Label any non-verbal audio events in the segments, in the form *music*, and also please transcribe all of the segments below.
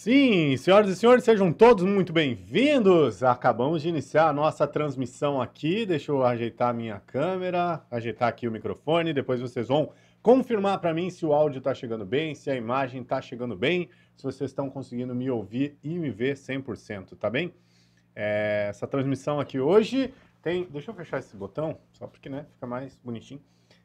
Sim, senhoras e senhores, sejam todos muito bem-vindos. Acabamos de iniciar a nossa transmissão aqui. Deixa eu ajeitar a minha câmera, ajeitar aqui o microfone. Depois vocês vão confirmar para mim se o áudio está chegando bem, se a imagem está chegando bem, se vocês estão conseguindo me ouvir e me ver 100%, tá bem? É, essa transmissão aqui hoje tem. Deixa eu fechar esse botão, só porque né, fica mais bonitinho.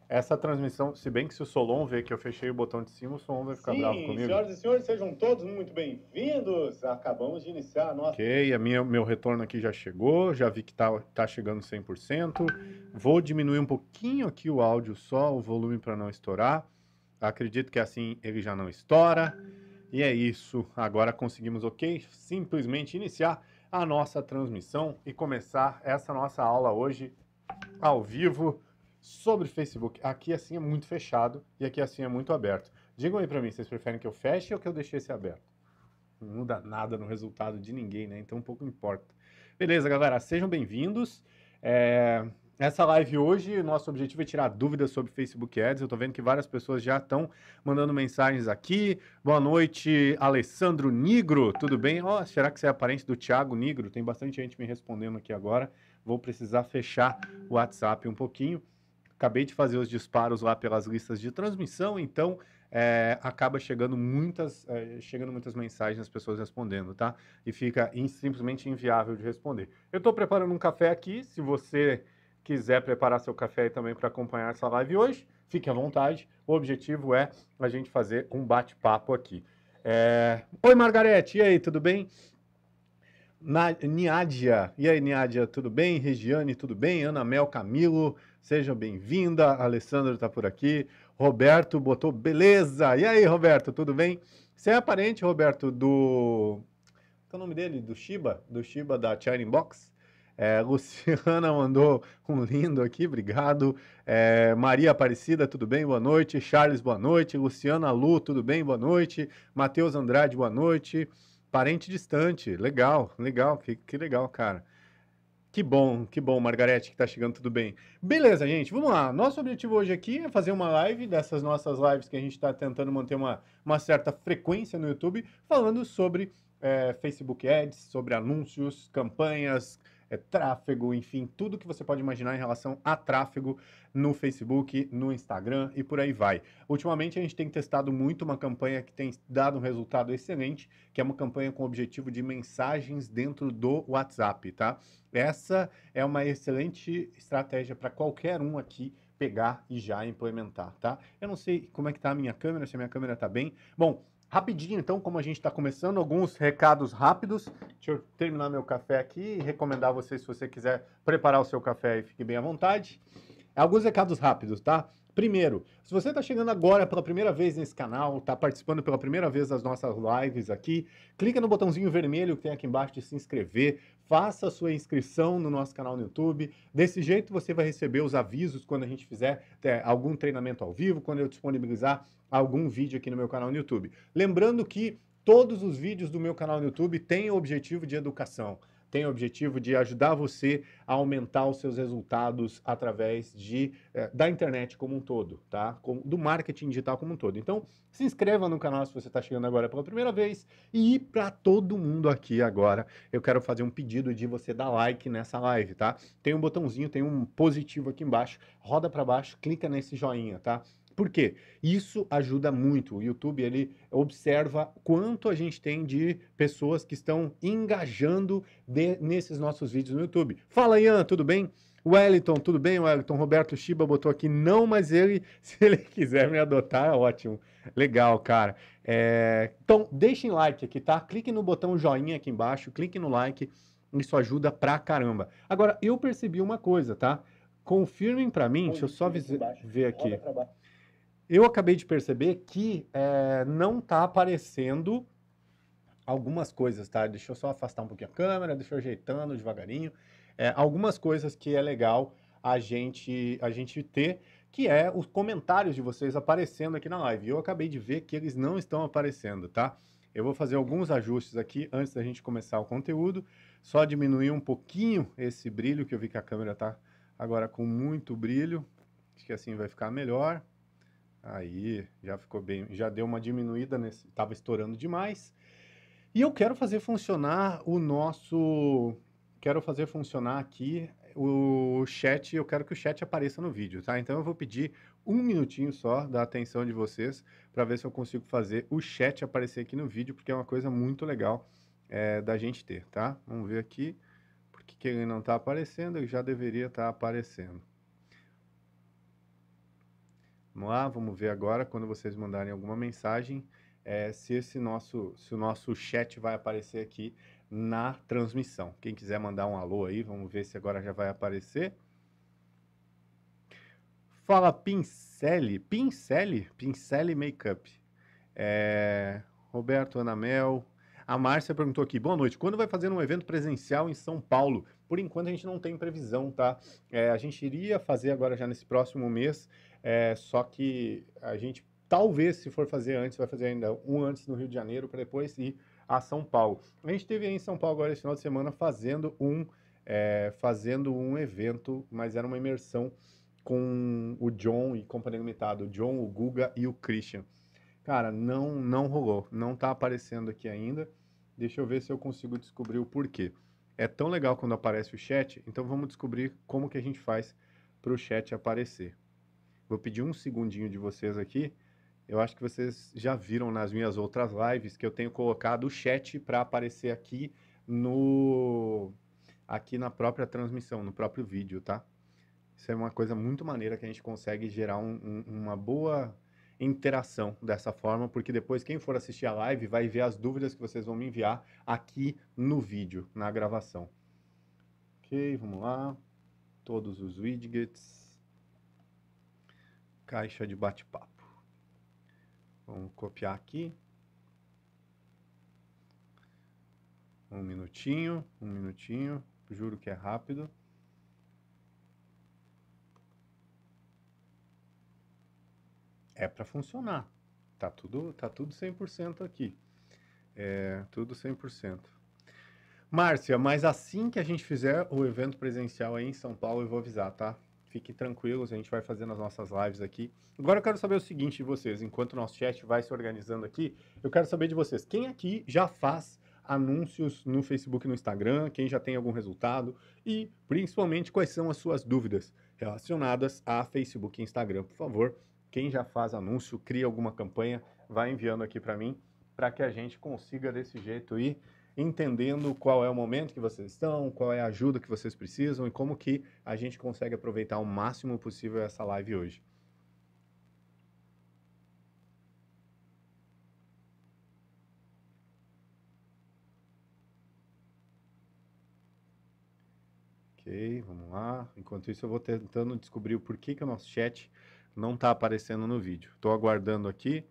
Essa transmissão, se bem que se o Solon ver que eu fechei o botão de cima, o Solon vai ficar Sim, bravo comigo. senhoras e senhores, sejam todos muito bem-vindos. Acabamos de iniciar a nossa... Ok, a minha, meu retorno aqui já chegou, já vi que tá, tá chegando 100%. Vou diminuir um pouquinho aqui o áudio só, o volume para não estourar. Acredito que assim ele já não estoura. E é isso, agora conseguimos, ok? Simplesmente iniciar a nossa transmissão e começar essa nossa aula hoje ao vivo sobre Facebook. Aqui assim é muito fechado e aqui assim é muito aberto. Digam aí para mim, vocês preferem que eu feche ou que eu deixe esse aberto? Não muda nada no resultado de ninguém, né? Então pouco importa. Beleza, galera, sejam bem-vindos. É... Essa live hoje, nosso objetivo é tirar dúvidas sobre Facebook Ads. Eu tô vendo que várias pessoas já estão mandando mensagens aqui. Boa noite, Alessandro Nigro, tudo bem? oh, será que você é parente do Thiago Nigro? Tem bastante gente me respondendo aqui agora. Vou precisar fechar o WhatsApp um pouquinho. Acabei de fazer os disparos lá pelas listas de transmissão, então é, acaba chegando muitas, é, chegando muitas mensagens as pessoas respondendo, tá? E fica in, simplesmente inviável de responder. Eu estou preparando um café aqui, se você quiser preparar seu café também para acompanhar essa live hoje, fique à vontade. O objetivo é a gente fazer um bate-papo aqui. É... Oi, Margarete, e aí, tudo bem? Na... Niádia, e aí, Niádia, tudo bem? Regiane, tudo bem? Ana Mel, Camilo, Seja bem-vinda. Alessandro está por aqui. Roberto botou beleza. E aí, Roberto, tudo bem? Você é parente, Roberto, do. Qual é o nome dele? Do Shiba? Do Shiba da Shining Box? É, *laughs* Luciana mandou um lindo aqui, obrigado. É, Maria Aparecida, tudo bem? Boa noite. Charles, boa noite. Luciana Lu, tudo bem? Boa noite. Matheus Andrade, boa noite. Parente distante, legal, legal, que, que legal, cara. Que bom, que bom, Margarete, que tá chegando tudo bem. Beleza, gente, vamos lá. Nosso objetivo hoje aqui é fazer uma live dessas nossas lives que a gente está tentando manter uma, uma certa frequência no YouTube, falando sobre é, Facebook Ads, sobre anúncios, campanhas, é, tráfego, enfim, tudo que você pode imaginar em relação a tráfego no Facebook, no Instagram e por aí vai. Ultimamente a gente tem testado muito uma campanha que tem dado um resultado excelente, que é uma campanha com o objetivo de mensagens dentro do WhatsApp, tá? Essa é uma excelente estratégia para qualquer um aqui pegar e já implementar, tá? Eu não sei como é que tá a minha câmera, se a minha câmera tá bem. Bom, Rapidinho, então, como a gente está começando, alguns recados rápidos. Deixa eu terminar meu café aqui e recomendar a você, se você quiser preparar o seu café e fique bem à vontade. Alguns recados rápidos, tá? Primeiro, se você está chegando agora pela primeira vez nesse canal, está participando pela primeira vez das nossas lives aqui, clica no botãozinho vermelho que tem aqui embaixo de se inscrever, faça a sua inscrição no nosso canal no YouTube. Desse jeito você vai receber os avisos quando a gente fizer é, algum treinamento ao vivo, quando eu disponibilizar algum vídeo aqui no meu canal no YouTube. Lembrando que todos os vídeos do meu canal no YouTube têm o objetivo de educação tem o objetivo de ajudar você a aumentar os seus resultados através de, é, da internet como um todo, tá? Com, do marketing digital como um todo. Então, se inscreva no canal se você está chegando agora pela primeira vez. E para todo mundo aqui agora, eu quero fazer um pedido de você dar like nessa live, tá? Tem um botãozinho, tem um positivo aqui embaixo. Roda para baixo, clica nesse joinha, tá? Por quê? Isso ajuda muito. O YouTube ele observa quanto a gente tem de pessoas que estão engajando de, nesses nossos vídeos no YouTube. Fala, Ian, tudo bem? Wellington, tudo bem, Wellington? Roberto Shiba botou aqui não, mas ele, *laughs* se ele quiser me adotar, é ótimo. Legal, cara. É... Então, deixem like aqui, tá? Clique no botão joinha aqui embaixo, clique no like, isso ajuda pra caramba. Agora, eu percebi uma coisa, tá? Confirmem pra mim, deixa eu só ver aqui. Eu acabei de perceber que é, não está aparecendo algumas coisas, tá? Deixa eu só afastar um pouquinho a câmera, deixa eu ajeitando devagarinho. É, algumas coisas que é legal a gente, a gente ter, que é os comentários de vocês aparecendo aqui na live. Eu acabei de ver que eles não estão aparecendo, tá? Eu vou fazer alguns ajustes aqui antes da gente começar o conteúdo, só diminuir um pouquinho esse brilho, que eu vi que a câmera tá agora com muito brilho. Acho que assim vai ficar melhor. Aí já ficou bem, já deu uma diminuída nesse, estava estourando demais. E eu quero fazer funcionar o nosso, quero fazer funcionar aqui o chat, eu quero que o chat apareça no vídeo, tá? Então eu vou pedir um minutinho só da atenção de vocês para ver se eu consigo fazer o chat aparecer aqui no vídeo, porque é uma coisa muito legal é, da gente ter, tá? Vamos ver aqui, porque ele não está aparecendo, ele já deveria estar tá aparecendo. Vamos lá, vamos ver agora quando vocês mandarem alguma mensagem é, se esse nosso, se o nosso chat vai aparecer aqui na transmissão. Quem quiser mandar um alô aí, vamos ver se agora já vai aparecer. Fala Pincele, Pincele, Pincele Makeup. É, Roberto Anamel. A Márcia perguntou aqui, boa noite, quando vai fazer um evento presencial em São Paulo? Por enquanto a gente não tem previsão, tá? É, a gente iria fazer agora já nesse próximo mês, é, só que a gente, talvez, se for fazer antes, vai fazer ainda um antes no Rio de Janeiro, para depois ir a São Paulo. A gente teve aí em São Paulo agora esse final de semana fazendo um, é, fazendo um evento, mas era uma imersão com o John e companhia limitada, o John, o Guga e o Christian. Cara, não, não rolou, não tá aparecendo aqui ainda. Deixa eu ver se eu consigo descobrir o porquê. É tão legal quando aparece o chat, então vamos descobrir como que a gente faz para o chat aparecer. Vou pedir um segundinho de vocês aqui. Eu acho que vocês já viram nas minhas outras lives que eu tenho colocado o chat para aparecer aqui no aqui na própria transmissão, no próprio vídeo, tá? Isso é uma coisa muito maneira que a gente consegue gerar um, um, uma boa interação dessa forma, porque depois quem for assistir a live vai ver as dúvidas que vocês vão me enviar aqui no vídeo, na gravação. Ok, vamos lá. Todos os widgets caixa de bate-papo. Vamos copiar aqui. Um minutinho, um minutinho, juro que é rápido. É para funcionar. Tá tudo, tá tudo 100% aqui. É, tudo 100%. Márcia, mas assim que a gente fizer o evento presencial aí em São Paulo, eu vou avisar, tá? Fiquem tranquilos, a gente vai fazendo as nossas lives aqui. Agora eu quero saber o seguinte de vocês, enquanto o nosso chat vai se organizando aqui, eu quero saber de vocês, quem aqui já faz anúncios no Facebook e no Instagram, quem já tem algum resultado e principalmente quais são as suas dúvidas relacionadas a Facebook e Instagram. Por favor, quem já faz anúncio, cria alguma campanha, vai enviando aqui para mim para que a gente consiga desse jeito ir entendendo qual é o momento que vocês estão, qual é a ajuda que vocês precisam e como que a gente consegue aproveitar o máximo possível essa live hoje. Ok, vamos lá. Enquanto isso, eu vou tentando descobrir o porquê que o nosso chat não está aparecendo no vídeo. Estou aguardando aqui.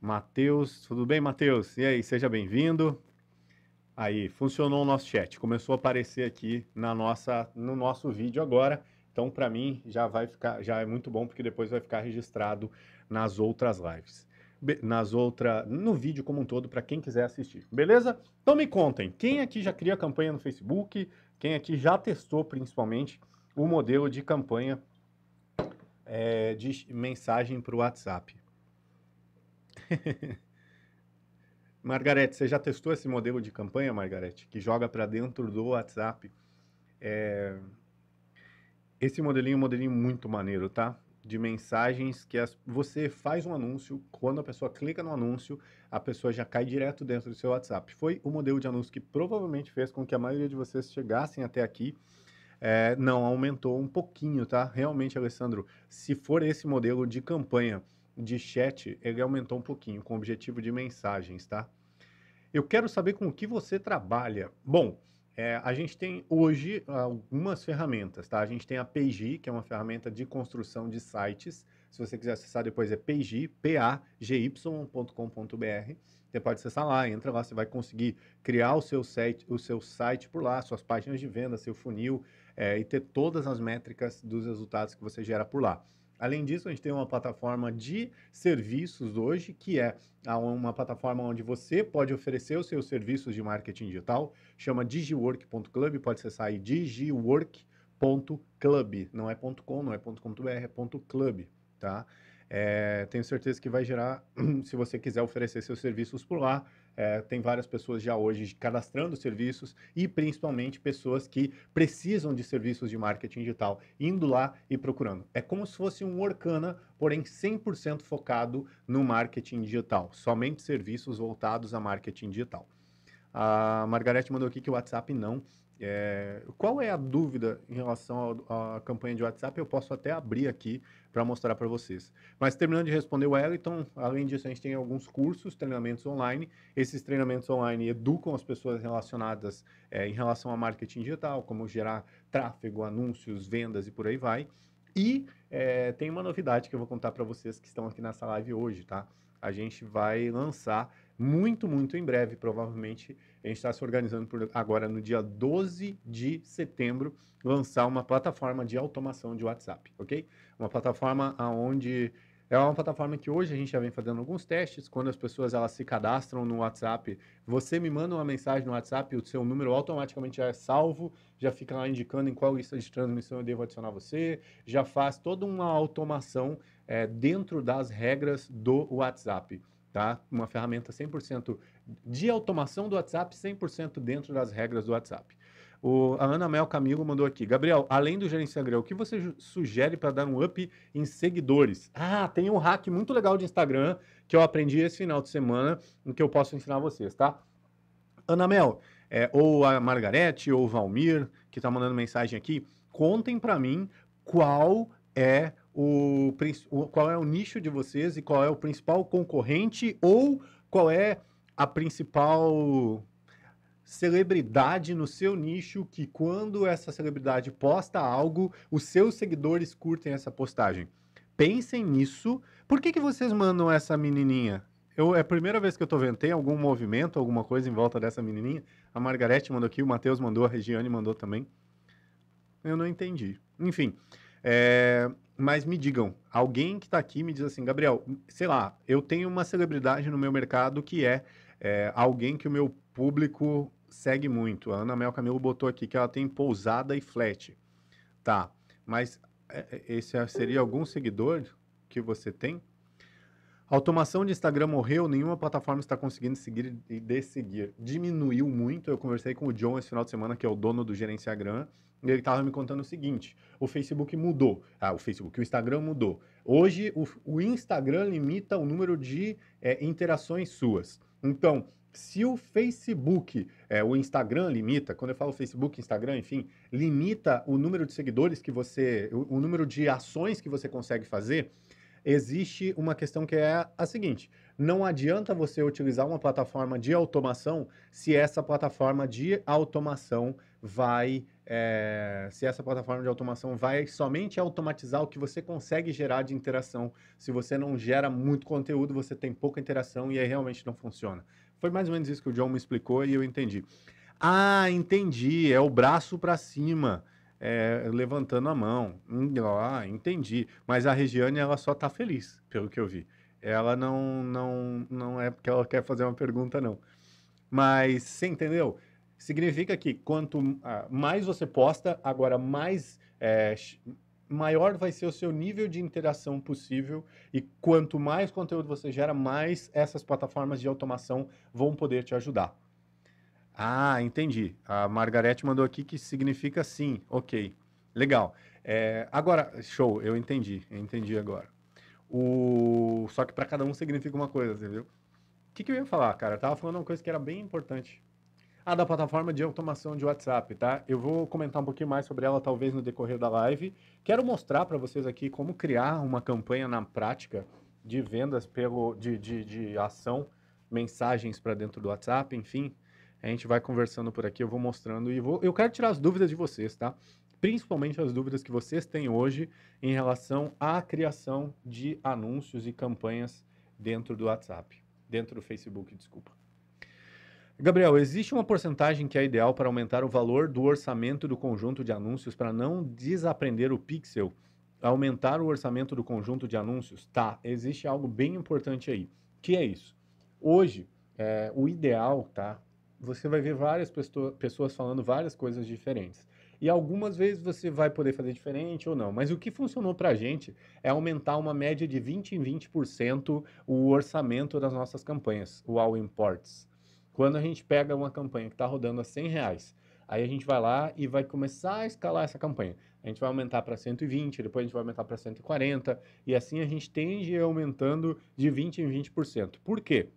Matheus, tudo bem, Matheus? E aí, seja bem-vindo. Aí, funcionou o nosso chat, começou a aparecer aqui na nossa, no nosso vídeo agora. Então, para mim, já vai ficar, já é muito bom porque depois vai ficar registrado nas outras lives, nas outras, no vídeo como um todo para quem quiser assistir. Beleza? Então me contem, quem aqui já cria campanha no Facebook? Quem aqui já testou, principalmente, o modelo de campanha é, de mensagem para o WhatsApp? *laughs* Margarete, você já testou esse modelo de campanha, Margarete, que joga para dentro do WhatsApp? É... Esse modelinho é um modelinho muito maneiro, tá? De mensagens que as... você faz um anúncio, quando a pessoa clica no anúncio, a pessoa já cai direto dentro do seu WhatsApp. Foi o modelo de anúncio que provavelmente fez com que a maioria de vocês chegassem até aqui. É... não, aumentou um pouquinho, tá? Realmente, Alessandro, se for esse modelo de campanha de chat ele aumentou um pouquinho, com o objetivo de mensagens, tá? Eu quero saber com o que você trabalha. Bom, é, a gente tem hoje algumas ferramentas, tá? A gente tem a Page, que é uma ferramenta de construção de sites. Se você quiser acessar depois é pagi, pagy.com.br. Você pode acessar lá, entra lá, você vai conseguir criar o seu site, o seu site por lá, suas páginas de venda, seu funil é, e ter todas as métricas dos resultados que você gera por lá. Além disso, a gente tem uma plataforma de serviços hoje, que é uma plataforma onde você pode oferecer os seus serviços de marketing digital, chama digiwork.club, pode ser sair digiwork.club, não é .com, não é .com.br, é .club, tá? É, tenho certeza que vai gerar, *clears throat* se você quiser oferecer seus serviços por lá, é, tem várias pessoas já hoje cadastrando serviços e principalmente pessoas que precisam de serviços de marketing digital, indo lá e procurando. É como se fosse um Orkana, porém 100% focado no marketing digital, somente serviços voltados a marketing digital. A Margarete mandou aqui que o WhatsApp não. É, qual é a dúvida em relação à campanha de WhatsApp? Eu posso até abrir aqui para mostrar para vocês. Mas terminando de responder o Wellington, além disso, a gente tem alguns cursos, treinamentos online. Esses treinamentos online educam as pessoas relacionadas é, em relação a marketing digital, como gerar tráfego, anúncios, vendas e por aí vai. E é, tem uma novidade que eu vou contar para vocês que estão aqui nessa live hoje, tá? A gente vai lançar muito, muito em breve, provavelmente. A gente está se organizando por agora no dia 12 de setembro lançar uma plataforma de automação de WhatsApp, ok? Uma plataforma onde é uma plataforma que hoje a gente já vem fazendo alguns testes. Quando as pessoas elas se cadastram no WhatsApp, você me manda uma mensagem no WhatsApp, o seu número automaticamente já é salvo, já fica lá indicando em qual lista de transmissão eu devo adicionar você, já faz toda uma automação é, dentro das regras do WhatsApp tá? Uma ferramenta 100% de automação do WhatsApp, 100% dentro das regras do WhatsApp. O, a Ana Mel Camilo mandou aqui. Gabriel, além do gerenciador, o que você sugere para dar um up em seguidores? Ah, tem um hack muito legal de Instagram que eu aprendi esse final de semana, em que eu posso ensinar vocês, tá? Ana Mel, é, ou a Margarete, ou o Valmir, que está mandando mensagem aqui, contem para mim qual é o, o, qual é o nicho de vocês e qual é o principal concorrente ou qual é a principal celebridade no seu nicho que quando essa celebridade posta algo, os seus seguidores curtem essa postagem. Pensem nisso. Por que, que vocês mandam essa menininha? Eu, é a primeira vez que eu tô vendo. Tem algum movimento, alguma coisa em volta dessa menininha? A Margarete mandou aqui, o Matheus mandou, a Regiane mandou também. Eu não entendi. Enfim, é, mas me digam, alguém que está aqui me diz assim, Gabriel, sei lá, eu tenho uma celebridade no meu mercado que é, é alguém que o meu público segue muito. A Ana Mel Camilo botou aqui que ela tem pousada e flat. Tá, mas é, é, esse é, seria algum seguidor que você tem? A automação de Instagram morreu, nenhuma plataforma está conseguindo seguir e desseguir. Diminuiu muito. Eu conversei com o John esse final de semana, que é o dono do Gerenciagram, ele estava me contando o seguinte: o Facebook mudou. Ah, o Facebook, o Instagram mudou. Hoje, o, o Instagram limita o número de é, interações suas. Então, se o Facebook, é, o Instagram limita, quando eu falo Facebook, Instagram, enfim, limita o número de seguidores que você, o, o, número de ações que você consegue fazer, existe uma questão que é a seguinte: não adianta você utilizar uma plataforma de automação se essa plataforma de automação vai, é, se essa plataforma de automação vai somente automatizar o que você consegue gerar de interação. Se você não gera muito conteúdo, você tem pouca interação e aí realmente não funciona. Foi mais ou menos isso que o John me explicou e eu entendi. Ah, entendi, é o braço para cima. É, levantando a mão. Hum, ah, entendi. Mas a Regiane, ela só tá feliz, pelo que eu vi. Ela não, não, não é porque ela quer fazer uma pergunta, não. Mas você entendeu? Significa que quanto ah, mais você posta, agora mais é, maior vai ser o seu nível de interação possível e quanto mais conteúdo você gera, mais essas plataformas de automação vão poder te ajudar. Ah, entendi. A Margarete mandou aqui que significa sim. Ok, legal. É, agora, show, eu entendi, eu entendi agora. O... Só que para cada um significa uma coisa, você viu? O que, que eu ia falar, cara? Eu tava falando uma coisa que era bem importante a da plataforma de automação de WhatsApp, tá? Eu vou comentar um pouquinho mais sobre ela talvez no decorrer da live. Quero mostrar para vocês aqui como criar uma campanha na prática de vendas pelo de, de, de ação, mensagens para dentro do WhatsApp, enfim. A gente vai conversando por aqui, eu vou mostrando e vou, eu quero tirar as dúvidas de vocês, tá? Principalmente as dúvidas que vocês têm hoje em relação à criação de anúncios e campanhas dentro do WhatsApp, dentro do Facebook, desculpa. Gabriel, existe uma porcentagem que é ideal para aumentar o valor do orçamento do conjunto de anúncios para não desaprender o pixel? Aumentar o orçamento do conjunto de anúncios? Tá, existe algo bem importante aí. Que é isso? Hoje, é, o ideal, tá? Você vai ver várias pessoas falando várias coisas diferentes. E algumas vezes você vai poder fazer diferente ou não. Mas o que funcionou para a gente é aumentar uma média de 20 em 20% o orçamento das nossas campanhas, o All Imports. Quando a gente pega uma campanha que está rodando a 100 reais, aí a gente vai lá e vai começar a escalar essa campanha. A gente vai aumentar para 120, depois a gente vai aumentar para 140, e assim a gente tende a aumentando de 20 em 20%. Por quê?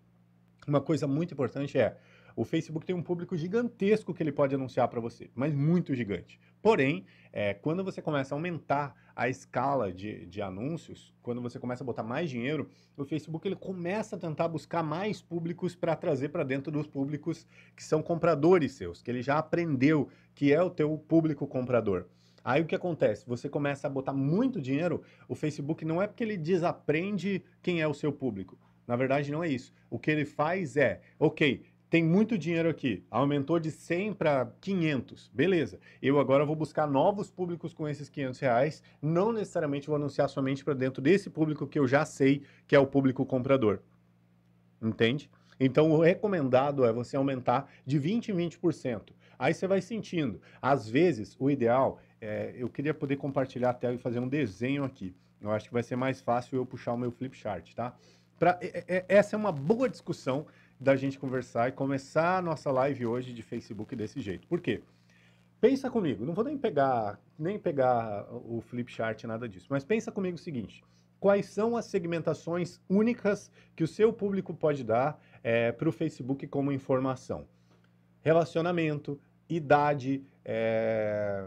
Uma coisa muito importante é o Facebook tem um público gigantesco que ele pode anunciar para você, mas muito gigante. Porém, é, quando você começa a aumentar a escala de, de anúncios, quando você começa a botar mais dinheiro, o Facebook ele começa a tentar buscar mais públicos para trazer para dentro dos públicos que são compradores seus, que ele já aprendeu que é o teu público comprador. Aí o que acontece? Você começa a botar muito dinheiro, o Facebook não é porque ele desaprende quem é o seu público. Na verdade, não é isso. O que ele faz é, ok, tem muito dinheiro aqui, aumentou de 100 para 500, beleza. Eu agora vou buscar novos públicos com esses 500 reais, não necessariamente vou anunciar somente para dentro desse público que eu já sei que é o público comprador. Entende? Então, o recomendado é você aumentar de 20 em 20%. Aí você vai sentindo. Às vezes, o ideal é. Eu queria poder compartilhar a tela e fazer um desenho aqui. Eu acho que vai ser mais fácil eu puxar o meu flip chart, tá? Pra, é, é, essa é uma boa discussão da gente conversar e começar a nossa live hoje de Facebook desse jeito. Por quê? Pensa comigo, não vou nem pegar, nem pegar o flip chart, nada disso, mas pensa comigo o seguinte: quais são as segmentações únicas que o seu público pode dar é, eh, para o Facebook como informação? Relacionamento, idade, é,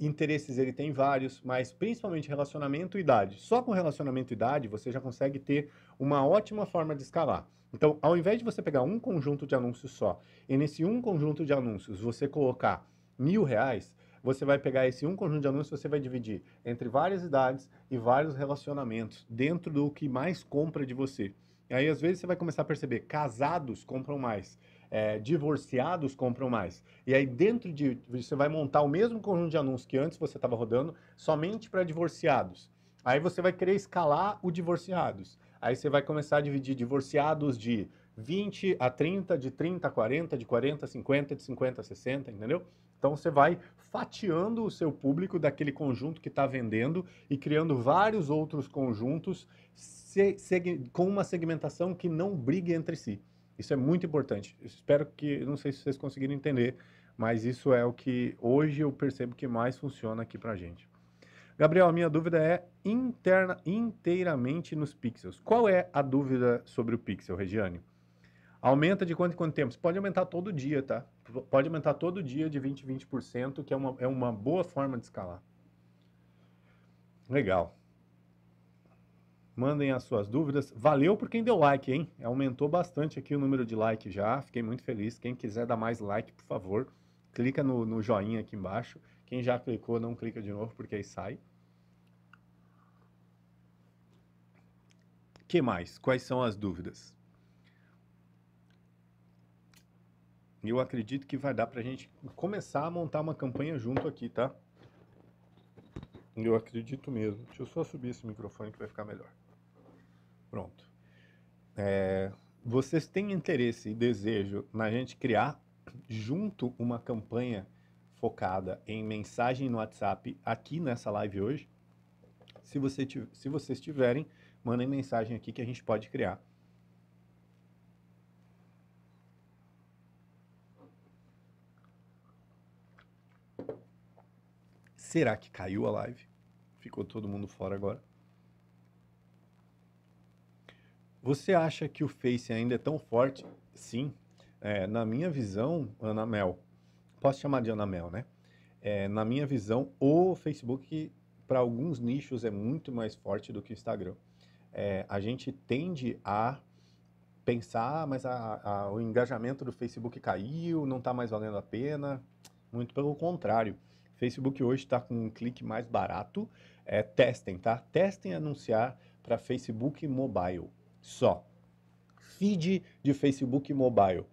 interesses ele tem vários, mas principalmente relacionamento e idade. Só com relacionamento e idade você já consegue ter uma ótima forma de escalar. Então, ao invés de você pegar um conjunto de anúncios só, e nesse um conjunto de anúncios você colocar mil reais, você vai pegar esse um conjunto de anúncios, você vai dividir entre várias idades e vários relacionamentos dentro do que mais compra de você. E aí, às vezes, você vai começar a perceber, casados compram mais, é, divorciados compram mais. E aí, dentro de, você vai montar o mesmo conjunto de anúncios que antes você estava rodando, somente para divorciados. Aí você vai querer escalar o divorciados. Aí você vai começar a dividir divorciados de 20 a 30, de 30 a 40, de 40 a 50, de 50 a 60, entendeu? Então você vai fatiando o seu público daquele conjunto que está vendendo e criando vários outros conjuntos com uma segmentação que não brigue entre si. Isso é muito importante. espero que, não sei se vocês conseguiram entender, mas isso é o que hoje eu percebo que mais funciona aqui para a gente. Gabriel, a minha dúvida é interna, inteiramente nos pixels. Qual é a dúvida sobre o pixel, Regiane? Aumenta de quanto em quanto tempo? Você pode aumentar todo dia, tá? Pode aumentar todo dia de 20 20%, que é uma, é uma boa forma de escalar. Legal. Mandem as suas dúvidas. Valeu por quem deu like, hein? Aumentou bastante aqui o número de like já. Fiquei muito feliz. Quem quiser dar mais like, por favor, clica no, no joinha aqui embaixo. Quem já clicou, não clica de novo, porque aí sai. que mais? Quais são as dúvidas? Eu acredito que vai dar para a gente começar a montar uma campanha junto aqui, tá? Eu acredito mesmo. Deixa eu só subir esse microfone que vai ficar melhor. Pronto. É, vocês têm interesse e desejo na gente criar junto uma campanha focada em mensagem no WhatsApp aqui nessa live hoje? Se, você, se vocês tiverem, mandem mensagem aqui que a gente pode criar. Será que caiu a live? Ficou todo mundo fora agora. Você acha que o Face ainda é tão forte? Sim. É, na minha visão, Ana Mel, posso chamar de Ana Mel, né? É, na minha visão, o Facebook, para alguns nichos, é muito mais forte do que o Instagram é, a gente tende a pensar, ah, mas a, a, o engajamento do Facebook caiu, não está mais valendo a pena. Muito pelo contrário. Facebook hoje está com um clique mais barato. É, testem, tá? Testem anunciar para Facebook Mobile só. Feed de Facebook Mobile.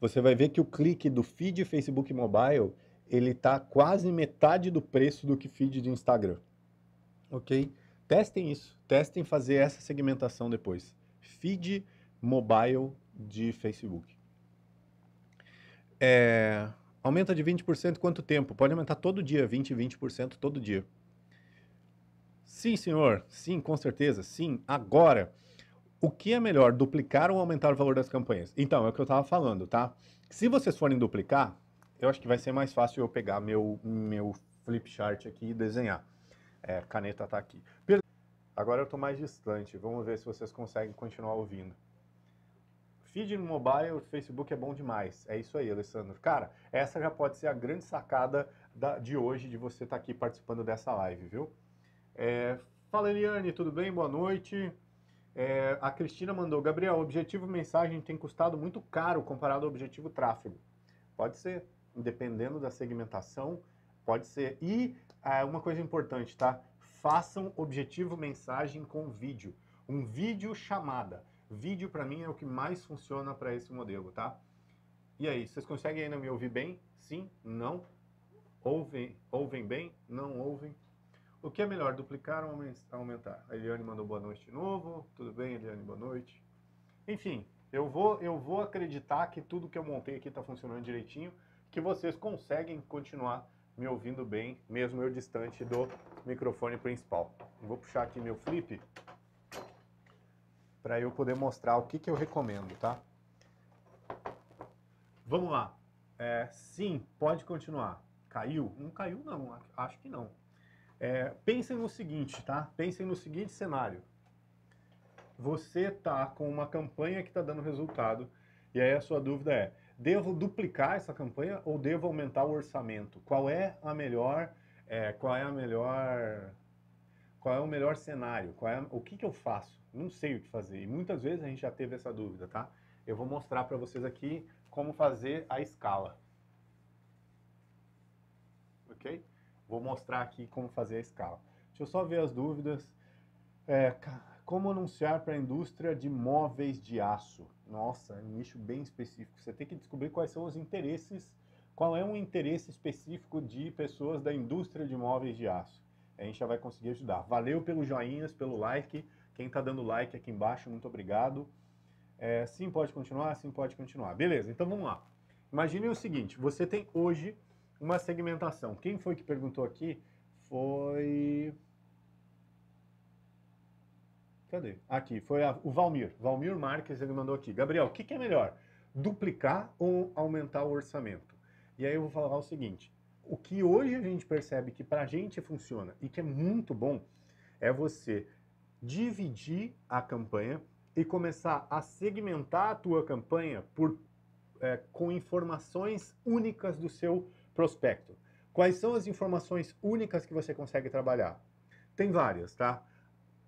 Você vai ver que o clique do feed Facebook Mobile ele tá quase metade do preço do que feed de Instagram. Ok? testem isso. Testem fazer essa segmentação depois. Feed mobile de Facebook. É, aumenta de 20% quanto tempo? Pode aumentar todo dia, 20, 20% todo dia. Sim, senhor. Sim, com certeza. Sim, agora. O que é melhor, duplicar ou aumentar o valor das campanhas? Então, é o que eu estava falando, tá? Se vocês forem duplicar, eu acho que vai ser mais fácil eu pegar meu, meu flip chart aqui e desenhar. É, caneta está aqui. Per Agora eu estou mais distante, vamos ver se vocês conseguem continuar ouvindo. Feed no mobile, Facebook é bom demais. É isso aí, Alessandro. Cara, essa já pode ser a grande sacada da, de hoje, de você estar tá aqui participando dessa live, viu? É, fala, Eliane, tudo bem? Boa noite. É, a Cristina mandou, Gabriel, objetivo mensagem tem custado muito caro comparado ao objetivo tráfego. Pode ser, dependendo da segmentação Pode ser. E é, uma coisa importante, tá? Façam objetivo mensagem com vídeo. Um vídeo chamada. Vídeo para mim é o que mais funciona para esse modelo, tá? E aí, vocês conseguem ainda me ouvir bem? Sim? Não? Ouvem, ouvem bem? Não ouvem? O que é melhor, duplicar ou aumentar? A Eliane mandou boa noite de novo. Tudo bem, Eliane? Boa noite. Enfim, eu vou, eu vou acreditar que tudo que eu montei aqui está funcionando direitinho, que vocês conseguem continuar me ouvindo bem, mesmo eu distante do microfone principal. Vou puxar aqui meu flip para eu poder mostrar o que, que eu recomendo, tá? Vamos lá. É, sim, pode continuar. Caiu? Não caiu não, acho que não. É, pensem no seguinte, tá? Pensem no seguinte cenário. Você tá com uma campanha que está dando resultado e aí a sua dúvida é, Devo duplicar essa campanha ou devo aumentar o orçamento? Qual é a melhor, é, qual é a melhor, qual é o melhor cenário? Qual é, o que, que eu faço? Não sei o que fazer. E muitas vezes a gente já teve essa dúvida, tá? Eu vou mostrar para vocês aqui como fazer a escala. Ok? Vou mostrar aqui como fazer a escala. Deixa eu só ver as dúvidas. É, como anunciar para a indústria de móveis de aço? Nossa, é um nicho bem específico. Você tem que descobrir quais são os interesses, qual é um interesse específico de pessoas da indústria de móveis de aço. A gente já vai conseguir ajudar. Valeu pelos joinhas, pelo like. Quem está dando like aqui embaixo, muito obrigado. É, sim, pode continuar, sim, pode continuar. Beleza, então vamos lá. Imagine o seguinte, você tem hoje uma segmentação. Quem foi que perguntou aqui? Foi... Cadê? Aqui, foi a, o Valmir. Valmir Marques, ele mandou aqui. Gabriel, o que, que é melhor? Duplicar ou aumentar o orçamento? E aí eu vou falar o seguinte. O que hoje a gente percebe que para a gente funciona e que é muito bom é você dividir a campanha e começar a segmentar a tua campanha por, é, com informações únicas do seu prospecto. Quais são as informações únicas que você consegue trabalhar? Tem várias, tá?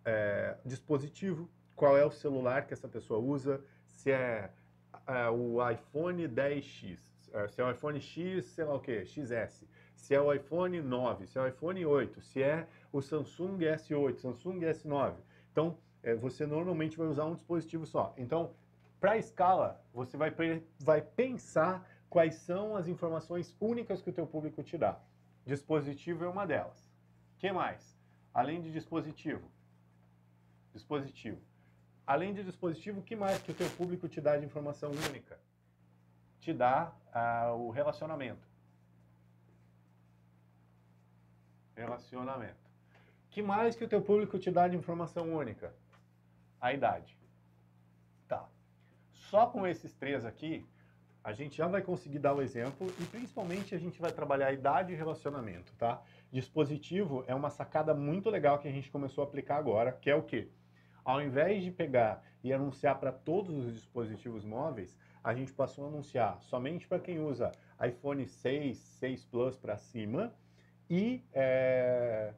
é, dispositivo, qual é o celular que essa pessoa usa, se é, é o iPhone 10X, é, se é o iPhone X, sei lá o que, XS, se é o iPhone 9, se é o iPhone 8, se é o Samsung S8, Samsung S9. Então, é, você normalmente vai usar um dispositivo só. Então, para a escala, você vai, vai pensar quais são as informações únicas que o teu público te dá. Dispositivo é uma delas. que mais? Além de dispositivo, dispositivo. Além de dispositivo, o que mais que o teu público te dá de informação única? Te dá ah, o relacionamento. Relacionamento. Que mais que o teu público te dá de informação única? A idade. Tá. Só com esses três aqui, a gente já vai conseguir dar o exemplo e principalmente a gente vai trabalhar idade e relacionamento, tá? dispositivo é uma sacada muito legal que a gente começou a aplicar agora, que é o quê? Ao invés de pegar e anunciar para todos os dispositivos móveis, a gente passou a anunciar somente para quem usa iPhone 6, 6 Plus para cima e é,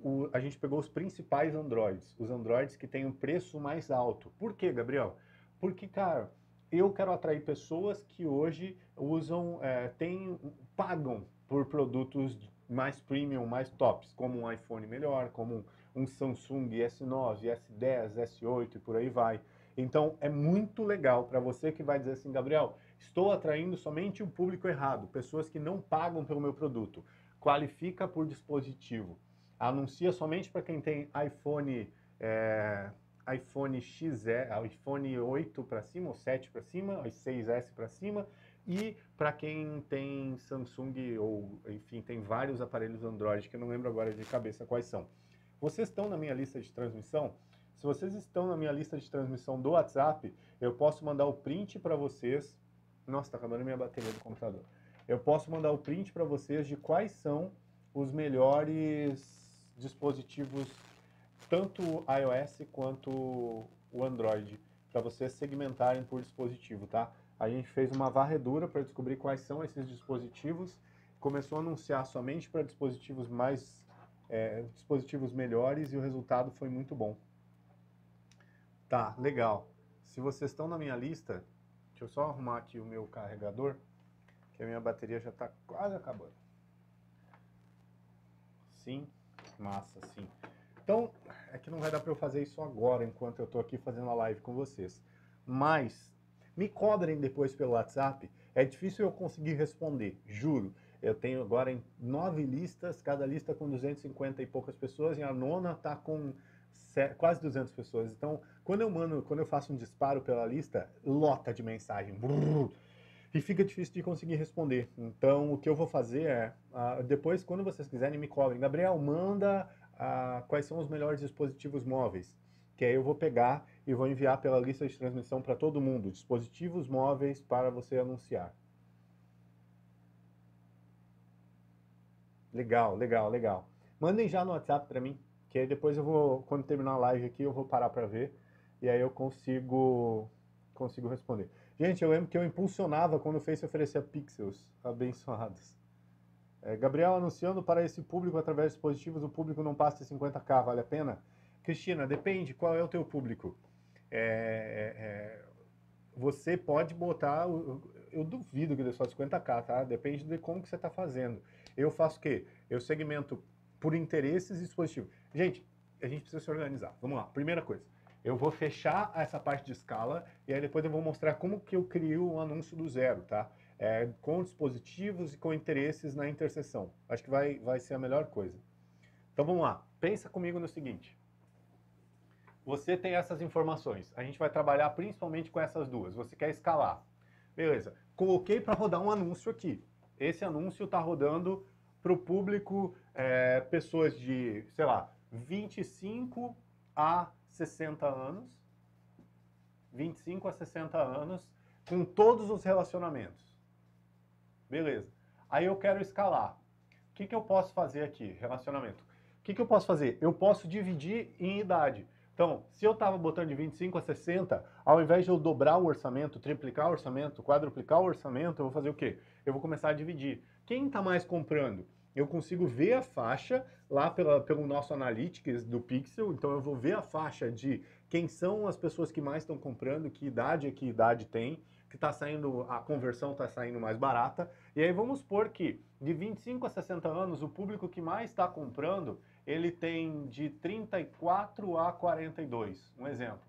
o, a gente pegou os principais Androids, os Androids que têm um preço mais alto. Por quê, Gabriel? Porque, cara, eu quero atrair pessoas que hoje usam, é, eh, tem, pagam por produtos mais premium, mais tops, como um iPhone melhor, como um Samsung S9, S10, S8 e por aí vai. Então é muito legal para você que vai dizer assim, Gabriel, estou atraindo somente o público errado, pessoas que não pagam pelo meu produto. Qualifica por dispositivo. Anuncia somente para quem tem iPhone, é, iPhone XE, iPhone 8 para cima, ou 7 para cima, 6S para cima e para quem tem Samsung ou, enfim, tem vários aparelhos Android, que eu não lembro agora de cabeça quais são. Vocês estão na minha lista de transmissão? Se vocês estão na minha lista de transmissão do WhatsApp, eu posso mandar o print para vocês. Nossa, tá acabando minha bateria do computador. Eu posso mandar o print para vocês de quais são os melhores dispositivos, tanto iOS quanto o Android, para vocês segmentarem por dispositivo, tá? A gente fez uma varredura para descobrir quais são esses dispositivos, começou a anunciar somente para dispositivos mais é, dispositivos melhores e o resultado foi muito bom. Tá, legal. Se vocês estão na minha lista, deixa eu só arrumar aqui o meu carregador, que a minha bateria já está quase acabando. Sim, massa, sim. Então, é que não vai dar para eu fazer isso agora, enquanto eu estou aqui fazendo a live com vocês. Mas me cobrem depois pelo WhatsApp. É difícil eu conseguir responder, juro. Eu tenho agora em nove listas, cada lista com 250 e poucas pessoas, e a nona está com quase 200 pessoas. Então, quando eu mando, quando eu faço um disparo pela lista, lota de mensagem. e fica difícil de conseguir responder. Então, o que eu vou fazer é, ah, depois, quando vocês quiserem, me cobrem. Gabriel, manda ah, quais são os melhores dispositivos móveis. Que aí eu vou pegar e vou enviar pela lista de transmissão para todo mundo, dispositivos móveis para você anunciar. Legal, legal, legal. Mandem já no WhatsApp para mim, que aí depois eu vou, quando terminar a live aqui, eu vou parar para ver e aí eu consigo consigo responder. Gente, eu lembro que eu impulsionava quando o Face oferecia pixels abençoados. É, Gabriel anunciando para esse público através de dispositivos, o público não passa de 50k, vale a pena? Cristina, depende qual é o teu público. É, é, é, você pode botar. Eu duvido que dê só 50k, tá? Depende de como que você está fazendo. Eu faço o quê? Eu segmento por interesses e dispositivos. Gente, a gente precisa se organizar. Vamos lá. Primeira coisa. Eu vou fechar essa parte de escala e aí depois eu vou mostrar como que eu crio um anúncio do zero, tá? É, com dispositivos e com interesses na interseção. Acho que vai, vai ser a melhor coisa. Então vamos lá. Pensa comigo no seguinte você tem essas informações. A gente vai trabalhar principalmente com essas duas. Você quer escalar. Beleza. Coloquei para rodar um anúncio aqui. Esse anúncio está rodando para o público é, pessoas de, sei lá, 25 a 60 anos. 25 a 60 anos, com todos os relacionamentos. Beleza. Aí eu quero escalar. O que, que eu posso fazer aqui? Relacionamento. O que, que eu posso fazer? Eu posso dividir em idade. Então, se eu estava botando de 25 a 60, ao invés de eu dobrar o orçamento, triplicar o orçamento, quadruplicar o orçamento, eu vou fazer o quê? Eu vou começar a dividir. Quem está mais comprando? Eu consigo ver a faixa lá pela, pelo nosso Analytics do Pixel, então eu vou ver a faixa de quem são as pessoas que mais estão comprando, que idade é que idade tem, que está saindo, a conversão está saindo mais barata. E aí vamos supor que de 25 a 60 anos, o público que mais está comprando ele tem de 34 a 42, um exemplo.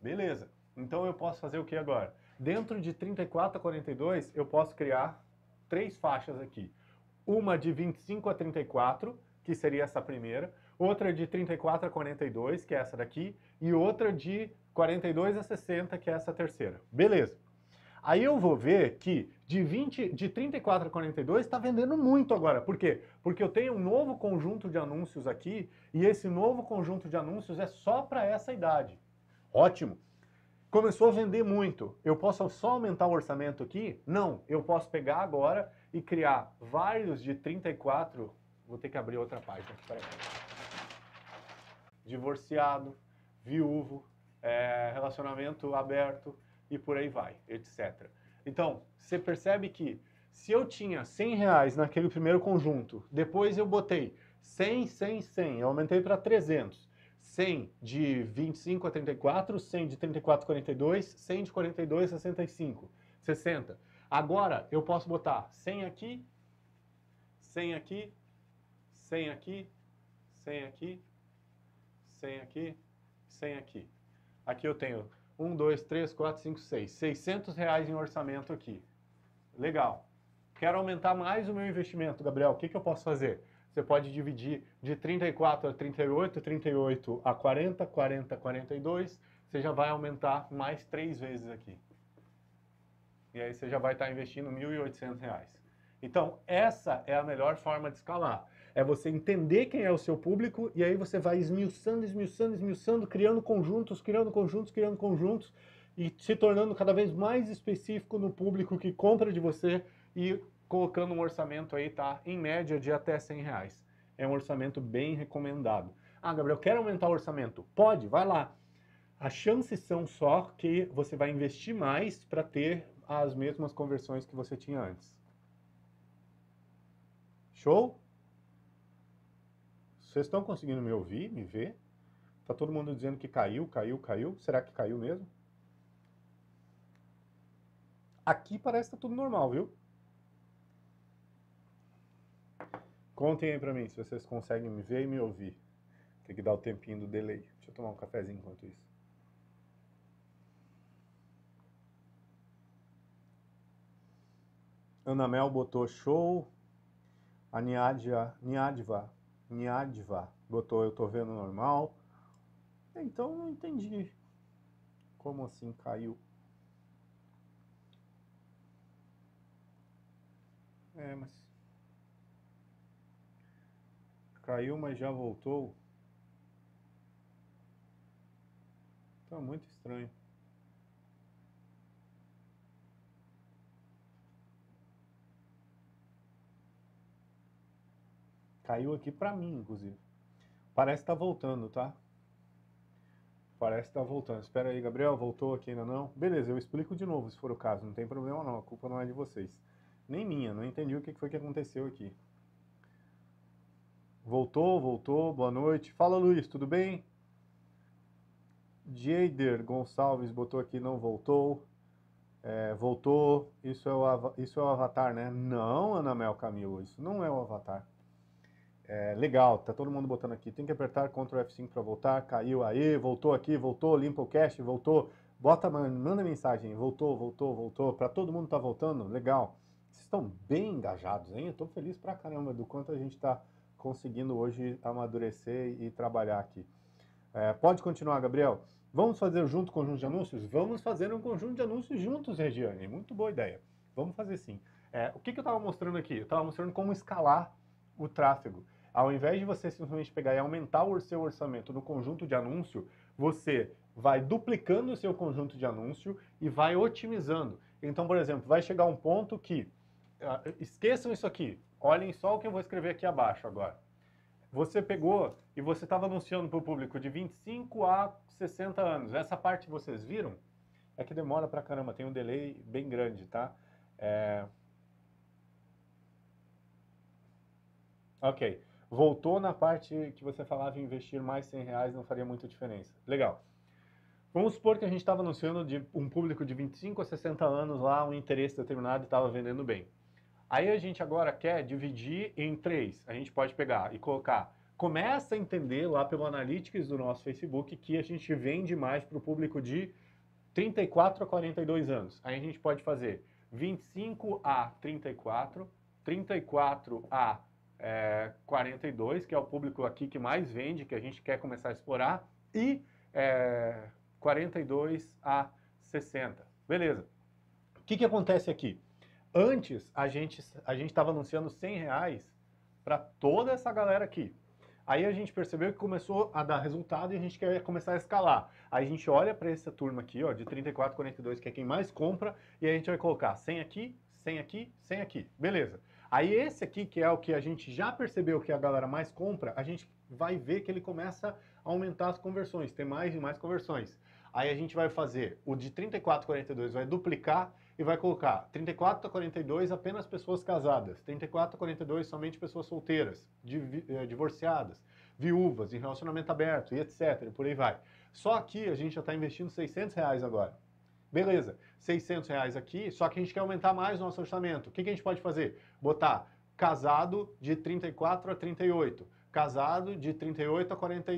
Beleza, então eu posso fazer o que agora? Dentro de 34 a 42, eu posso criar três faixas aqui. Uma de 25 a 34, que seria essa primeira, outra de 34 a 42, que é essa daqui, e outra de 42 a 60, que é essa terceira. Beleza. Aí eu vou ver que de, 20, de 34 a 42 está vendendo muito agora. Por quê? Porque eu tenho um novo conjunto de anúncios aqui e esse novo conjunto de anúncios é só para essa idade. Ótimo. Começou a vender muito. Eu posso só aumentar o orçamento aqui? Não. Eu posso pegar agora e criar vários de 34. Vou ter que abrir outra página. Divorciado, viúvo, é, relacionamento aberto e por aí vai, etc. Então, você percebe que se eu tinha 100 reais naquele primeiro conjunto, depois eu botei 100, 100, 100, eu aumentei para 300. 100 de 25 a 34, 100 de 34 a 42, 100 de 42 a 65, 60. Agora eu posso botar 100 aqui, 100 aqui, 100 aqui, 100 aqui, 100 aqui, 100 aqui. Aqui eu tenho 1, 2, 3, 4, 5, 6. 600 reais em orçamento aqui. Legal. Quero aumentar mais o meu investimento, Gabriel. O que, que eu posso fazer? Você pode dividir de 34 a 38, 38 a 40, 40 a 42. Você já vai aumentar mais três vezes aqui. E aí você já vai estar investindo R$ 1.800. Então, essa é a melhor forma de escalar. É você entender quem é o seu público e aí você vai esmiuçando, esmiuçando, esmiuçando, criando conjuntos, criando conjuntos, criando conjuntos e se tornando cada vez mais específico no público que compra de você e colocando um orçamento aí, tá? Em média de até 100 reais. É um orçamento bem recomendado. Ah, Gabriel, quero aumentar o orçamento. Pode, vai lá. As chances são só que você vai investir mais para ter as mesmas conversões que você tinha antes. Show? Vocês estão conseguindo me ouvir, me ver? Tá todo mundo dizendo que caiu, caiu, caiu. Será que caiu mesmo? Aqui parece que tá tudo normal, viu? Contem aí pra mim se vocês conseguem me ver e me ouvir. Tem que dar o tempinho do delay. Deixa eu tomar um cafezinho enquanto isso. Anamel botou show. A Niádia, Nyadva. Botou eu tô vendo normal. É, então não entendi. Como assim caiu? É, mas. Caiu, mas já voltou. Tá muito estranho. Caiu aqui para mim, inclusive. Parece que tá voltando, tá? Parece que tá voltando. Espera aí, Gabriel, voltou aqui ainda não? Beleza, eu explico de novo se for o caso, não tem problema não, a culpa não é de vocês. Nem minha, não entendi o que foi que aconteceu aqui. Voltou, voltou, boa noite. Fala Luiz, tudo bem? Jader Gonçalves botou aqui, não voltou. É, voltou, isso é, o, isso é o Avatar, né? Não, Ana Mel Camilo, isso não é o Avatar. É, legal, tá todo mundo botando aqui. Tem que apertar Ctrl F5 para voltar. Caiu aí, voltou aqui, voltou, limpa o cache, voltou. Bota, manda mensagem, voltou, voltou, voltou. Para todo mundo tá voltando, legal. Vocês estão bem engajados, hein? Eu tô feliz pra caramba do quanto a gente tá conseguindo hoje amadurecer e trabalhar aqui. É, pode continuar, Gabriel. Vamos fazer junto conjunto de anúncios? Vamos fazer um conjunto de anúncios juntos, Regiane. Muito boa ideia. Vamos fazer sim. É, o que, que eu estava mostrando aqui? Eu estava mostrando como escalar o tráfego. Ao invés de você simplesmente pegar e aumentar o seu orçamento no conjunto de anúncio, você vai duplicando o seu conjunto de anúncio e vai otimizando. Então, por exemplo, vai chegar um ponto que ah, esqueçam isso aqui. Olhem só o que eu vou escrever aqui abaixo agora. Você pegou e você estava anunciando para o público de 25 a 60 anos. Essa parte vocês viram? É que demora pra caramba, tem um delay bem grande, tá? É... Ok voltou na parte que você falava em investir mais 100 reais não faria muita diferença. Legal. Vamos supor que a gente estava anunciando de um público de 25 a 60 anos lá, um interesse determinado e estava vendendo bem. Aí a gente agora quer dividir em três. A gente pode pegar e colocar. Começa a entender lá pelo Analytics do nosso Facebook que a gente vende mais para o público de 34 a 42 anos. Aí a gente pode fazer 25 a 34, 34 a é, 42, que é o público aqui que mais vende, que a gente quer começar a explorar, e é, 42 a 60. Beleza. O que, que acontece aqui? Antes, a gente a estava anunciando 100 reais para toda essa galera aqui. Aí a gente percebeu que começou a dar resultado e a gente quer começar a escalar. Aí a gente olha para essa turma aqui, ó, de 34, 42, que é quem mais compra, e a gente vai colocar 100 aqui, 100 aqui, 100 aqui. Beleza. Aí esse aqui, que é o que a gente já percebeu que a galera mais compra, a gente vai ver que ele começa a aumentar as conversões, ter mais e mais conversões. Aí a gente vai fazer o de 34 a 42, vai duplicar e vai colocar 34 a 42 apenas pessoas casadas, 34 a 42 somente pessoas solteiras, eh, divorciadas, viúvas, em relacionamento aberto e etc, por aí vai. Só aqui a gente já está investindo 600 reais agora. Beleza. 600 reais aqui, só que a gente quer aumentar mais o nosso orçamento. O que, que a gente pode fazer? Botar casado de 34 a 38, casado de 38 a 40,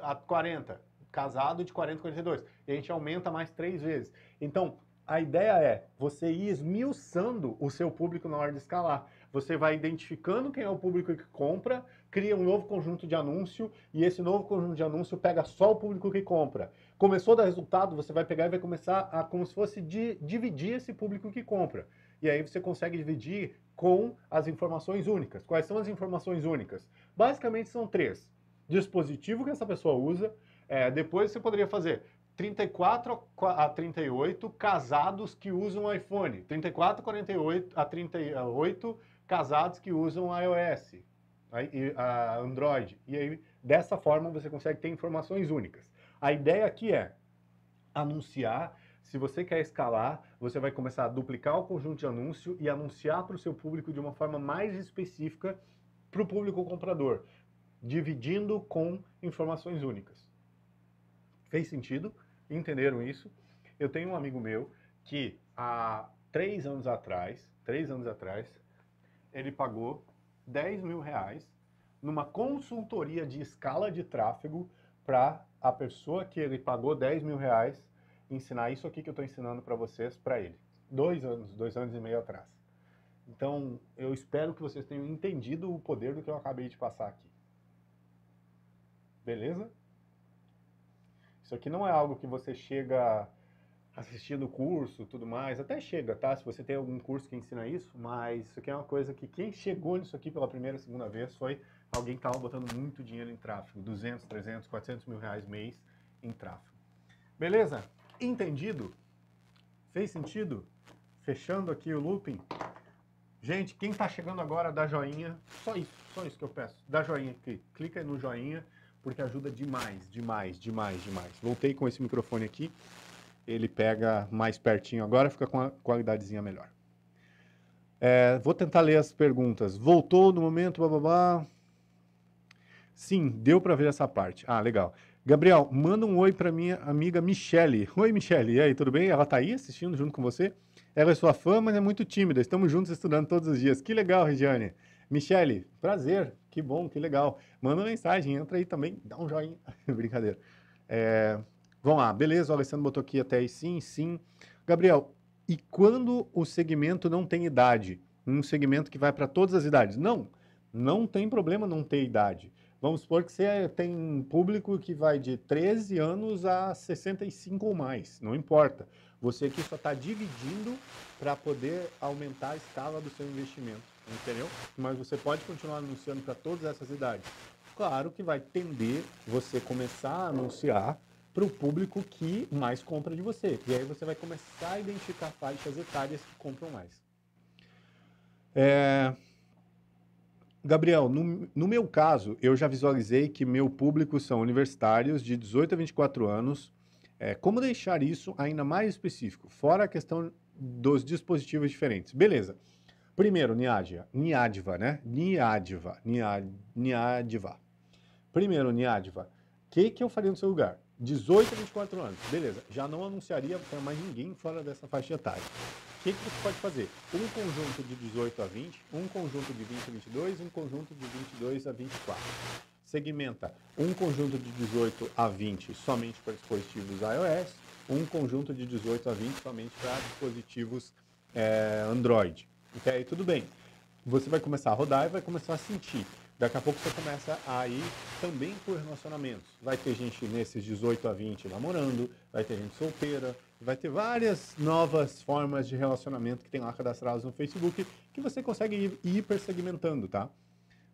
a 40 casado de 40 a 42. E a gente aumenta mais três vezes. Então, a ideia é você ir esmiuçando o seu público na hora de escalar. Você vai identificando quem é o público que compra, cria um novo conjunto de anúncio e esse novo conjunto de anúncio pega só o público que compra começou a dar resultado, você vai pegar e vai começar a, como se fosse, de, dividir esse público que compra. E aí você consegue dividir com as informações únicas. Quais são as informações únicas? Basicamente são três: dispositivo que essa pessoa usa. É, depois você poderia fazer 34 a 38 casados que usam iPhone, 34 a 48 a 38 casados que usam iOS, a Android. E aí dessa forma você consegue ter informações únicas. A ideia aqui é anunciar. Se você quer escalar, você vai começar a duplicar o conjunto de anúncio e anunciar para o seu público de uma forma mais específica para o público comprador, dividindo com informações únicas. Fez sentido? Entenderam isso? Eu tenho um amigo meu que há três anos atrás, três anos atrás, ele pagou 10 mil reais numa consultoria de escala de tráfego para a pessoa que ele pagou 10 mil reais ensinar isso aqui que eu estou ensinando para vocês para ele. Dois anos, dois anos e meio atrás. Então, eu espero que vocês tenham entendido o poder do que eu acabei de passar aqui. Beleza? Isso aqui não é algo que você chega assistindo o curso, tudo mais, até chega, tá? Se você tem algum curso que ensina isso, mas isso aqui é uma coisa que quem chegou nisso aqui pela primeira, segunda vez foi alguém estava botando muito dinheiro em tráfego, 200, 300, 400 mil reais mês em tráfego. Beleza? Entendido? Fez sentido? Fechando aqui o looping. Gente, quem está chegando agora, dá joinha. Só isso, só isso que eu peço. Dá joinha aqui. Clica no joinha, porque ajuda demais, demais, demais, demais. Voltei com esse microfone aqui. Ele pega mais pertinho agora, fica com a qualidadezinha melhor. É, vou tentar ler as perguntas. Voltou no momento, bababá. Sim, deu para ver essa parte. Ah, legal. Gabriel, manda um oi para minha amiga Michele. Oi, Michele. E aí, tudo bem? Ela está aí assistindo junto com você? Ela é sua fã, mas é muito tímida. Estamos juntos estudando todos os dias. Que legal, Regiane. Michele, prazer. Que bom, que legal. Manda uma mensagem, entra aí também, dá um joinha. *laughs* Brincadeira. É... Vamos lá, beleza. O Alessandro botou aqui até aí sim, sim. Gabriel, e quando o segmento não tem idade? Um segmento que vai para todas as idades? Não, não tem problema não ter idade. Vamos supor que você tem um público que vai de 13 anos a 65 ou mais, não importa. Você aqui só está dividindo para poder aumentar a escala do seu investimento, entendeu? Mas você pode continuar anunciando para todas essas idades. Claro que vai tender você começar a anunciar para o público que mais compra de você. E aí você vai começar a identificar faixas etárias que compram mais. É, Gabriel, no, no, meu caso, eu já visualizei que meu público são universitários de 18 a 24 anos. É, como deixar isso ainda mais específico, fora a questão dos dispositivos diferentes? Beleza. Primeiro, Niádia, Niádiva, né? Niádiva, Niádiva. Primeiro, Niádiva, o que, que eu faria no seu lugar? 18 a 24 anos, beleza. Já não anunciaria para mais ninguém fora dessa faixa etária que, que você pode fazer? Um conjunto de 18 a 20, um conjunto de 20 a 22, um conjunto de 22 a 24. Segmenta um conjunto de 18 a 20 somente para dispositivos iOS, um conjunto de 18 a 20 somente para dispositivos é, Android. Ok? Tudo bem. Você vai começar a rodar e vai começar a sentir. Daqui a pouco você começa a ir também por relacionamentos. Vai ter gente nesses 18 a 20 namorando, vai ter gente solteira, Vai ter várias novas formas de relacionamento que tem lá cadastradas no Facebook que você consegue ir hiper segmentando, tá?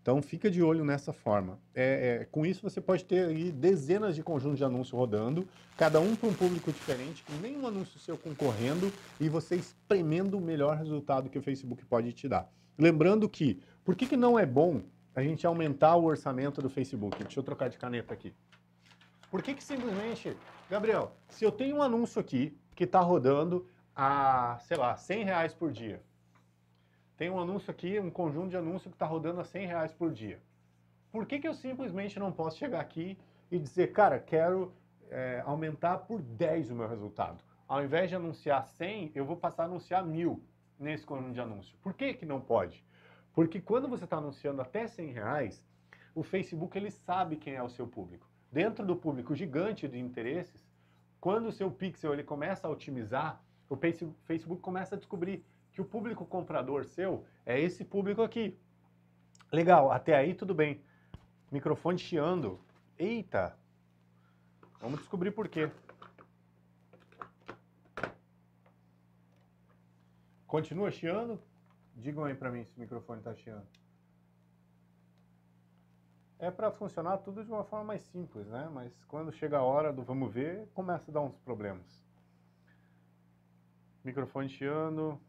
Então fica de olho nessa forma. É, é, com isso você pode ter aí dezenas de conjuntos de anúncios rodando, cada um para um público diferente, com nenhum anúncio seu concorrendo e você espremendo o melhor resultado que o Facebook pode te dar. Lembrando que, por que, que não é bom a gente aumentar o orçamento do Facebook? Deixa eu trocar de caneta aqui. Por que, que simplesmente, Gabriel, se eu tenho um anúncio aqui que está rodando a, sei lá, 100 reais por dia. Tem um anúncio aqui, um conjunto de anúncios que está rodando a 100 reais por dia. Por que, que eu simplesmente não posso chegar aqui e dizer, cara, quero é, aumentar por 10 o meu resultado? Ao invés de anunciar 100, eu vou passar a anunciar 1.000 nesse conjunto de anúncio. Por que, que não pode? Porque quando você está anunciando até 100 reais, o Facebook ele sabe quem é o seu público. Dentro do público gigante de interesses, quando o seu pixel ele começa a otimizar, o Facebook começa a descobrir que o público comprador seu é esse público aqui. Legal, até aí tudo bem. Microfone chiando. Eita! Vamos descobrir por quê. Continua chiando? Digam aí para mim se o microfone está chiando é para funcionar tudo de uma forma mais simples, né? Mas quando chega a hora do vamos ver, começa a dar uns problemas. Microfone chiando.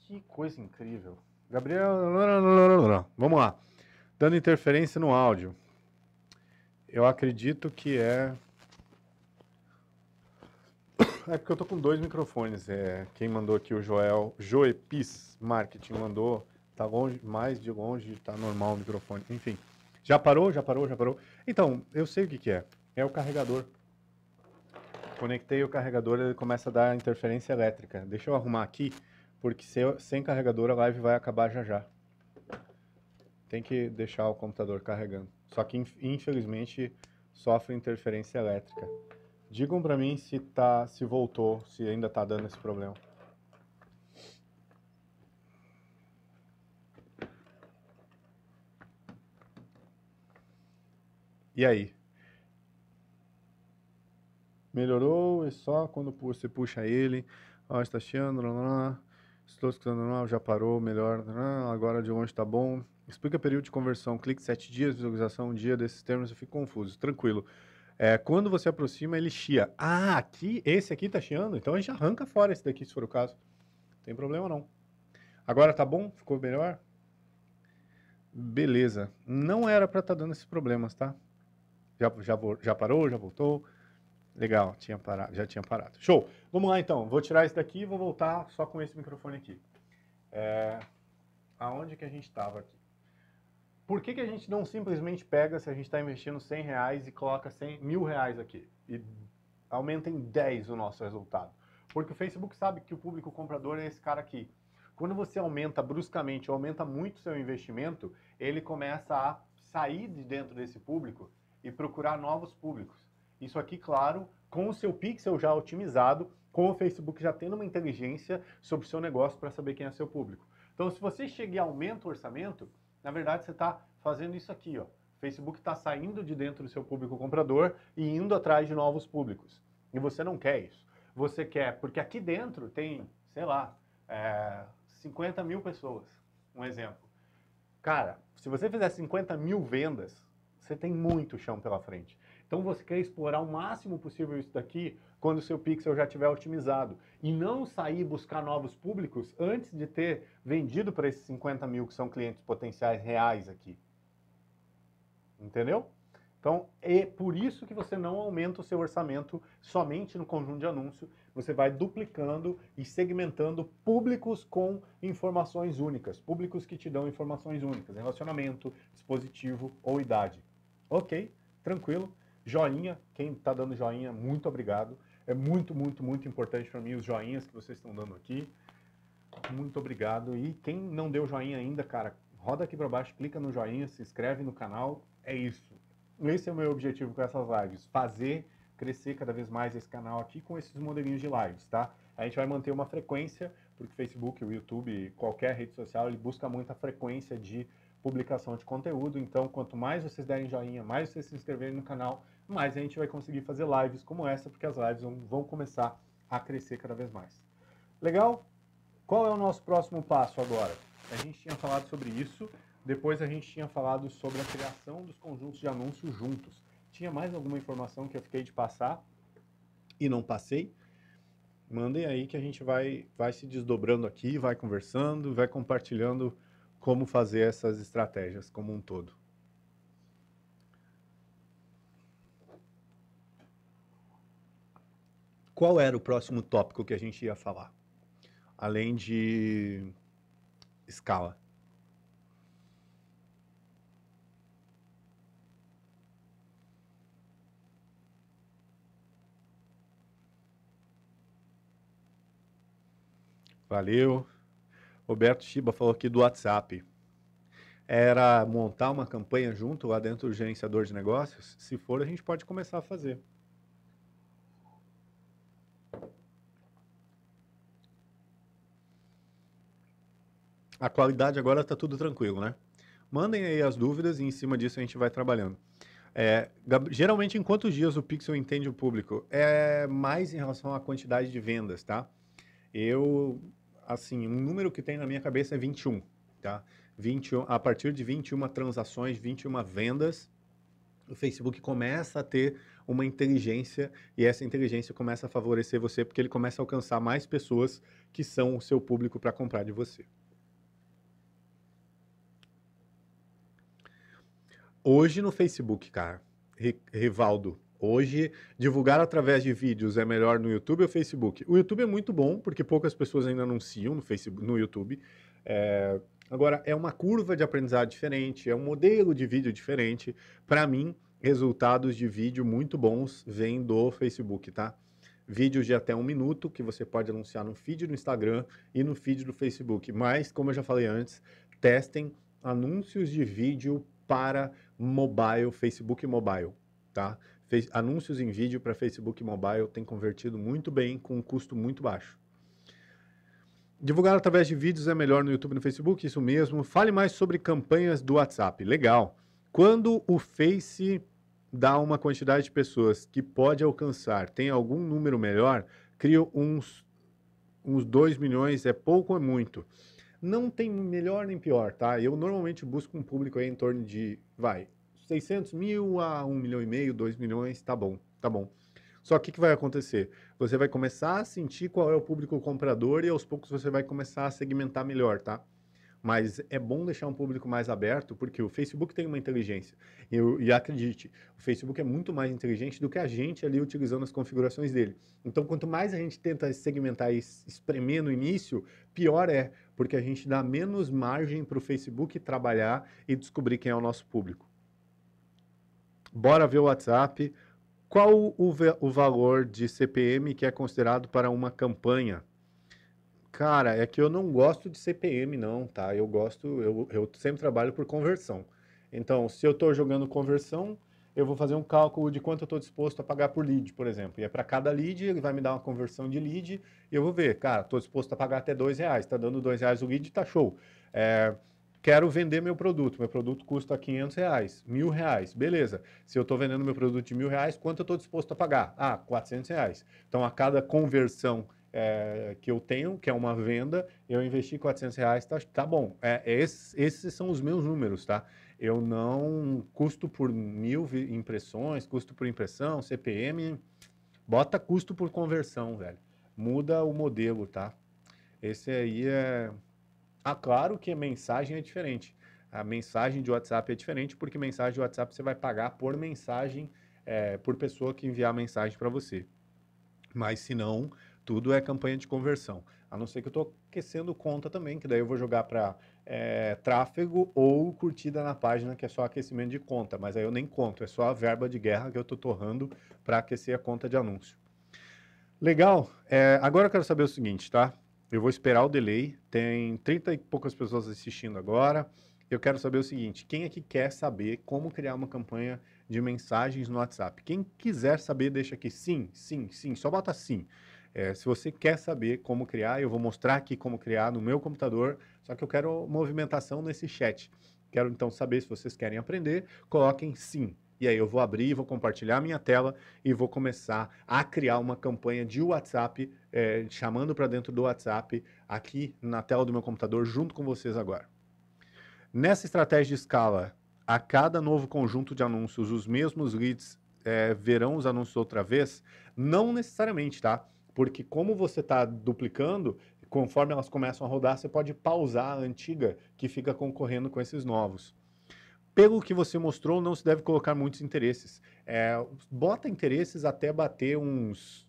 Que coisa incrível. Gabriel, vamos lá. Dando interferência no áudio. Eu acredito que é é porque eu tô com dois microfones. É, quem mandou aqui o Joel, Joepis Marketing mandou Tá longe, mais de longe, tá normal o microfone. Enfim. Já parou? Já parou? Já parou? Então, eu sei o que, que é. É o carregador. Conectei o carregador, ele começa a dar interferência elétrica. Deixa eu arrumar aqui, porque se eu, sem carregador a live vai acabar já já. Tem que deixar o computador carregando. Só que, infelizmente, sofre interferência elétrica. Digam para mim se tá, se voltou, se ainda tá dando esse problema. E aí? Melhorou, é só quando você puxa ele. Ó, está chiando, não, estou escutando, normal, já parou, melhor, agora de longe está bom. Explica período de conversão, clique 7 dias, visualização um dia, desses termos eu fico confuso. Tranquilo. É, quando você aproxima, ele chia. Ah, aqui, esse aqui está chiando, então a gente arranca fora esse daqui, se for o caso. Não tem problema não. Agora tá bom? Ficou melhor? Beleza. Não era para estar tá dando esses problemas, tá? Já, já, já parou? Já voltou? Legal, tinha parado, já tinha parado. Show! Vamos lá então, vou tirar esse daqui e vou voltar só com esse microfone aqui. É, aonde que a gente estava aqui? Por que, que a gente não simplesmente pega se a gente está investindo 100 reais e coloca 100, mil reais aqui e aumenta em 10 o nosso resultado? Porque o Facebook sabe que o público comprador é esse cara aqui. Quando você aumenta bruscamente, aumenta muito seu investimento, ele começa a sair de dentro desse público e procurar novos públicos. Isso aqui, claro, com o seu pixel já otimizado, com o Facebook já tendo uma inteligência sobre o seu negócio para saber quem é seu público. Então, se você chega e aumenta o orçamento, na verdade você está fazendo isso aqui, ó. O Facebook está saindo de dentro do seu público comprador e indo atrás de novos públicos. E você não quer isso. Você quer, porque aqui dentro tem, sei lá, é, 50 mil pessoas. Um exemplo. Cara, se você fizer 50 mil vendas, você tem muito chão pela frente. Então você quer explorar o máximo possível isso daqui quando o seu pixel já estiver otimizado. E não sair buscar novos públicos antes de ter vendido para esses 50 mil que são clientes potenciais reais aqui. Entendeu? Então, é por isso que você não aumenta o seu orçamento somente no conjunto de anúncio, você vai duplicando e segmentando públicos com informações únicas, públicos que te dão informações únicas, relacionamento, dispositivo ou idade. Ok, tranquilo. Joinha, quem está dando joinha, muito obrigado. É muito, muito, muito importante para mim os joinhas que vocês estão dando aqui. Muito obrigado. E quem não deu joinha ainda, cara, roda aqui para baixo, clica no joinha, se inscreve no canal. É isso. Esse é o meu objetivo com essas lives, fazer crescer cada vez mais esse canal aqui com esses modelinhos de lives, tá? A gente vai manter uma frequência, porque o Facebook, o YouTube, qualquer rede social, ele busca muita frequência de publicação de conteúdo. Então, quanto mais vocês derem joinha, mais vocês se inscreverem no canal, mais a gente vai conseguir fazer lives como essa, porque as lives vão começar a crescer cada vez mais. Legal? Qual é o nosso próximo passo agora? A gente tinha falado sobre isso, depois a gente tinha falado sobre a criação dos conjuntos de anúncios juntos. Tinha mais alguma informação que eu fiquei de passar e não passei? Mandem aí que a gente vai, vai se desdobrando aqui, vai conversando, vai compartilhando como fazer essas estratégias como um todo. Qual era o próximo tópico que a gente ia falar? Além de escala. Valeu. Roberto Chiba falou aqui do WhatsApp. Era montar uma campanha junto lá dentro do gerenciador de negócios? Se for, a gente pode começar a fazer. A qualidade agora está tudo tranquilo, né? Mandem aí as dúvidas e em cima disso a gente vai trabalhando. É, geralmente, em quantos dias o Pixel entende o público? É mais em relação à quantidade de vendas, tá? Eu assim, um número que tem na minha cabeça é 21, tá? 21, a partir de 21 transações, 21 vendas, o Facebook começa a ter uma inteligência e essa inteligência começa a favorecer você porque ele começa a alcançar mais pessoas que são o seu público para comprar de você. Hoje no Facebook, cara, Rivaldo, Hoje, divulgar através de vídeos é melhor no YouTube ou Facebook? O YouTube é muito bom, porque poucas pessoas ainda anunciam no, Facebook, no YouTube. É... Agora, é uma curva de aprendizado diferente, é um modelo de vídeo diferente. Para mim, resultados de vídeo muito bons vêm do Facebook, tá? Vídeos de até um minuto que você pode anunciar no feed do Instagram e no feed do Facebook. Mas, como eu já falei antes, testem anúncios de vídeo para mobile, Facebook Mobile, tá? Fez, anúncios em vídeo para Facebook Mobile tem convertido muito bem com um custo muito baixo. Divulgar através de vídeos é melhor no YouTube e no Facebook, isso mesmo. Fale mais sobre campanhas do WhatsApp. Legal. Quando o Face dá uma quantidade de pessoas que pode alcançar, tem algum número melhor, cria uns, uns 2 milhões, é pouco ou é muito? Não tem melhor nem pior, tá? Eu normalmente busco um público aí em torno de, vai, 600 mil a 1 milhão e meio, 2 milhões, tá bom, tá bom. Só que o que vai acontecer? Você vai começar a sentir qual é o público comprador e aos poucos você vai começar a segmentar melhor, tá? Mas é bom deixar um público mais aberto, porque o Facebook tem uma inteligência. E, e acredite, o Facebook é muito mais inteligente do que a gente ali utilizando as configurações dele. Então, quanto mais a gente tenta segmentar e espremer no início, pior é, porque a gente dá menos margem para o Facebook trabalhar e descobrir quem é o nosso público. Bora ver o WhatsApp. Qual o, o valor de CPM que é considerado para uma campanha? Cara, é que eu não gosto de CPM, não, tá? Eu gosto, eu, eu sempre trabalho por conversão. Então, se eu estou jogando conversão, eu vou fazer um cálculo de quanto eu estou disposto a pagar por lead, por exemplo. E é para cada lead, ele vai me dar uma conversão de lead e eu vou ver, cara, estou disposto a pagar até dois reais, está dando dois reais o lead, está show. É, quero vender meu produto. Meu produto custa 500 reais, mil reais, beleza. Se eu estou vendendo meu produto de mil reais, quanto eu estou disposto a pagar? Ah, 400 reais. Então, a cada conversão é, que eu tenho, que é uma venda, eu investi 400 reais, tá, tá bom. É, é esses, esses são os meus números, tá? Eu não custo por mil impressões, custo por impressão, CPM, bota custo por conversão, velho. Muda o modelo, tá? Esse aí é ah, claro que a mensagem é diferente. A mensagem de WhatsApp é diferente, porque mensagem de WhatsApp você vai pagar por mensagem, é, por pessoa que enviar mensagem para você. Mas se não, tudo é campanha de conversão. A não ser que eu estou aquecendo conta também, que daí eu vou jogar para é, tráfego ou curtida na página, que é só aquecimento de conta. Mas aí eu nem conto, é só a verba de guerra que eu estou torrando para aquecer a conta de anúncio. Legal. É, agora eu quero saber o seguinte, tá? eu vou esperar o delay. Tem 30 e poucas pessoas assistindo agora. Eu quero saber o seguinte: quem é que quer saber como criar uma campanha de mensagens no WhatsApp? Quem quiser saber, deixa aqui sim, sim, sim, só bota sim. É, se você quer saber como criar, eu vou mostrar aqui como criar no meu computador, só que eu quero movimentação nesse chat. Quero então saber se vocês querem aprender, coloquem sim. E aí eu vou abrir, vou compartilhar minha tela e vou começar a criar uma campanha de WhatsApp é, chamando para dentro do WhatsApp aqui na tela do meu computador junto com vocês agora. Nessa estratégia de escala, a cada novo conjunto de anúncios, os mesmos leads é, verão os anúncios outra vez? Não necessariamente, tá? Porque como você está duplicando, conforme elas começam a rodar, você pode pausar a antiga que fica concorrendo com esses novos. Pelo que você mostrou, não se deve colocar muitos interesses. É, bota interesses até bater uns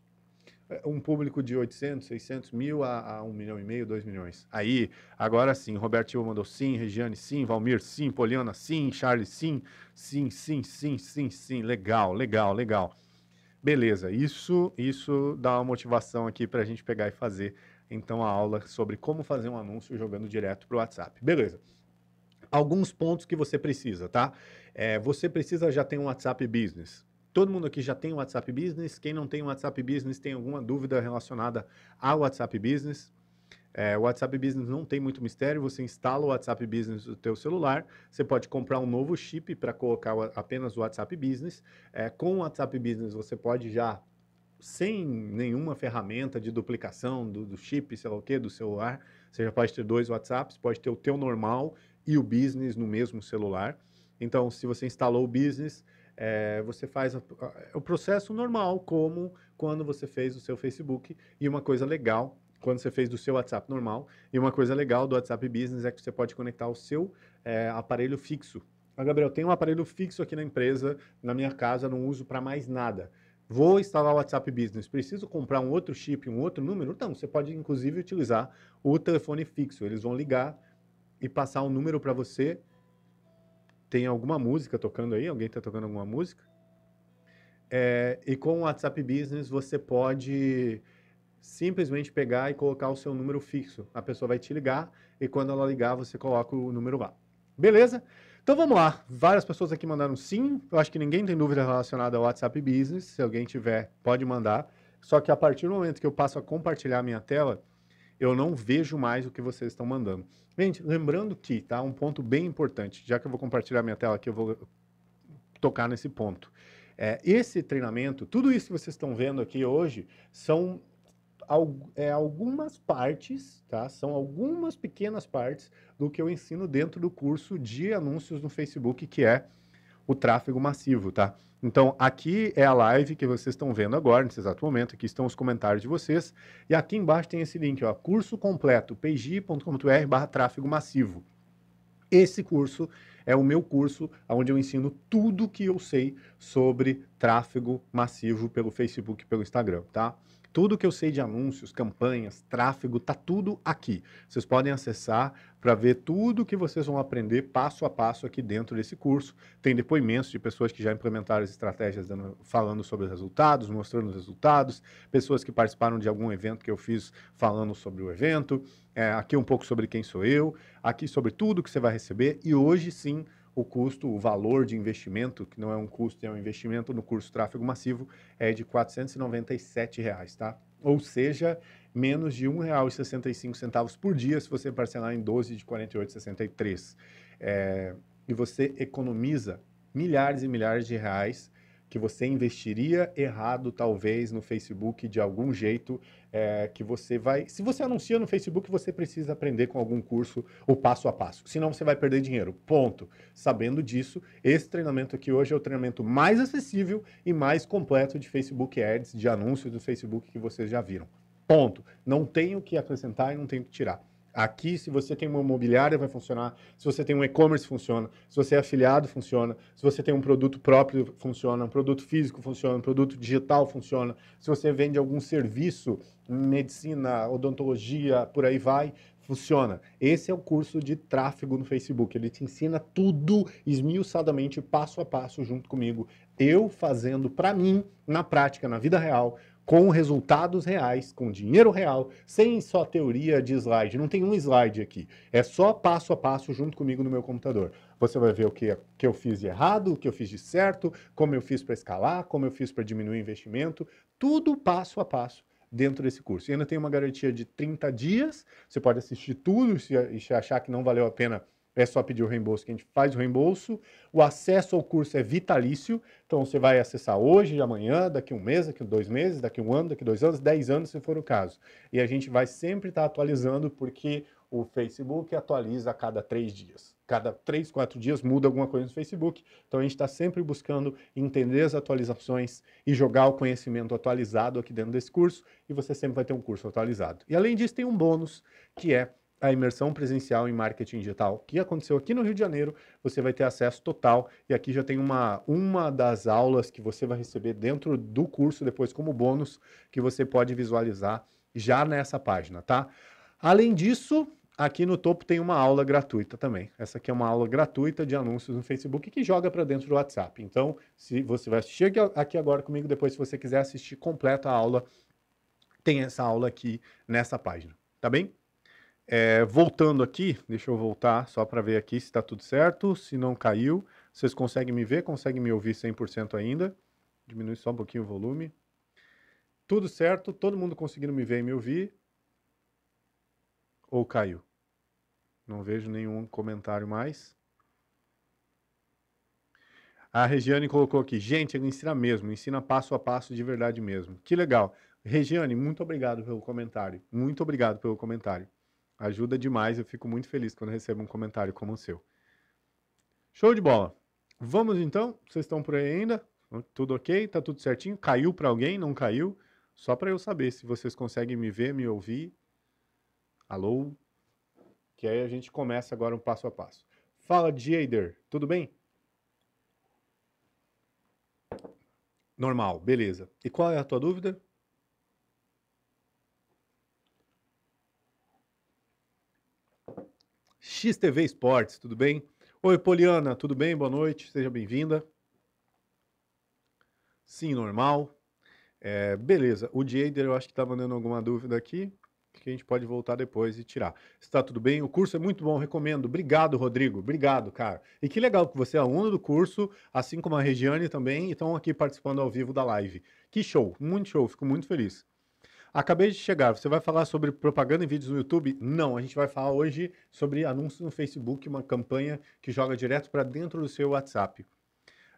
um público de 800, 600 mil a, a 1 milhão e meio, 2 milhões. Aí, agora sim, Roberto Silva mandou sim, Regiane sim, Valmir sim, Poliana sim, Charles sim, sim, sim, sim, sim, sim, legal, legal, legal. Beleza, isso, isso dá uma motivação aqui para a gente pegar e fazer então a aula sobre como fazer um anúncio jogando direto para o WhatsApp. Beleza. Alguns pontos que você precisa, tá? É, você precisa já ter um WhatsApp Business. Todo mundo aqui já tem o WhatsApp Business. Quem não tem o WhatsApp Business tem alguma dúvida relacionada ao WhatsApp Business. É, o WhatsApp Business não tem muito mistério. Você instala o WhatsApp Business no teu celular. Você pode comprar um novo chip para colocar o, apenas o WhatsApp Business. É, com o WhatsApp Business você pode já sem nenhuma ferramenta de duplicação do, do chip, sei lá o quê, do celular. Você já pode ter dois WhatsApps, pode ter o teu normal e o business no mesmo celular. Então, se você instalou o business, é, você faz a, a, o processo normal, como quando você fez o seu Facebook. E uma coisa legal, quando você fez do seu WhatsApp normal, e uma coisa legal do WhatsApp Business é que você pode conectar o seu é, aparelho fixo. Ah, Gabriel, tem um aparelho fixo aqui na empresa, na minha casa, não uso para mais nada. Vou instalar o WhatsApp Business. Preciso comprar um outro chip, um outro número? Não, você pode inclusive utilizar o telefone fixo. Eles vão ligar e passar o um número para você tem alguma música tocando aí, alguém está tocando alguma música. É, e com o WhatsApp Business você pode simplesmente pegar e colocar o seu número fixo. A pessoa vai te ligar e quando ela ligar você coloca o número lá. Beleza? Então vamos lá. Várias pessoas aqui mandaram sim. Eu acho que ninguém tem dúvida relacionada ao WhatsApp Business. Se alguém tiver, pode mandar. Só que a partir do momento que eu passo a compartilhar a minha tela, eu não vejo mais o que vocês estão mandando. Gente, lembrando que, tá? Um ponto bem importante, já que eu vou compartilhar minha tela aqui, eu vou tocar nesse ponto. É, esse treinamento, tudo isso que vocês estão vendo aqui hoje, são é, algumas partes, tá? São algumas pequenas partes do que eu ensino dentro do curso de anúncios no Facebook, que é o tráfego massivo, tá? Então, aqui é a live que vocês estão vendo agora, nesse exato momento. Aqui estão os comentários de vocês. E aqui embaixo tem esse link, ó, curso completo, pgcombr barra tráfego massivo. Esse curso é o meu curso onde eu ensino tudo que eu sei sobre tráfego massivo pelo Facebook e pelo Instagram, tá? Tudo que eu sei de anúncios, campanhas, tráfego, tá tudo aqui. Vocês podem acessar para ver tudo que vocês vão aprender passo a passo aqui dentro desse curso. Tem depoimentos de pessoas que já implementaram as estratégias dando, falando sobre os resultados, mostrando os resultados, pessoas que participaram de algum evento que eu fiz falando sobre o evento, é, aqui um pouco sobre quem sou eu, aqui sobre tudo que você vai receber e hoje sim o custo, o valor de investimento, que não é um custo, é um investimento no curso tráfego massivo, é de R$ 497, reais, tá? Ou seja, menos de R$ 1,65 por dia se você parcelar em 12 de R$ 48,63. É, e você economiza milhares e milhares de reais que você investiria errado, talvez, no Facebook de algum jeito, é, que você vai... Se você anuncia no Facebook, você precisa aprender com algum curso o passo a passo, senão você vai perder dinheiro, ponto. Sabendo disso, esse treinamento aqui hoje é o treinamento mais acessível e mais completo de Facebook Ads, de anúncios do Facebook que vocês já viram. Ponto. Não tenho o que acrescentar e não tenho o que tirar. Aqui, se você tem uma imobiliária, vai funcionar. Se você tem um e-commerce, funciona. Se você é afiliado, funciona. Se você tem um produto próprio, funciona. Um produto físico, funciona. Um produto digital, funciona. Se você vende algum serviço, medicina, odontologia, por aí vai, funciona. Esse é o curso de tráfego no Facebook. Ele te ensina tudo esmiuçadamente, passo a passo, junto comigo. Eu fazendo para mim, na prática, na vida real, com resultados reais, com dinheiro real, sem só teoria de slide. Não tem um slide aqui. É só passo a passo junto comigo no meu computador. Você vai ver o que, que eu fiz de errado, o que eu fiz de certo, como eu fiz para escalar, como eu fiz para diminuir o investimento. Tudo passo a passo dentro desse curso. E ainda tem uma garantia de 30 dias. Você pode assistir tudo se achar que não valeu a pena é só pedir o reembolso que a gente faz o reembolso. O acesso ao curso é vitalício, então você vai acessar hoje, amanhã, daqui um mês, daqui dois meses, daqui um ano, daqui dois anos, dez anos, se for o caso. E a gente vai sempre estar tá atualizando, porque o Facebook atualiza a cada três dias. Cada três, quatro dias muda alguma coisa no Facebook. Então a gente está sempre buscando entender as atualizações e jogar o conhecimento atualizado aqui dentro desse curso. E você sempre vai ter um curso atualizado. E além disso, tem um bônus que é a imersão presencial em marketing digital que aconteceu aqui no Rio de Janeiro, você vai ter acesso total. E aqui já tem uma, uma das aulas que você vai receber dentro do curso, depois como bônus, que você pode visualizar já nessa página, tá? Além disso, aqui no topo tem uma aula gratuita também. Essa aqui é uma aula gratuita de anúncios no Facebook que joga para dentro do WhatsApp. Então, se você vai assistir aqui agora comigo, depois, se você quiser assistir completa a aula, tem essa aula aqui nessa página, tá bem? É, voltando aqui, deixa eu voltar só para ver aqui se está tudo certo, se não caiu. Vocês conseguem me ver, conseguem me ouvir 100% ainda. Diminui só um pouquinho o volume. Tudo certo, todo mundo conseguindo me ver e me ouvir. Ou caiu? Não vejo nenhum comentário mais. A Regiane colocou aqui, gente, ele ensina mesmo, ensina passo a passo de verdade mesmo. Que legal. Regiane, muito obrigado pelo comentário. Muito obrigado pelo comentário. Ajuda demais, eu fico muito feliz quando recebo um comentário como o seu. Show de bola. Vamos então, vocês estão por aí ainda? Tudo ok? Tá tudo certinho? Caiu para alguém? Não caiu? Só para eu saber se vocês conseguem me ver, me ouvir. Alô? Que aí a gente começa agora um passo a passo. Fala, Jader, tudo bem? Normal, beleza. E qual é a tua dúvida? XTV Esportes, tudo bem? Oi, Poliana, tudo bem? Boa noite, seja bem-vinda. Sim, normal. É, beleza, o Jader eu acho que está mandando alguma dúvida aqui, que a gente pode voltar depois e tirar. Está tudo bem? O curso é muito bom, recomendo. Obrigado, Rodrigo. Obrigado, cara. E que legal que você é aluno do curso, assim como a Regiane também, e estão aqui participando ao vivo da live. Que show, muito show, fico muito feliz. Acabei de chegar. Você vai falar sobre propaganda em vídeos no YouTube? Não, a gente vai falar hoje sobre anúncios no Facebook, uma campanha que joga direto para dentro do seu WhatsApp.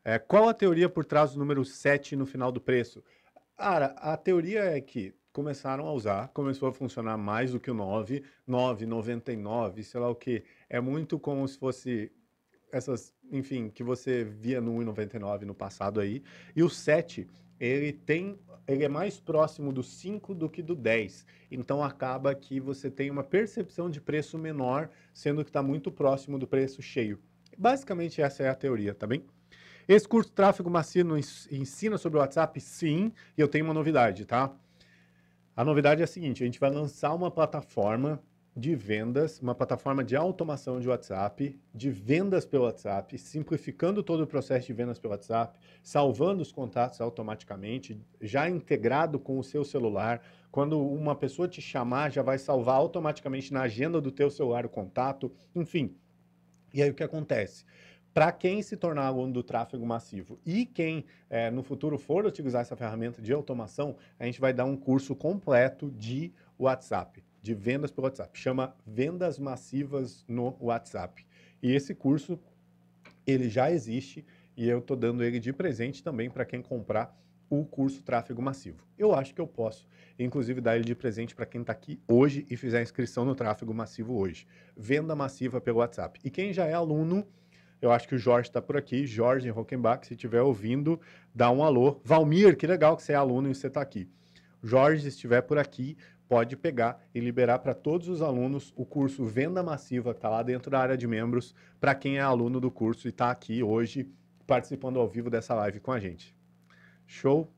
É, qual a teoria por trás do número 7 no final do preço? Cara, a teoria é que começaram a usar, começou a funcionar mais do que o 9, 9,99, sei lá o que. É muito como se fosse essas, enfim, que você via no 1,99 no passado aí. E o 7 ele tem ele é mais próximo do 5 do que do 10. Então acaba que você tem uma percepção de preço menor, sendo que está muito próximo do preço cheio. Basicamente essa é a teoria, tá bem? Esse curso Tráfego Massino ensina sobre o WhatsApp? Sim, e eu tenho uma novidade, tá? A novidade é a seguinte, a gente vai lançar uma plataforma de vendas, uma plataforma de automação de WhatsApp, de vendas pelo WhatsApp, simplificando todo o processo de vendas pelo WhatsApp, salvando os contatos automaticamente, já integrado com o seu celular. Quando uma pessoa te chamar, já vai salvar automaticamente na agenda do teu celular o contato, enfim. E aí o que acontece? para quem se tornar aluno do tráfego massivo e quem é, no futuro for utilizar essa ferramenta de automação, a gente vai dar um curso completo de WhatsApp de vendas pelo WhatsApp. Chama Vendas Massivas no WhatsApp. E esse curso, ele já existe e eu estou dando ele de presente também para quem comprar o curso Tráfego Massivo. Eu acho que eu posso, inclusive, dar ele de presente para quem está aqui hoje e fizer a inscrição no Tráfego Massivo hoje. Venda massiva pelo WhatsApp. E quem já é aluno, eu acho que o Jorge está por aqui, Jorge Rockenbach, se estiver ouvindo, dá um alô. Valmir, que legal que você é aluno e você está aqui. Jorge estiver por aqui, pode pegar e liberar para todos os alunos o curso Venda Massiva, que está lá dentro da área de membros, para quem é aluno do curso e está aqui hoje participando ao vivo dessa live com a gente. Show?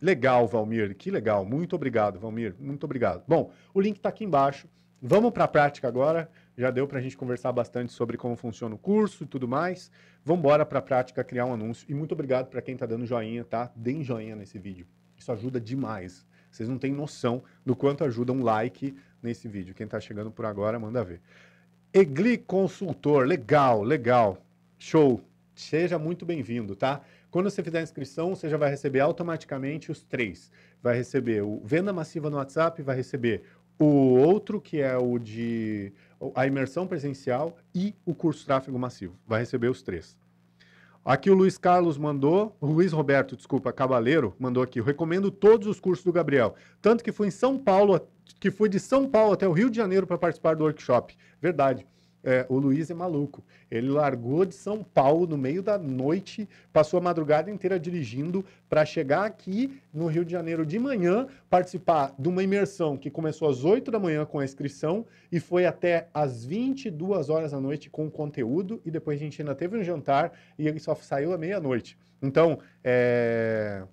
Legal, Valmir, que legal. Muito obrigado, Valmir, muito obrigado. Bom, o link está aqui embaixo. Vamos para a prática agora. Já deu para a gente conversar bastante sobre como funciona o curso e tudo mais. Vamos embora para a prática criar um anúncio. E muito obrigado para quem está dando joinha, tá? Deem joinha nesse vídeo. Isso ajuda demais. Vocês não têm noção do quanto ajuda um like nesse vídeo. Quem está chegando por agora, manda ver. Egli Consultor, legal, legal. Show. Seja muito bem-vindo, tá? Quando você fizer a inscrição, você já vai receber automaticamente os três. Vai receber o Venda Massiva no WhatsApp, vai receber o outro, que é o de a imersão presencial, e o curso Tráfego Massivo. Vai receber os três. Aqui o Luiz Carlos mandou, o Luiz Roberto, desculpa, Cavaleiro mandou aqui. Eu recomendo todos os cursos do Gabriel. Tanto que fui em São Paulo, que fui de São Paulo até o Rio de Janeiro para participar do workshop. Verdade. É, o Luiz é maluco. Ele largou de São Paulo no meio da noite, passou a madrugada inteira dirigindo para chegar aqui no Rio de Janeiro de manhã, participar de uma imersão que começou às 8 da manhã com a inscrição e foi até às 22 horas da noite com o conteúdo e depois a gente ainda teve um jantar e ele só saiu à meia-noite. Então, é...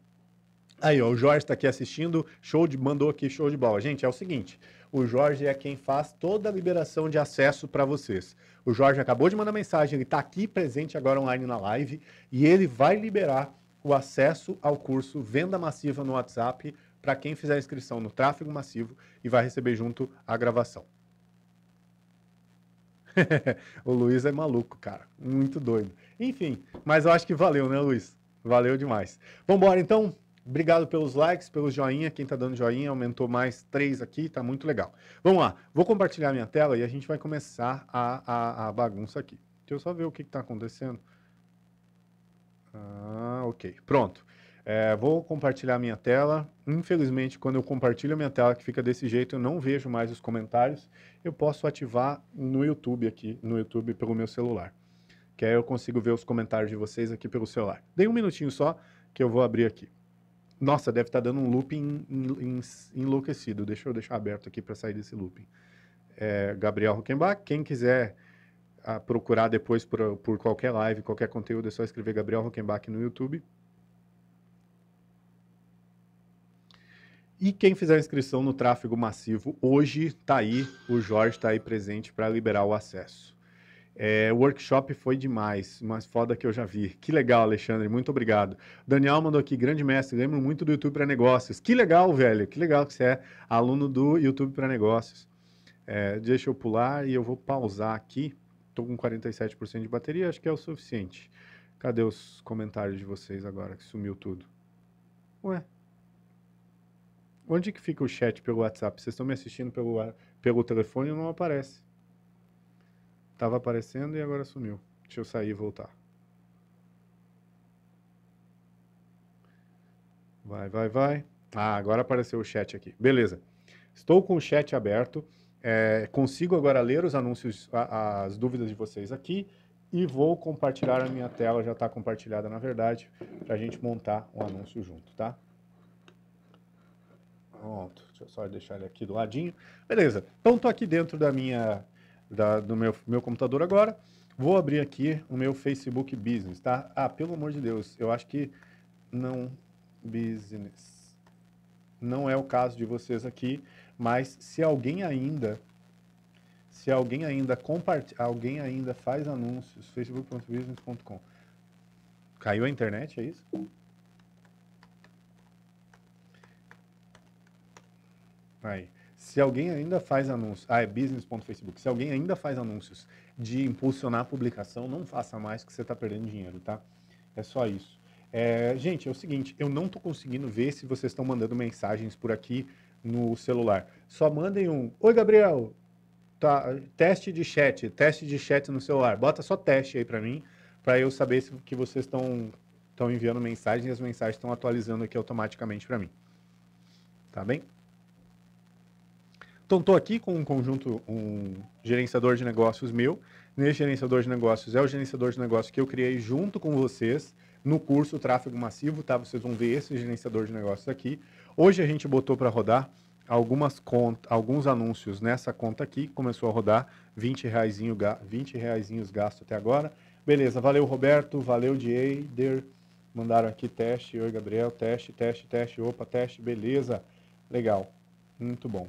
Aí, ó, o Jorge está aqui assistindo, show de, mandou aqui show de bola. Gente, é o seguinte, o Jorge é quem faz toda a liberação de acesso para vocês. O Jorge acabou de mandar mensagem, ele está aqui presente agora online na live e ele vai liberar o acesso ao curso Venda Massiva no WhatsApp para quem fizer a inscrição no tráfego massivo e vai receber junto a gravação. *laughs* o Luiz é maluco, cara. Muito doido. Enfim, mas eu acho que valeu, né, Luiz? Valeu demais. Vambora, então. Obrigado pelos likes, pelos joinha. Quem está dando joinha aumentou mais três aqui, tá muito legal. Vamos lá, vou compartilhar minha tela e a gente vai começar a, a, a bagunça aqui. Deixa eu só ver o que está acontecendo. Ah, ok, pronto. É, vou compartilhar minha tela. Infelizmente, quando eu compartilho a minha tela, que fica desse jeito, eu não vejo mais os comentários. Eu posso ativar no YouTube aqui, no YouTube pelo meu celular. Que aí eu consigo ver os comentários de vocês aqui pelo celular. Dei um minutinho só que eu vou abrir aqui. Nossa, deve estar tá dando um looping enlouquecido. Deixa eu deixar aberto aqui para sair desse looping. É, Gabriel Huckenbach, quem quiser a, ah, procurar depois por, por, qualquer live, qualquer conteúdo, é só escrever Gabriel Huckenbach no YouTube. E quem fizer inscrição no tráfego massivo hoje, tá aí, o Jorge está aí presente para liberar o acesso. É, o workshop foi demais, mais foda que eu já vi. Que legal, Alexandre, muito obrigado. Daniel mandou aqui, grande mestre, lembro muito do YouTube para Negócios. Que legal, velho, que legal que você é aluno do YouTube para Negócios. É, deixa eu pular e eu vou pausar aqui. Estou com 47% de bateria, acho que é o suficiente. Cadê os comentários de vocês agora que sumiu tudo? Ué? Onde que fica o chat pelo WhatsApp? Vocês estão me assistindo pelo, pelo telefone e não aparece. Tava aparecendo e agora sumiu. Deixa eu sair e voltar. Vai, vai, vai. Ah, agora apareceu o chat aqui. Beleza. Estou com o chat aberto. É, consigo agora ler os anúncios, a, as dúvidas de vocês aqui e vou compartilhar a minha tela, já está compartilhada na verdade, para a gente montar um anúncio junto, tá? Pronto, deixa eu só deixar ele aqui do ladinho. Beleza, então estou aqui dentro da minha da, do meu, meu computador agora. Vou abrir aqui o meu Facebook Business, tá? Ah, pelo amor de Deus, eu acho que não business. Não é o caso de vocês aqui, mas se alguém ainda se alguém ainda compartilha, alguém ainda faz anúncios, facebook.business.com. Caiu a internet, é isso? Aí. Se alguém ainda faz anúncios, ah, é business.facebook, se alguém ainda faz anúncios de impulsionar a publicação, não faça mais que você está perdendo dinheiro, tá? É só isso. É, gente, é o seguinte, eu não estou conseguindo ver se vocês estão mandando mensagens por aqui no celular. Só mandem um, oi Gabriel, tá, teste de chat, teste de chat no celular. Bota só teste aí para mim, para eu saber se que vocês estão estão enviando mensagens e as mensagens estão atualizando aqui automaticamente para mim. Tá bem? Então, estou aqui com um conjunto, um gerenciador de negócios meu. Nesse gerenciador de negócios é o gerenciador de negócios que eu criei junto com vocês no curso Tráfego Massivo, tá? Vocês vão ver esse gerenciador de negócios aqui. Hoje a gente botou para rodar algumas contas, alguns anúncios nessa conta aqui, começou a rodar 20 reais, 20 reaisinhos gasto até agora. Beleza, valeu Roberto, valeu Dieder, mandaram aqui teste, oi Gabriel, teste, teste, teste, opa, teste, beleza, legal, muito bom.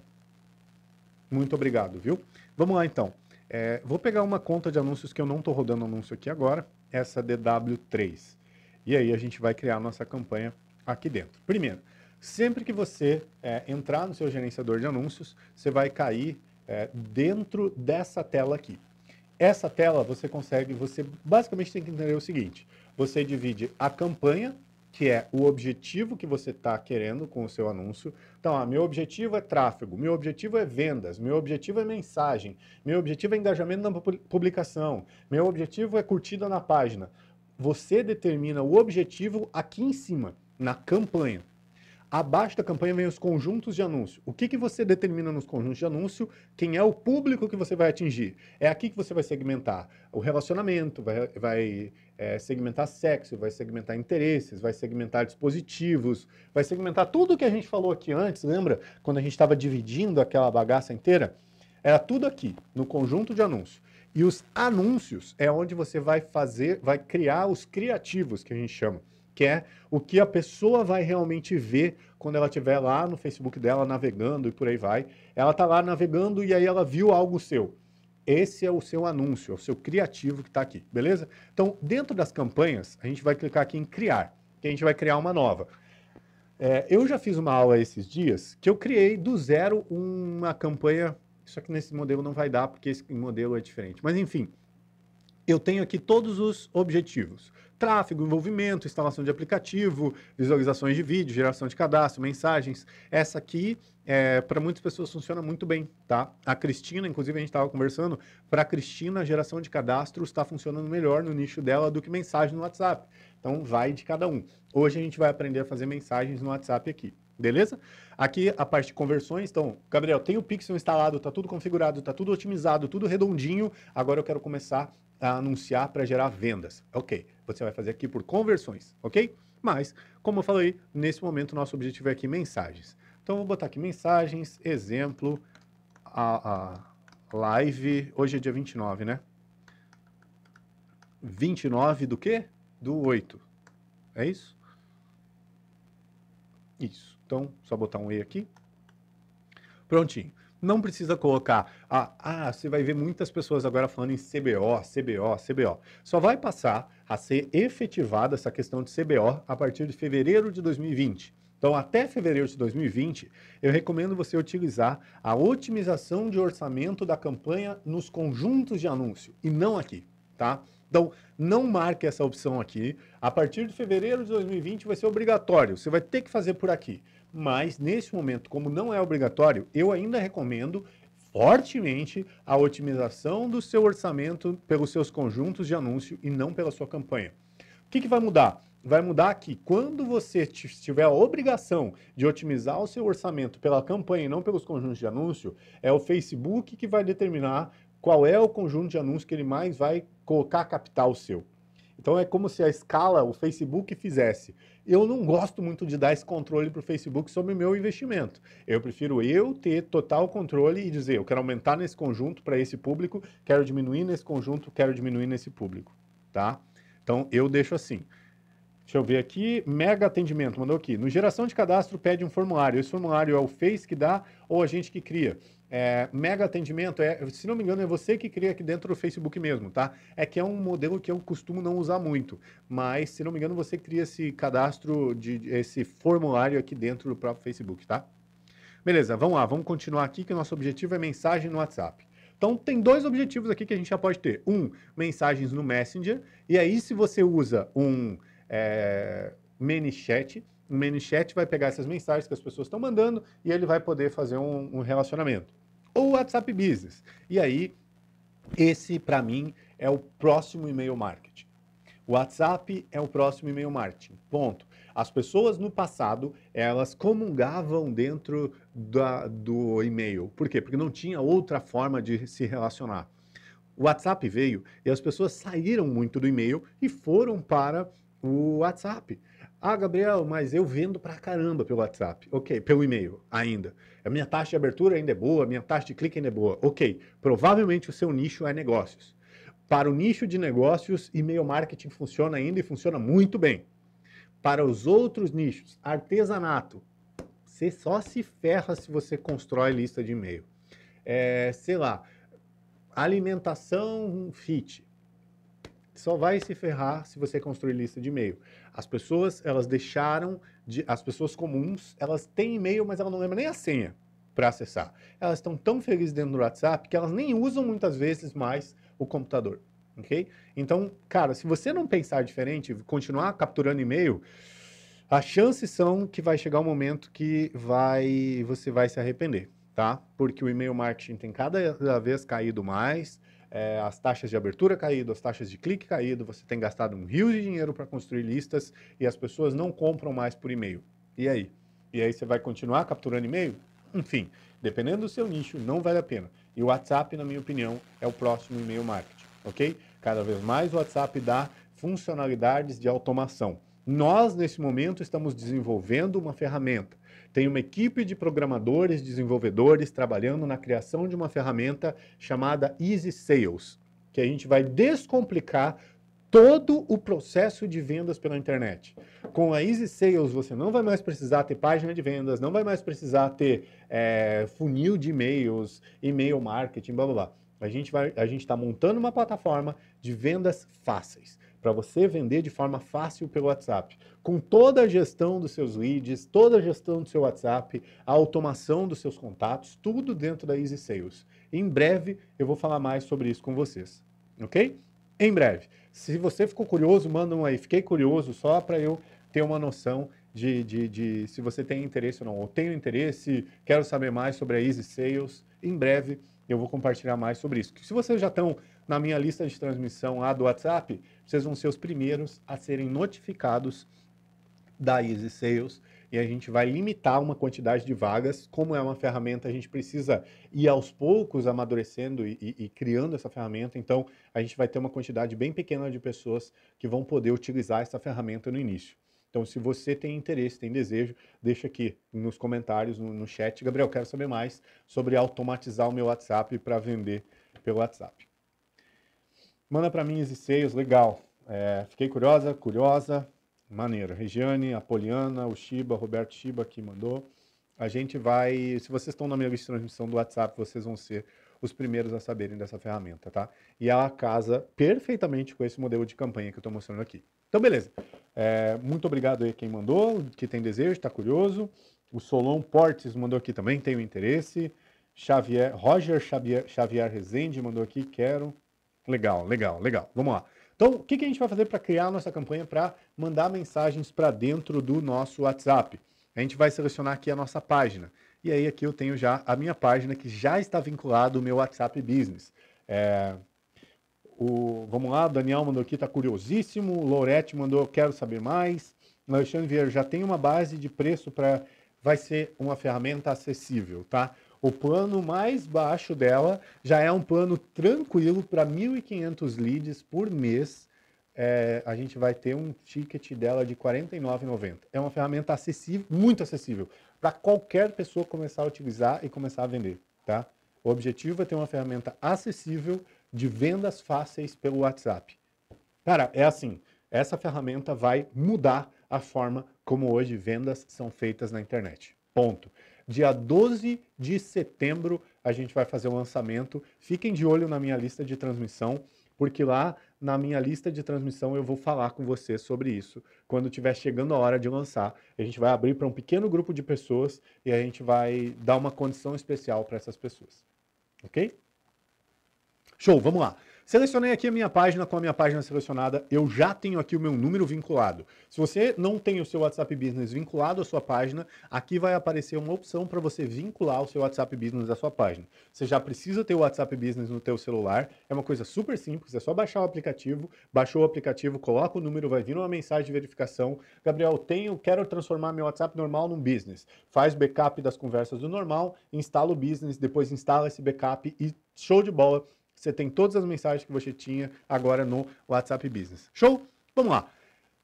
Muito obrigado, viu? Vamos lá então. É, vou pegar uma conta de anúncios que eu não estou rodando anúncio aqui agora, essa DW3. E aí a gente vai criar nossa campanha aqui dentro. Primeiro, sempre que você é, entrar no seu gerenciador de anúncios, você vai cair é, dentro dessa tela aqui. Essa tela você consegue, você basicamente tem que entender o seguinte: você divide a campanha, que é o objetivo que você está querendo com o seu anúncio, então, meu objetivo é tráfego, meu objetivo é vendas, meu objetivo é mensagem, meu objetivo é engajamento na publicação, meu objetivo é curtida na página. Você determina o objetivo aqui em cima, na campanha. Abaixo da campanha vem os conjuntos de anúncio. O que, que você determina nos conjuntos de anúncio? Quem é o público que você vai atingir? É aqui que você vai segmentar o relacionamento, vai, vai é, segmentar sexo, vai segmentar interesses, vai segmentar dispositivos, vai segmentar tudo o que a gente falou aqui antes, lembra? Quando a gente estava dividindo aquela bagaça inteira? Era tudo aqui, no conjunto de anúncios. E os anúncios é onde você vai fazer, vai criar os criativos, que a gente chama, que é o que a pessoa vai realmente ver quando ela estiver lá no Facebook dela navegando e por aí vai. Ela está lá navegando e aí ela viu algo seu. Esse é o seu anúncio, é o seu criativo que está aqui, beleza? Então, dentro das campanhas, a gente vai clicar aqui em criar, que a gente vai criar uma nova. É, eu já fiz uma aula esses dias que eu criei do zero uma campanha, só que nesse modelo não vai dar porque esse modelo é diferente. Mas enfim, eu tenho aqui todos os objetivos. Tráfego, envolvimento, instalação de aplicativo, visualizações de vídeo, geração de cadastro, mensagens. Essa aqui, é, para muitas pessoas, funciona muito bem, tá? A Cristina, inclusive, a gente estava conversando, para a Cristina, a geração de cadastro está funcionando melhor no nicho dela do que mensagem no WhatsApp. Então, vai de cada um. Hoje a gente vai aprender a fazer mensagens no WhatsApp aqui, beleza? Aqui a parte de conversões, então, Gabriel, tem o Pixel instalado, está tudo configurado, está tudo otimizado, tudo redondinho. Agora eu quero começar a anunciar para gerar vendas. Ok, você vai fazer aqui por conversões, ok? Mas, como eu falei, nesse momento nosso objetivo é aqui mensagens. Então, vou botar aqui mensagens, exemplo, a, a live, hoje é dia 29, né? 29 do quê? Do 8. É isso? Isso. Então, só botar um E aqui. Prontinho não precisa colocar. Ah, ah, você vai ver muitas pessoas agora falando em CBO, CBO, CBO. Só vai passar a ser efetivada essa questão de CBO a partir de fevereiro de 2020. Então, até fevereiro de 2020, eu recomendo você utilizar a otimização de orçamento da campanha nos conjuntos de anúncio e não aqui, tá? Então, não marque essa opção aqui. A partir de fevereiro de 2020 vai ser obrigatório. Você vai ter que fazer por aqui mas nesse momento, como não é obrigatório, eu ainda recomendo fortemente a otimização do seu orçamento pelos seus conjuntos de anúncio e não pela sua campanha. O que, que vai mudar? Vai mudar que quando você tiver a obrigação de otimizar o seu orçamento pela campanha e não pelos conjuntos de anúncio, é o Facebook que vai determinar qual é o conjunto de anúncios que ele mais vai colocar capital seu. Então é como se a escala o Facebook fizesse. Eu não gosto muito de dar esse controle para o Facebook sobre o meu investimento. Eu prefiro eu ter total controle e dizer, eu quero aumentar nesse conjunto para esse público, quero diminuir nesse conjunto, quero diminuir nesse público, tá? Então eu deixo assim. Deixa eu ver aqui. Mega atendimento, mandou aqui. No geração de cadastro pede um formulário. Esse formulário é o Face que dá ou a gente que cria. É, mega atendimento é, se não me engano, é você que cria aqui dentro do Facebook mesmo, tá? É que é um modelo que eu costumo não usar muito, mas se não me engano, você cria esse cadastro de esse formulário aqui dentro do próprio Facebook, tá? Beleza, vamos lá, vamos continuar aqui que o nosso objetivo é mensagem no WhatsApp. Então tem dois objetivos aqui que a gente já pode ter. Um, mensagens no Messenger, e aí se você usa um é, ManyChat. O ManyChat vai pegar essas mensagens que as pessoas estão mandando e ele vai poder fazer um, um relacionamento. Ou WhatsApp Business. E aí, esse, para mim, é o próximo e-mail marketing. O WhatsApp é o próximo e-mail marketing. Ponto. As pessoas no passado, elas comungavam dentro da, do e-mail. Por quê? Porque não tinha outra forma de se relacionar. O WhatsApp veio e as pessoas saíram muito do e-mail e foram para o WhatsApp. Ah, Gabriel, mas eu vendo pra caramba pelo WhatsApp. Ok, pelo e-mail ainda. A minha taxa de abertura ainda é boa, a minha taxa de clique ainda é boa. Ok, provavelmente o seu nicho é negócios. Para o nicho de negócios, e-mail marketing funciona ainda e funciona muito bem. Para os outros nichos, artesanato, você só se ferra se você constrói lista de e-mail. É, sei lá, alimentação fit só vai se ferrar se você construir lista de e-mail. As pessoas, elas deixaram de. As pessoas comuns, elas têm e-mail, mas elas não lembram nem a senha para acessar. Elas estão tão felizes dentro do WhatsApp que elas nem usam muitas vezes mais o computador. Ok? Então, cara, se você não pensar diferente, continuar capturando e-mail, as chances são que vai chegar um momento que vai você vai se arrepender, tá? Porque o e-mail marketing tem cada vez caído mais é, as taxas de abertura caído, as taxas de clique caído, você tem gastado um rio de dinheiro para construir listas e as pessoas não compram mais por e-mail. E aí? E aí você vai continuar capturando e-mail? Enfim, dependendo do seu nicho, não vale a pena. E o WhatsApp, na minha opinião, é o próximo e-mail marketing, ok? Cada vez mais o WhatsApp dá funcionalidades de automação. Nós, nesse momento, estamos desenvolvendo uma ferramenta tem uma equipe de programadores, desenvolvedores trabalhando na criação de uma ferramenta chamada Easy Sales, que a gente vai descomplicar todo o processo de vendas pela internet. Com a Easy Sales, você não vai mais precisar ter página de vendas, não vai mais precisar ter é, funil de e-mails, e-mail marketing, blá blá blá. A gente está montando uma plataforma de vendas fáceis para você vender de forma fácil pelo WhatsApp. Com toda a gestão dos seus leads, toda a gestão do seu WhatsApp, a automação dos seus contatos, tudo dentro da Easy Sales. Em breve eu vou falar mais sobre isso com vocês, ok? Em breve. Se você ficou curioso, manda um aí. Fiquei curioso só para eu ter uma noção de, de, de, se você tem interesse ou não. Ou tenho interesse, quero saber mais sobre a Easy Sales. Em breve eu vou compartilhar mais sobre isso. Se vocês já estão na minha lista de transmissão lá do WhatsApp, vocês vão ser os primeiros a serem notificados da Easy Sales e a gente vai limitar uma quantidade de vagas. Como é uma ferramenta, a gente precisa ir aos poucos amadurecendo e, e, e, criando essa ferramenta. Então, a gente vai ter uma quantidade bem pequena de pessoas que vão poder utilizar essa ferramenta no início. Então, se você tem interesse, tem desejo, deixa aqui nos comentários, no, no chat. Gabriel, quero saber mais sobre automatizar o meu WhatsApp para vender pelo WhatsApp. Manda para mim esses seios, legal. É, fiquei curiosa, curiosa, maneiro. Regiane, Apoliana, o Shiba, Roberto Shiba que mandou. A gente vai, se vocês estão na minha lista de transmissão do WhatsApp, vocês vão ser os primeiros a saberem dessa ferramenta, tá? E ela casa perfeitamente com esse modelo de campanha que eu estou mostrando aqui. Então, beleza. É, muito obrigado aí quem mandou, que tem desejo, está curioso. O Solon Portes mandou aqui também, tem o interesse. Xavier, Roger Xavier, Xavier Rezende mandou aqui, quero. Legal, legal, legal. Vamos lá. Então, o que, que a gente vai fazer para criar a nossa campanha para mandar mensagens para dentro do nosso WhatsApp? A gente vai selecionar aqui a nossa página. E aí aqui eu tenho já a minha página que já está vinculada ao meu WhatsApp Business. É... O, vamos lá, Daniel mandou aqui, está curiosíssimo. Lorete mandou, quero saber mais. Alexandre Vieira, já tem uma base de preço para... Vai ser uma ferramenta acessível, tá? O plano mais baixo dela já é um plano tranquilo para 1.500 leads por mês. É, a gente vai ter um ticket dela de R$ 49,90. É uma ferramenta acessível, muito acessível, para qualquer pessoa começar a utilizar e começar a vender, tá? O objetivo é ter uma ferramenta acessível de vendas fáceis pelo WhatsApp. Cara, é assim, essa ferramenta vai mudar a forma como hoje vendas são feitas na internet. Ponto. Dia 12 de setembro a gente vai fazer o lançamento. Fiquem de olho na minha lista de transmissão, porque lá na minha lista de transmissão eu vou falar com você sobre isso. Quando estiver chegando a hora de lançar, a gente vai abrir para um pequeno grupo de pessoas e a gente vai dar uma condição especial para essas pessoas. Ok? Show, vamos lá. Selecionei aqui a minha página, com a minha página selecionada, eu já tenho aqui o meu número vinculado. Se você não tem o seu WhatsApp Business vinculado à sua página, aqui vai aparecer uma opção para você vincular o seu WhatsApp Business à sua página. Você já precisa ter o WhatsApp Business no teu celular, é uma coisa super simples, é só baixar o aplicativo, baixou o aplicativo, coloca o número, vai vir uma mensagem de verificação, Gabriel, tenho, quero transformar meu WhatsApp normal num business. Faz backup das conversas do normal, instala o business, depois instala esse backup e show de bola, você tem todas as mensagens que você tinha agora no WhatsApp Business. Show? Vamos lá.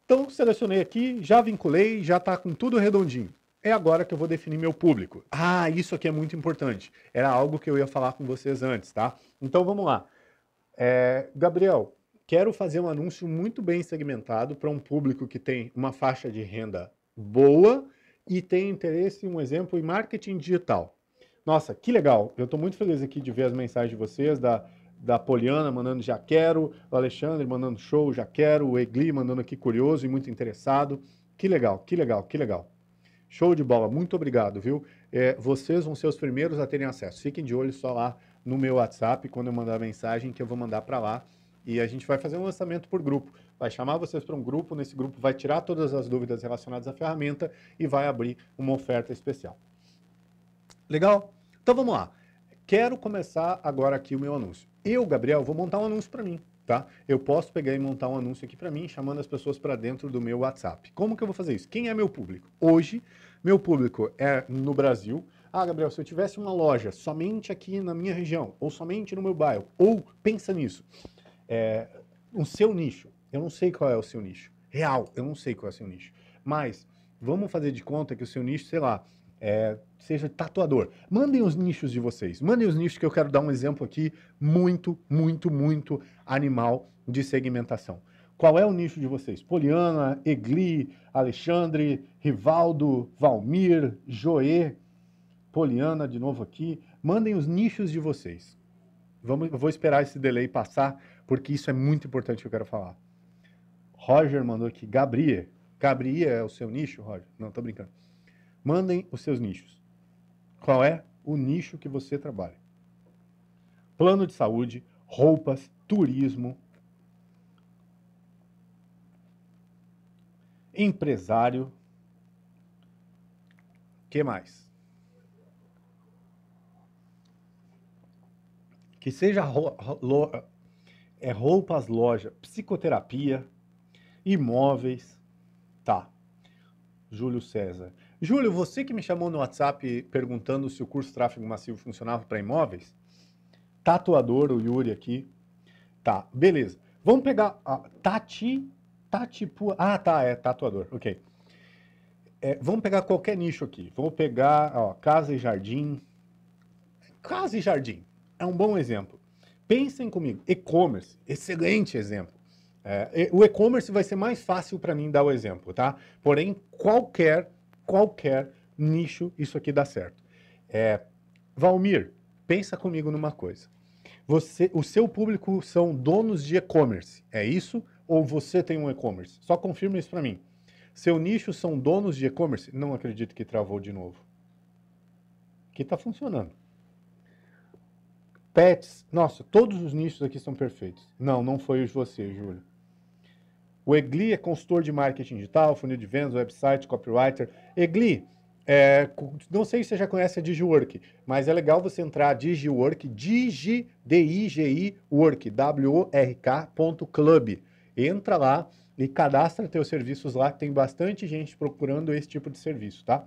Então, selecionei aqui, já vinculei, já está com tudo redondinho. É agora que eu vou definir meu público. Ah, isso aqui é muito importante. Era algo que eu ia falar com vocês antes, tá? Então, vamos lá. É, Gabriel, quero fazer um anúncio muito bem segmentado para um público que tem uma faixa de renda boa e tem interesse, um exemplo, em marketing digital. Nossa, que legal! Eu estou muito feliz aqui de ver as mensagens de vocês, da da Poliana mandando já quero, o Alexandre mandando show, já quero, o Egli mandando aqui curioso e muito interessado. Que legal, que legal, que legal. Show de bola, muito obrigado, viu? É, vocês vão ser os primeiros a terem acesso. Fiquem de olho só lá no meu WhatsApp, quando eu mandar a mensagem que eu vou mandar para lá. E a gente vai fazer um lançamento por grupo. Vai chamar vocês para um grupo, nesse grupo vai tirar todas as dúvidas relacionadas à ferramenta e vai abrir uma oferta especial. Legal? Então vamos lá quero começar agora aqui o meu anúncio. Eu, Gabriel, vou montar um anúncio para mim, tá? Eu posso pegar e montar um anúncio aqui para mim, chamando as pessoas para dentro do meu WhatsApp. Como que eu vou fazer isso? Quem é meu público? Hoje, meu público é no Brasil. Ah, Gabriel, se eu tivesse uma loja somente aqui na minha região, ou somente no meu bairro, ou pensa nisso, é, o seu nicho. Eu não sei qual é o seu nicho. Real, eu não sei qual é o seu nicho. Mas vamos fazer de conta que o seu nicho, sei lá, é, seja tatuador. Mandem os nichos de vocês. Mandem os nichos que eu quero dar um exemplo aqui muito, muito, muito animal de segmentação. Qual é o nicho de vocês? Poliana, Egli, Alexandre, Rivaldo, Valmir, Joê, Poliana de novo aqui. Mandem os nichos de vocês. Vamos, vou esperar esse delay passar, porque isso é muito importante que eu quero falar. Roger mandou aqui, Gabriel. Gabriel é o seu nicho, Roger? Não, tô brincando. Mandem os seus nichos. Qual é o nicho que você trabalha? Plano de saúde, roupas, turismo, empresário. Que mais? Que seja ro ro é roupas, loja, psicoterapia, imóveis. Tá. Júlio César. Júlio, você que me chamou no WhatsApp perguntando se o curso tráfego massivo funcionava para imóveis, tatuador, o Yuri aqui. Tá, beleza. Vamos pegar a Tati, Tati Pua, ah tá, é tatuador, ok. É, vamos pegar qualquer nicho aqui. Vamos pegar ó, casa e jardim. Casa e jardim é um bom exemplo. Pensem comigo, e-commerce, excelente exemplo. É, o e-commerce vai ser mais fácil para mim dar o exemplo, tá? Porém, qualquer qualquer nicho isso aqui dá certo. É, Valmir, pensa comigo numa coisa. Você, o seu público são donos de e-commerce, é isso? Ou você tem um e-commerce? Só confirma isso para mim. Seu nicho são donos de e-commerce? Não acredito que travou de novo. Que está funcionando. Pets, nossa, todos os nichos aqui são perfeitos. Não, não foi os você, Júlio. O Egli é consultor de marketing digital, funil de vendas, website, copywriter. Egli, é, não sei se você já conhece a DigiWork, mas é legal você entrar DigiWork, Digi, D-I-G-I, Work, W-O-R-K.club. Entra lá e cadastra teus serviços lá, tem bastante gente procurando esse tipo de serviço, tá?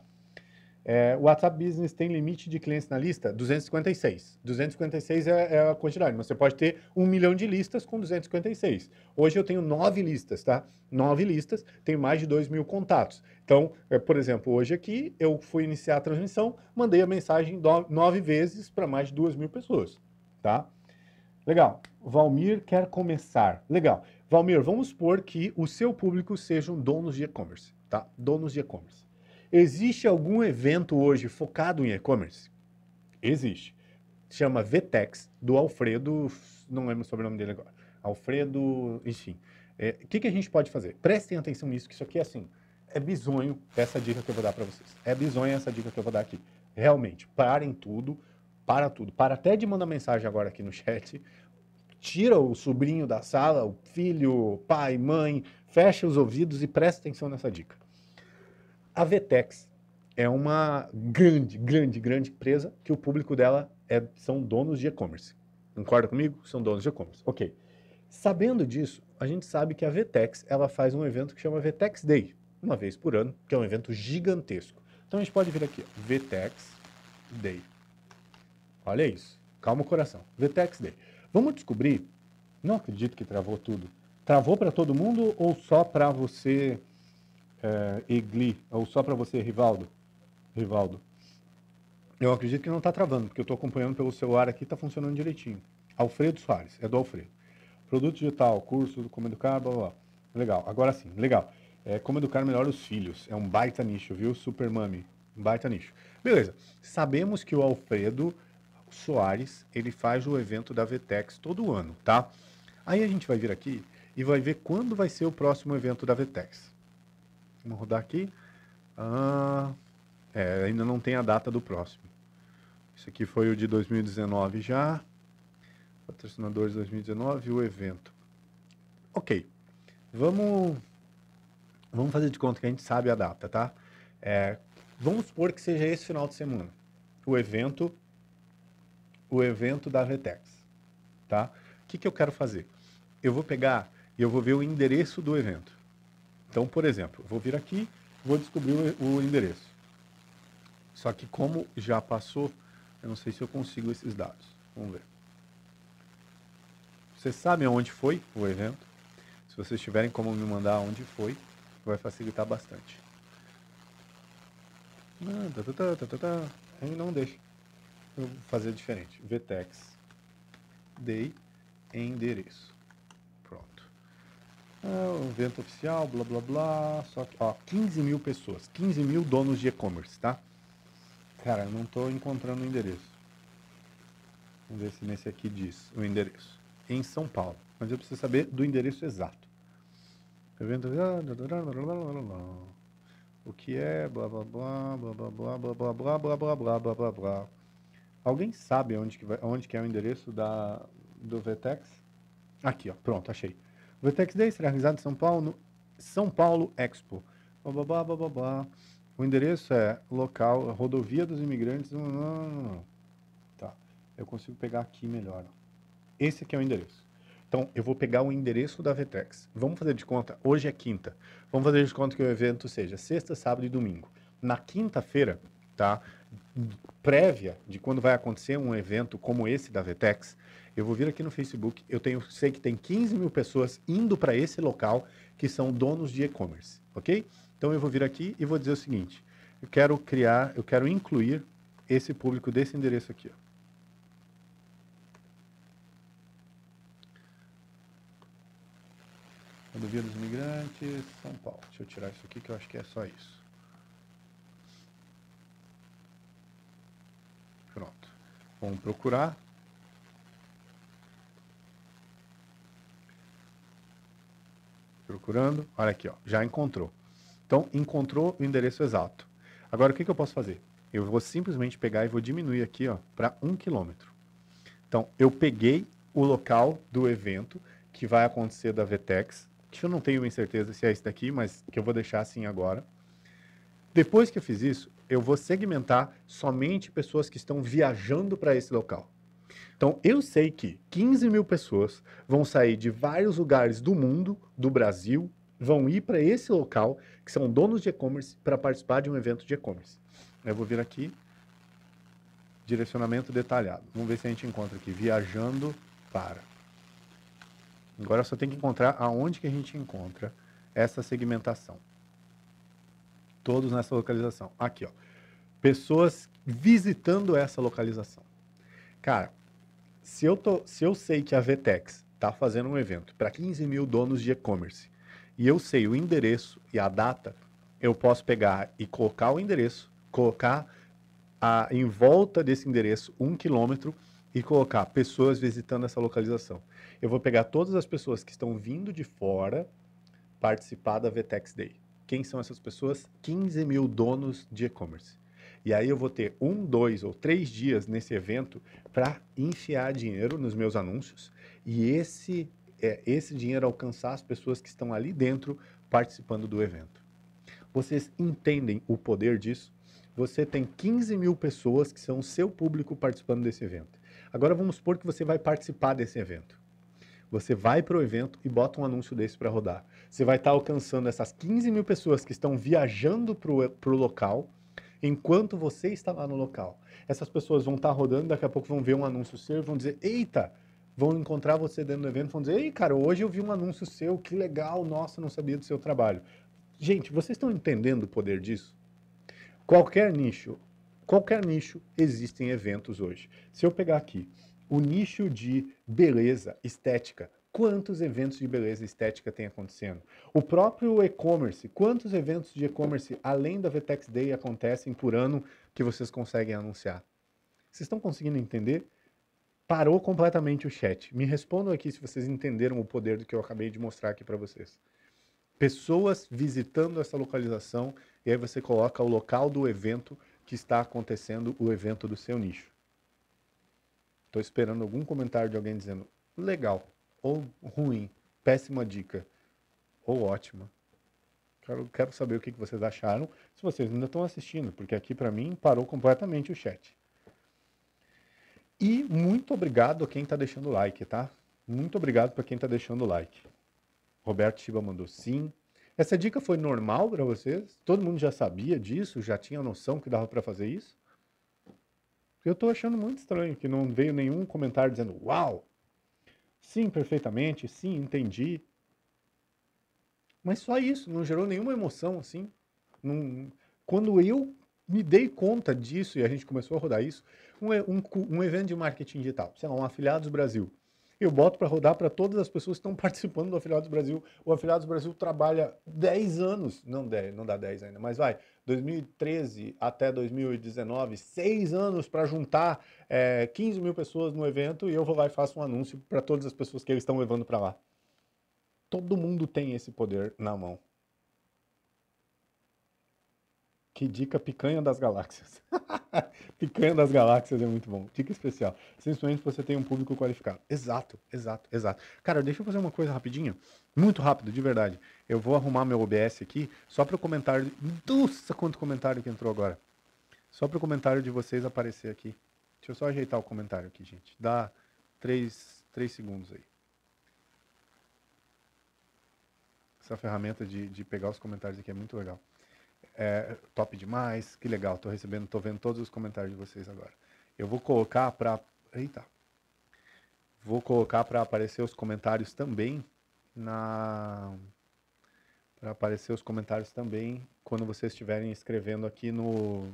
É, o WhatsApp Business tem limite de clientes na lista? 256. 256 é, é a quantidade, mas você pode ter um milhão de listas com 256. Hoje eu tenho nove listas, tá? Nove listas, tem mais de dois mil contatos. Então, é, por exemplo, hoje aqui eu fui iniciar a transmissão, mandei a mensagem nove vezes para mais de duas mil pessoas, tá? Legal. Valmir quer começar. Legal. Valmir, vamos supor que o seu público sejam donos de e-commerce, tá? Donos de e-commerce. Existe algum evento hoje focado em e-commerce? Existe. Chama Vtex, do Alfredo, não lembro o sobrenome dele agora. Alfredo, enfim. É, o é, que, que a gente pode fazer? Prestem atenção nisso, que isso aqui é assim. É bizonho essa dica que eu vou dar para vocês. É bizonho essa dica que eu vou dar aqui. Realmente, parem tudo, para tudo. Para até de mandar mensagem agora aqui no chat. Tira o sobrinho da sala, o filho, pai, mãe, fecha os ouvidos e presta atenção nessa dica. A Vetex é uma grande, grande, grande empresa que o público dela é, são donos de e-commerce. Concorda comigo? São donos de e-commerce. Ok. Sabendo disso, a gente sabe que a Vetex ela faz um evento que chama Vetex Day, uma vez por ano, que é um evento gigantesco. Então a gente pode vir aqui, ó, Vetex Day. Olha isso. Calma o coração. Vetex Day. Vamos descobrir. Não acredito que travou tudo. Travou para todo mundo ou só para você? é, Egli, ou só para você, Rivaldo? Rivaldo. Eu acredito que não está travando, porque eu estou acompanhando pelo celular aqui, está funcionando direitinho. Alfredo Soares, é do Alfredo. Produto digital, curso do Como Educar, blá, blá, blá. Legal, agora sim, legal. É, como educar melhor os filhos, é um baita nicho, viu? Super Mami, um baita nicho. Beleza, sabemos que o Alfredo Soares, ele faz o evento da VTEX todo ano, tá? Aí a gente vai vir aqui e vai ver quando vai ser o próximo evento da VTEX. Vamos rodar aqui. Ah, é, ainda não tem a data do próximo. Isso aqui foi o de 2019 já. Patrocinadores 2019 o evento. Ok. Vamos, vamos fazer de conta que a gente sabe a data, tá? É, vamos supor que seja esse final de semana. O evento o evento da Retex, tá? O que, que eu quero fazer? Eu vou pegar e eu vou ver o endereço do evento. Então, por exemplo, vou vir aqui, vou descobrir o, endereço. Só que como já passou, eu não sei se eu consigo esses dados. Vamos ver. Vocês sabem onde foi o evento? Se vocês tiverem como me mandar onde foi, vai facilitar bastante. Ele ah, tá, tá, tá, não deixa. Eu vou fazer diferente. Vtex day endereço. Ah, um evento oficial, blá blá blá. Só que, ó, 15 mil pessoas, 15 mil donos de e-commerce, tá? Cara, eu não estou encontrando o endereço. Vamos ver se nesse aqui diz o endereço. Em São Paulo. Mas eu preciso saber do endereço exato. Evento. O que é? Blá blá blá blá blá blá blá blá blá blá blá blá blá blá. Alguém sabe onde que, vai, onde que é o endereço da, do VTEX? Aqui, ó. Pronto, achei. Vertex Day será realizado em São Paulo, São Paulo Expo. Bababá, bababá. O endereço é local, rodovia dos imigrantes. Não, não, não, não. Tá. Eu consigo pegar aqui melhor. Esse aqui é o endereço. Então, eu vou pegar o endereço da Vetex. Vamos fazer de conta, hoje é quinta. Vamos fazer de conta que o evento seja sexta, sábado e domingo. Na quinta-feira, tá? prévia de quando vai acontecer um evento como esse da Vetex, eu vou vir aqui no Facebook. Eu tenho, sei que tem 15 mil pessoas indo para esse local que são donos de e-commerce, ok? Então eu vou vir aqui e vou dizer o seguinte: eu quero criar, eu quero incluir esse público desse endereço aqui. Ó. Rodovia dos Migrantes, São Paulo. Deixa eu tirar isso aqui que eu acho que é só isso. Vamos procurar. Procurando. Olha aqui, ó, já encontrou. Então, encontrou o endereço exato. Agora, o que, que eu posso fazer? Eu vou simplesmente pegar e vou diminuir aqui para 1 um quilômetro. Então, eu peguei o local do evento que vai acontecer da VTEX, que eu não tenho bem certeza se é esse daqui, mas que eu vou deixar assim agora. Depois que eu fiz isso, eu vou segmentar somente pessoas que estão viajando para esse local. Então, eu sei que 15 mil pessoas vão sair de vários lugares do mundo, do Brasil, vão ir para esse local, que são donos de e-commerce, para participar de um evento de e-commerce. Eu vou vir aqui, direcionamento detalhado. Vamos ver se a gente encontra aqui, viajando para. Agora só tem que encontrar aonde que a gente encontra essa segmentação todos nessa localização. Aqui, ó. Pessoas visitando essa localização. Cara, se eu, tô, se eu sei que a Vtex está fazendo um evento para 15 mil donos de e-commerce e eu sei o endereço e a data, eu posso pegar e colocar o endereço, colocar a, em volta desse endereço um quilômetro e colocar pessoas visitando essa localização. Eu vou pegar todas as pessoas que estão vindo de fora participar da Vtex Day. Quem são essas pessoas? 15 mil donos de e-commerce. E aí eu vou ter um, dois ou três dias nesse evento para enfiar dinheiro nos meus anúncios e esse, é, esse dinheiro alcançar as pessoas que estão ali dentro participando do evento. Vocês entendem o poder disso? Você tem 15 mil pessoas que são o seu público participando desse evento. Agora vamos supor que você vai participar desse evento. Você vai para o evento e bota um anúncio desse para rodar. Você vai estar tá alcançando essas 15 mil pessoas que estão viajando para o local, enquanto você está lá no local. Essas pessoas vão estar tá rodando, daqui a pouco vão ver um anúncio seu vão dizer: Eita! Vão encontrar você dentro do evento, vão dizer: Ei, cara, hoje eu vi um anúncio seu, que legal, nossa, não sabia do seu trabalho. Gente, vocês estão entendendo o poder disso? Qualquer nicho, qualquer nicho existem eventos hoje. Se eu pegar aqui o nicho de beleza, estética, quantos eventos de beleza estética tem acontecendo. O próprio e-commerce, quantos eventos de e-commerce além da Vetex Day acontecem por ano que vocês conseguem anunciar? Vocês estão conseguindo entender? Parou completamente o chat. Me respondam aqui se vocês entenderam o poder do que eu acabei de mostrar aqui para vocês. Pessoas visitando essa localização e aí você coloca o local do evento que está acontecendo o evento do seu nicho. Estou esperando algum comentário de alguém dizendo legal, ou ruim, péssima dica ou ótima. Quero, quero saber o que vocês acharam, se vocês ainda estão assistindo, porque aqui para mim parou completamente o chat. E muito obrigado a quem está deixando o like, tá? Muito obrigado para quem está deixando o like. Roberto Chiba mandou sim. Essa dica foi normal para vocês? Todo mundo já sabia disso? Já tinha noção que dava para fazer isso? Eu estou achando muito estranho que não veio nenhum comentário dizendo uau, Sim, perfeitamente. Sim, entendi. Mas só isso, não gerou nenhuma emoção assim. Não... Quando eu me dei conta disso e a gente começou a rodar isso, um, um, um evento de marketing digital, sei lá, um Afiliados Brasil eu boto para rodar para todas as pessoas que estão *laughs* participando do Afiliados Brasil. O Afiliados Brasil trabalha 10 anos, não, 10, não dá 10 ainda, mas vai, 2013 até 2019, 6 anos para juntar é, 15 mil pessoas no evento e eu vou lá e faço um anúncio para todas as pessoas que eles estão levando para lá. Todo mundo tem esse poder na mão. Que dica picanha das galáxias. *laughs* picanha das galáxias é muito bom. Dica especial. Simplesmente você tem um público qualificado. Exato, exato, exato. Cara, deixa eu fazer uma coisa rapidinho. Muito rápido, de verdade. Eu vou arrumar meu OBS aqui só para o comentário. Nossa, quanto comentário que entrou agora. Só para o comentário de vocês aparecer aqui. Deixa eu só ajeitar o comentário aqui, gente. Dá 3, três segundos aí. Essa ferramenta de, de pegar os comentários aqui é muito legal. É, top demais, que legal, tô recebendo, tô vendo todos os comentários de vocês agora. Eu vou colocar para, eita. Vou colocar para aparecer os comentários também na para aparecer os comentários também quando vocês estiverem escrevendo aqui no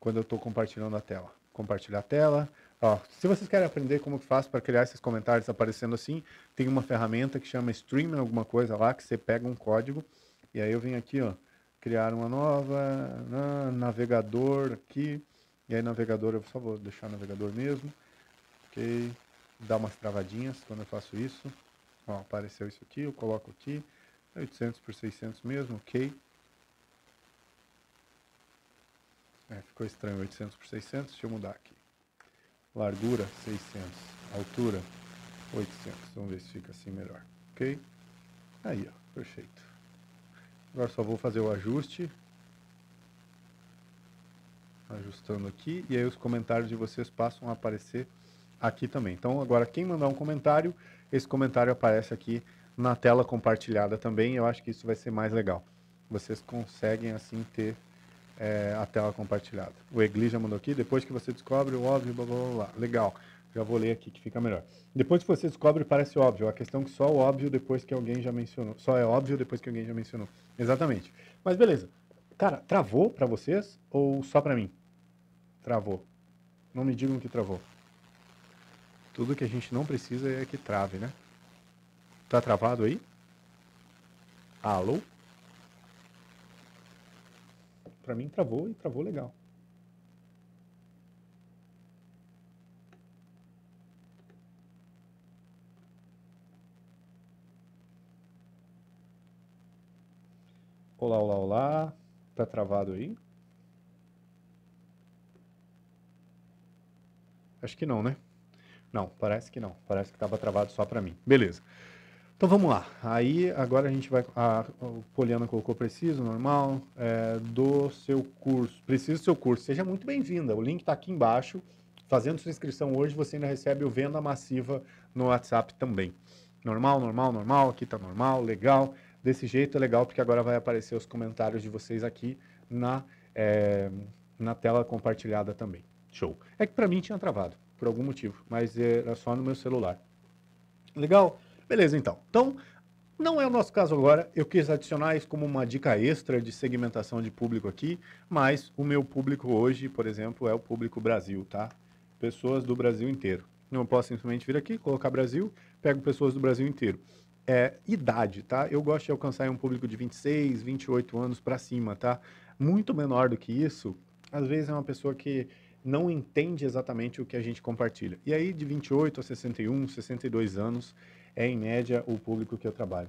quando eu estou compartilhando a tela. Compartilhar a tela. Ó, se vocês querem aprender como que faz para criar esses comentários aparecendo assim, tem uma ferramenta que chama Streaming alguma coisa lá que você pega um código e aí eu venho aqui, ó, criar uma nova, na, né, navegador aqui. E aí navegador, eu só vou deixar navegador mesmo. Ok. Dá umas travadinhas quando eu faço isso. Ó, apareceu isso aqui, eu coloco aqui. 800 por 600 mesmo, ok. É, ficou estranho, 800 por 600, deixa eu mudar aqui. Largura, 600. Altura, 800. Vamos ver se fica assim melhor, ok? Aí, ó, perfeito. Agora só vou fazer o ajuste. Ajustando aqui. E aí os comentários de vocês passam a aparecer aqui também. Então agora quem mandar um comentário, esse comentário aparece aqui na tela compartilhada também. Eu acho que isso vai ser mais legal. Vocês conseguem assim ter é, a tela compartilhada. O Egli já mandou aqui, depois que você descobre o óbvio, blá blá blá. Legal. Já vou ler aqui que fica melhor. Depois que você descobre, parece óbvio. A questão é que só é óbvio depois que alguém já mencionou. Só é óbvio depois que alguém já mencionou. Exatamente. Mas beleza. Cara, travou para vocês ou só para mim? Travou. Não me digam que travou. Tudo que a gente não precisa é que trave, né? Tá travado aí? Alô? Para mim travou e travou legal. Olá, olá, olá. Tá travado aí? Acho que não, né? Não, parece que não. Parece que estava travado só para mim. Beleza. Então vamos lá. Aí agora a gente vai. A, Poliana colocou preciso, normal, é, do seu curso. Preciso do seu curso. Seja muito bem-vinda. O link está aqui embaixo. Fazendo sua inscrição hoje, você ainda recebe o Venda Massiva no WhatsApp também. Normal, normal, normal. Aqui está normal, legal desse jeito é legal porque agora vai aparecer os comentários de vocês aqui na, é, na tela compartilhada também. Show. É que para mim tinha travado, por algum motivo, mas era só no meu celular. Legal? Beleza, então. Então, não é o nosso caso agora. Eu quis adicionar isso como uma dica extra de segmentação de público aqui, mas o meu público hoje, por exemplo, é o público Brasil, tá? Pessoas do Brasil inteiro. Não posso simplesmente vir aqui, colocar Brasil, pego pessoas do Brasil inteiro é, idade, tá? Eu gosto de alcançar um público de 26, 28 anos para cima, tá? Muito menor do que isso, às vezes é uma pessoa que não entende exatamente o que a gente compartilha. E aí, de 28 a 61, 62 anos, é em média o público que eu trabalho.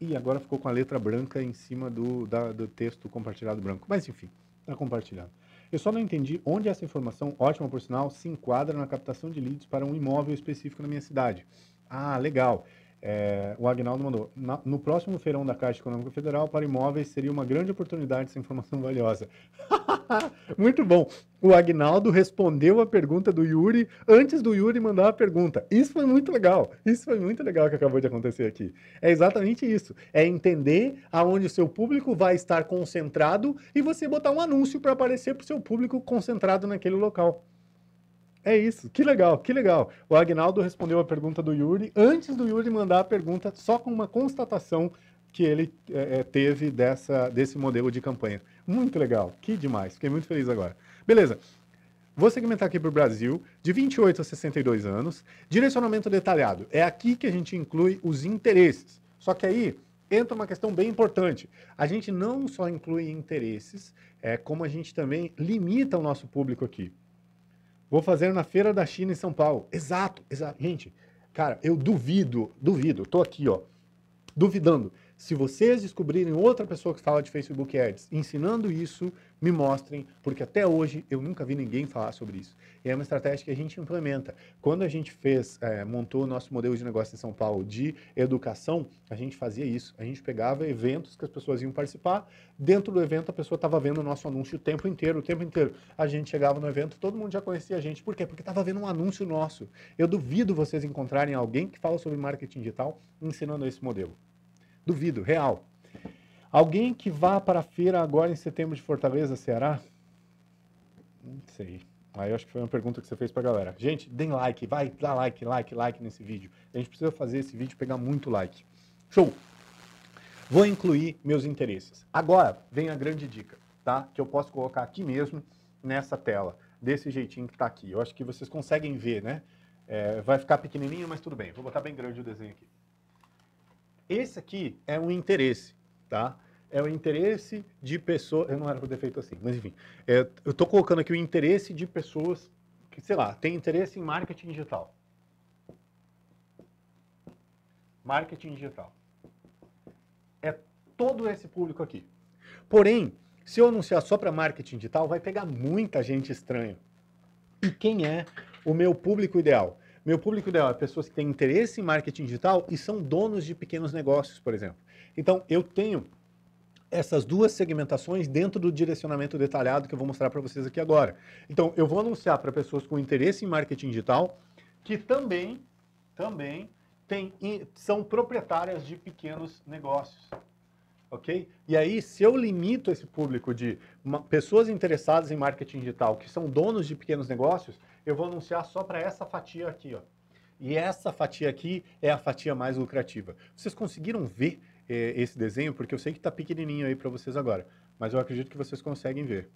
E agora ficou com a letra branca em cima do, da, do texto compartilhado branco. Mas enfim, está compartilhado. Eu só não entendi onde essa informação, ótima por sinal, se enquadra na captação de leads para um imóvel específico na minha cidade. Ah, legal. É, o Agnaldo mandou. Na, no próximo feirão da Caixa Econômica Federal para imóveis seria uma grande oportunidade essa informação valiosa. *laughs* Muito bom. O Agnaldo respondeu a pergunta do Yuri antes do Yuri mandar a pergunta. Isso foi muito legal. Isso foi muito legal que acabou de acontecer aqui. É exatamente isso. É entender aonde o seu público vai estar concentrado e você botar um anúncio para aparecer para o seu público concentrado naquele local. É isso. Que legal, que legal. O Agnaldo respondeu a pergunta do Yuri antes do Yuri mandar a pergunta, só com uma constatação que ele é, é teve dessa, desse modelo de campanha. Muito legal, que demais. Fiquei muito feliz agora. Beleza. Vou segmentar aqui para o Brasil, de 28 a 62 anos. Direcionamento detalhado. É aqui que a gente inclui os interesses. Só que aí entra uma questão bem importante. A gente não só inclui interesses, é, como a gente também limita o nosso público aqui. Vou fazer na Feira da China em São Paulo. Exato, exato. Gente, cara, eu duvido, duvido. Tô aqui, ó, duvidando se vocês descobrirem outra pessoa que fala de Facebook Ads ensinando isso, me mostrem, porque até hoje eu nunca vi ninguém falar sobre isso. E é uma estratégia que a gente implementa. Quando a gente fez, é, montou o nosso modelo de negócio em São Paulo de educação, a gente fazia isso. A gente pegava eventos que as pessoas iam participar. Dentro do evento, a pessoa estava vendo o nosso anúncio o tempo inteiro, o tempo inteiro. A gente chegava no evento, todo mundo já conhecia a gente. Por quê? Porque estava vendo um anúncio nosso. Eu duvido vocês encontrarem alguém que fala sobre marketing digital ensinando esse modelo. Duvido, real. Alguém que vá para a feira agora em setembro de Fortaleza, Ceará? Não sei. Aí eu acho que foi uma pergunta que você fez para a galera. Gente, deem like, vai, dá like, like, like nesse vídeo. A gente precisa fazer esse vídeo pegar muito like. Show! Vou incluir meus interesses. Agora vem a grande dica, tá? Que eu posso colocar aqui mesmo nessa tela, desse jeitinho que está aqui. Eu acho que vocês conseguem ver, né? É, vai ficar pequenininho, mas tudo bem. Vou botar bem grande o desenho aqui. Esse aqui é um interesse, tá? É o interesse de pessoas. Eu não era para defeito assim, mas enfim. É, eu estou colocando aqui o interesse de pessoas que, sei lá, tem interesse em marketing digital. Marketing digital. É todo esse público aqui. Porém, se eu anunciar só para marketing digital, vai pegar muita gente estranha. E quem é o meu público ideal? Meu público ideal é pessoas que têm interesse em marketing digital e são donos de pequenos negócios, por exemplo. Então, eu tenho essas duas segmentações dentro do direcionamento detalhado que eu vou mostrar para vocês aqui agora. Então, eu vou anunciar para pessoas com interesse em marketing digital que também, também tem, são proprietárias de pequenos negócios. Ok? E aí, se eu limito esse público de pessoas interessadas em marketing digital que são donos de pequenos negócios, eu vou anunciar só para essa fatia aqui, ó. E essa fatia aqui é a fatia mais lucrativa. Vocês conseguiram ver eh, esse desenho? Porque eu sei que está pequenininho aí para vocês agora, mas eu acredito que vocês conseguem ver.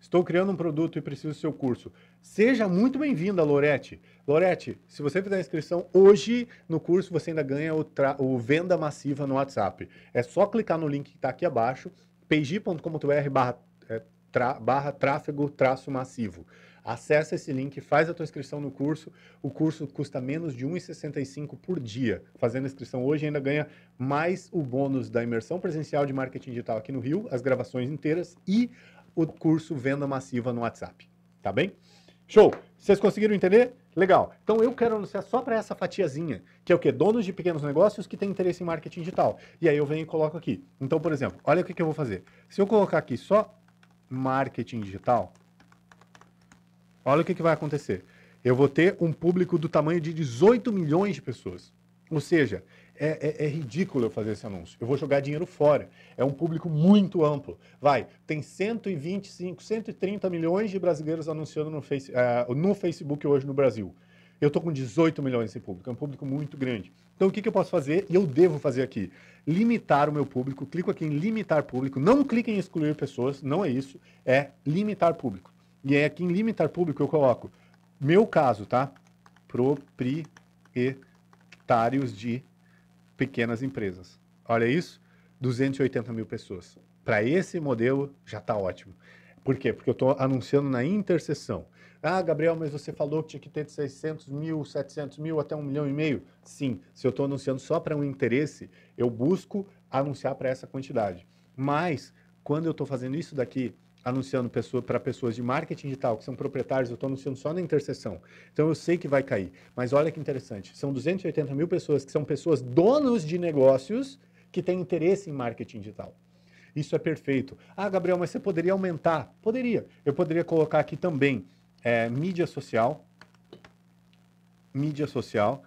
Estou criando um produto e preciso do seu curso. Seja muito bem-vinda, Lorete. Lorete, se você fizer a inscrição hoje no curso, você ainda ganha o, o Venda Massiva no WhatsApp. É só clicar no link que está aqui abaixo, pg.com.br barra... Eh, tra, barra tráfego traço massivo. Acesse esse link, faz a tua inscrição no curso. O curso custa menos de 1,65 por dia. Fazendo a inscrição hoje ainda ganha mais o bônus da imersão presencial de marketing digital aqui no Rio, as gravações inteiras e o curso Venda Massiva no WhatsApp. Tá bem? Show! Vocês conseguiram entender? Legal. Então eu quero anunciar só para essa fatiazinha, que é o que? Donos de pequenos negócios que têm interesse em marketing digital. E aí eu venho e coloco aqui. Então, por exemplo, olha o que, que eu vou fazer. Se eu colocar aqui só marketing digital, olha o que, que vai acontecer. Eu vou ter um público do tamanho de 18 milhões de pessoas. Ou seja, é, é, é, ridículo eu fazer esse anúncio. Eu vou jogar dinheiro fora. É um público muito amplo. Vai, tem 125, 130 milhões de brasileiros anunciando no, face, uh, no Facebook hoje no Brasil. Eu estou com 18 milhões de público, é um público muito grande. Então, o que, que eu posso fazer e eu devo fazer aqui? Limitar o meu público. Clico aqui em limitar público. Não clique em excluir pessoas, não é isso. É limitar público. E aí, aqui em limitar público, eu coloco meu caso, tá? Proprietários de pequenas empresas. Olha isso, 280 mil pessoas. Para esse modelo, já está ótimo. Por quê? Porque eu estou anunciando na interseção. Ah, Gabriel, mas você falou que tinha que ter de 600 mil, 700 mil até um milhão e meio. Sim, se eu estou anunciando só para um interesse, eu busco anunciar para essa quantidade. Mas, quando eu estou fazendo isso daqui, anunciando pessoa, para pessoas de marketing digital, que são proprietários, eu estou anunciando só na interseção. Então eu sei que vai cair. Mas olha que interessante: são 280 mil pessoas que são pessoas donos de negócios que têm interesse em marketing digital. Isso é perfeito. Ah, Gabriel, mas você poderia aumentar? Poderia. Eu poderia colocar aqui também é, mídia social. Mídia social.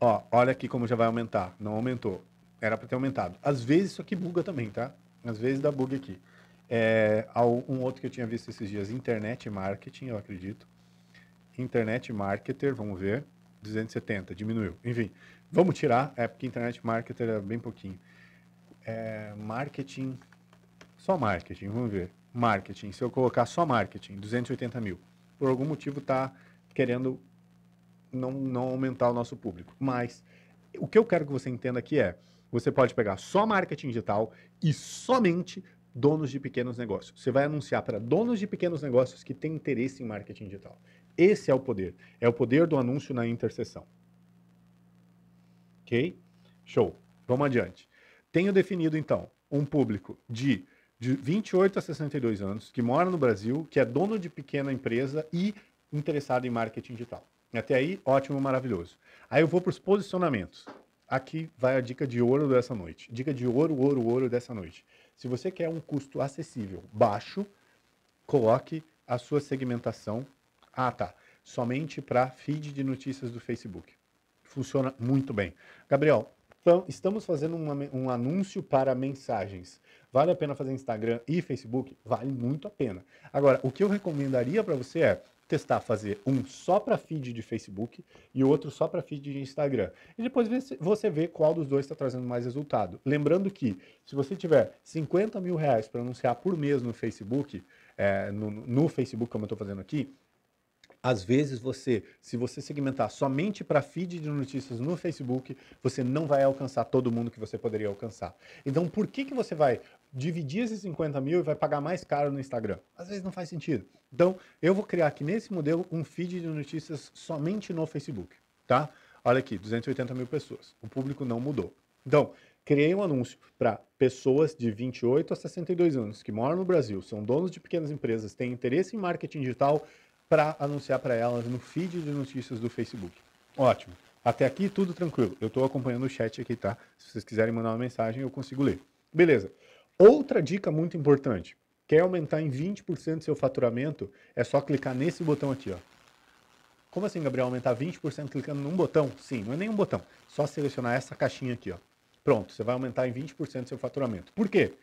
Ó, olha aqui como já vai aumentar. Não aumentou. Era para ter aumentado. Às vezes isso aqui buga também, tá? Às vezes dá bug aqui. É, um outro que eu tinha visto esses dias, internet marketing, eu acredito. Internet marketer, vamos ver. 270, diminuiu. Enfim, vamos tirar, é porque internet marketer é bem pouquinho. É, marketing, só marketing, vamos ver. Marketing, se eu colocar só marketing, 280 mil por algum motivo está querendo não, não aumentar o nosso público. Mas o que eu quero que você entenda aqui é, você pode pegar só marketing digital e somente donos de pequenos negócios. Você vai anunciar para donos de pequenos negócios que têm interesse em marketing digital. Esse é o poder. É o poder do anúncio na interseção. Ok? Show. Vamos adiante. Tenho definido, então, um público de de 28 a 62 anos, que mora no Brasil, que é dono de pequena empresa e interessado em marketing digital. Até aí, ótimo, maravilhoso. Aí eu vou para os posicionamentos. Aqui vai a dica de ouro dessa noite. Dica de ouro, ouro, ouro dessa noite. Se você quer um custo acessível, baixo, coloque a sua segmentação. Ah, tá. Somente para feed de notícias do Facebook. Funciona muito bem. Gabriel, então, estamos fazendo uma, um anúncio para mensagens. Vale a pena fazer Instagram e Facebook? Vale muito a pena. Agora, o que eu recomendaria para você é testar fazer um só para feed de Facebook e outro só para feed de Instagram. E depois você vê qual dos dois está trazendo mais resultado. Lembrando que se você tiver 50 mil reais para anunciar por mês no Facebook, é, no, no Facebook, como eu estou fazendo aqui, às vezes você, se você segmentar somente para feed de notícias no Facebook, você não vai alcançar todo mundo que você poderia alcançar. Então, por que, que você vai dividir esses 50 mil e vai pagar mais caro no Instagram? Às vezes não faz sentido. Então, eu vou criar aqui nesse modelo um feed de notícias somente no Facebook, tá? Olha aqui, 280 mil pessoas. O público não mudou. Então, criei um anúncio para pessoas de 28 a 62 anos que moram no Brasil, são donos de pequenas empresas, têm interesse em marketing digital para anunciar para elas no feed de notícias do Facebook. Ótimo. Até aqui tudo tranquilo. Eu estou acompanhando o chat aqui, tá? Se vocês quiserem mandar uma mensagem, eu consigo ler. Beleza. Outra dica muito importante. Quer aumentar em 20% seu faturamento? É só clicar nesse botão aqui, ó. Como assim, Gabriel? Aumentar 20% clicando num botão? Sim, não é nenhum botão. Só selecionar essa caixinha aqui, ó. Pronto, você vai aumentar em 20% seu faturamento. Por quê?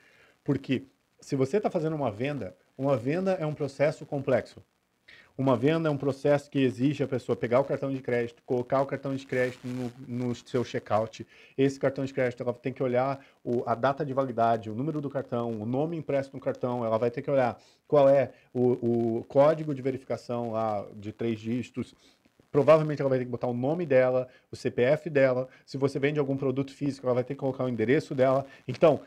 Porque se você está fazendo uma venda, uma venda é um processo complexo. Uma venda é um processo que exige a pessoa pegar o cartão de crédito, colocar o cartão de crédito no, no seu checkout. Esse cartão de crédito ela tem que olhar o, a data de validade, o número do cartão, o nome impresso no cartão. Ela vai ter que olhar qual é o, o código de verificação lá de três dígitos. Provavelmente ela vai ter que botar o nome dela, o CPF dela. Se você vende algum produto físico, ela vai ter que colocar o endereço dela. Então,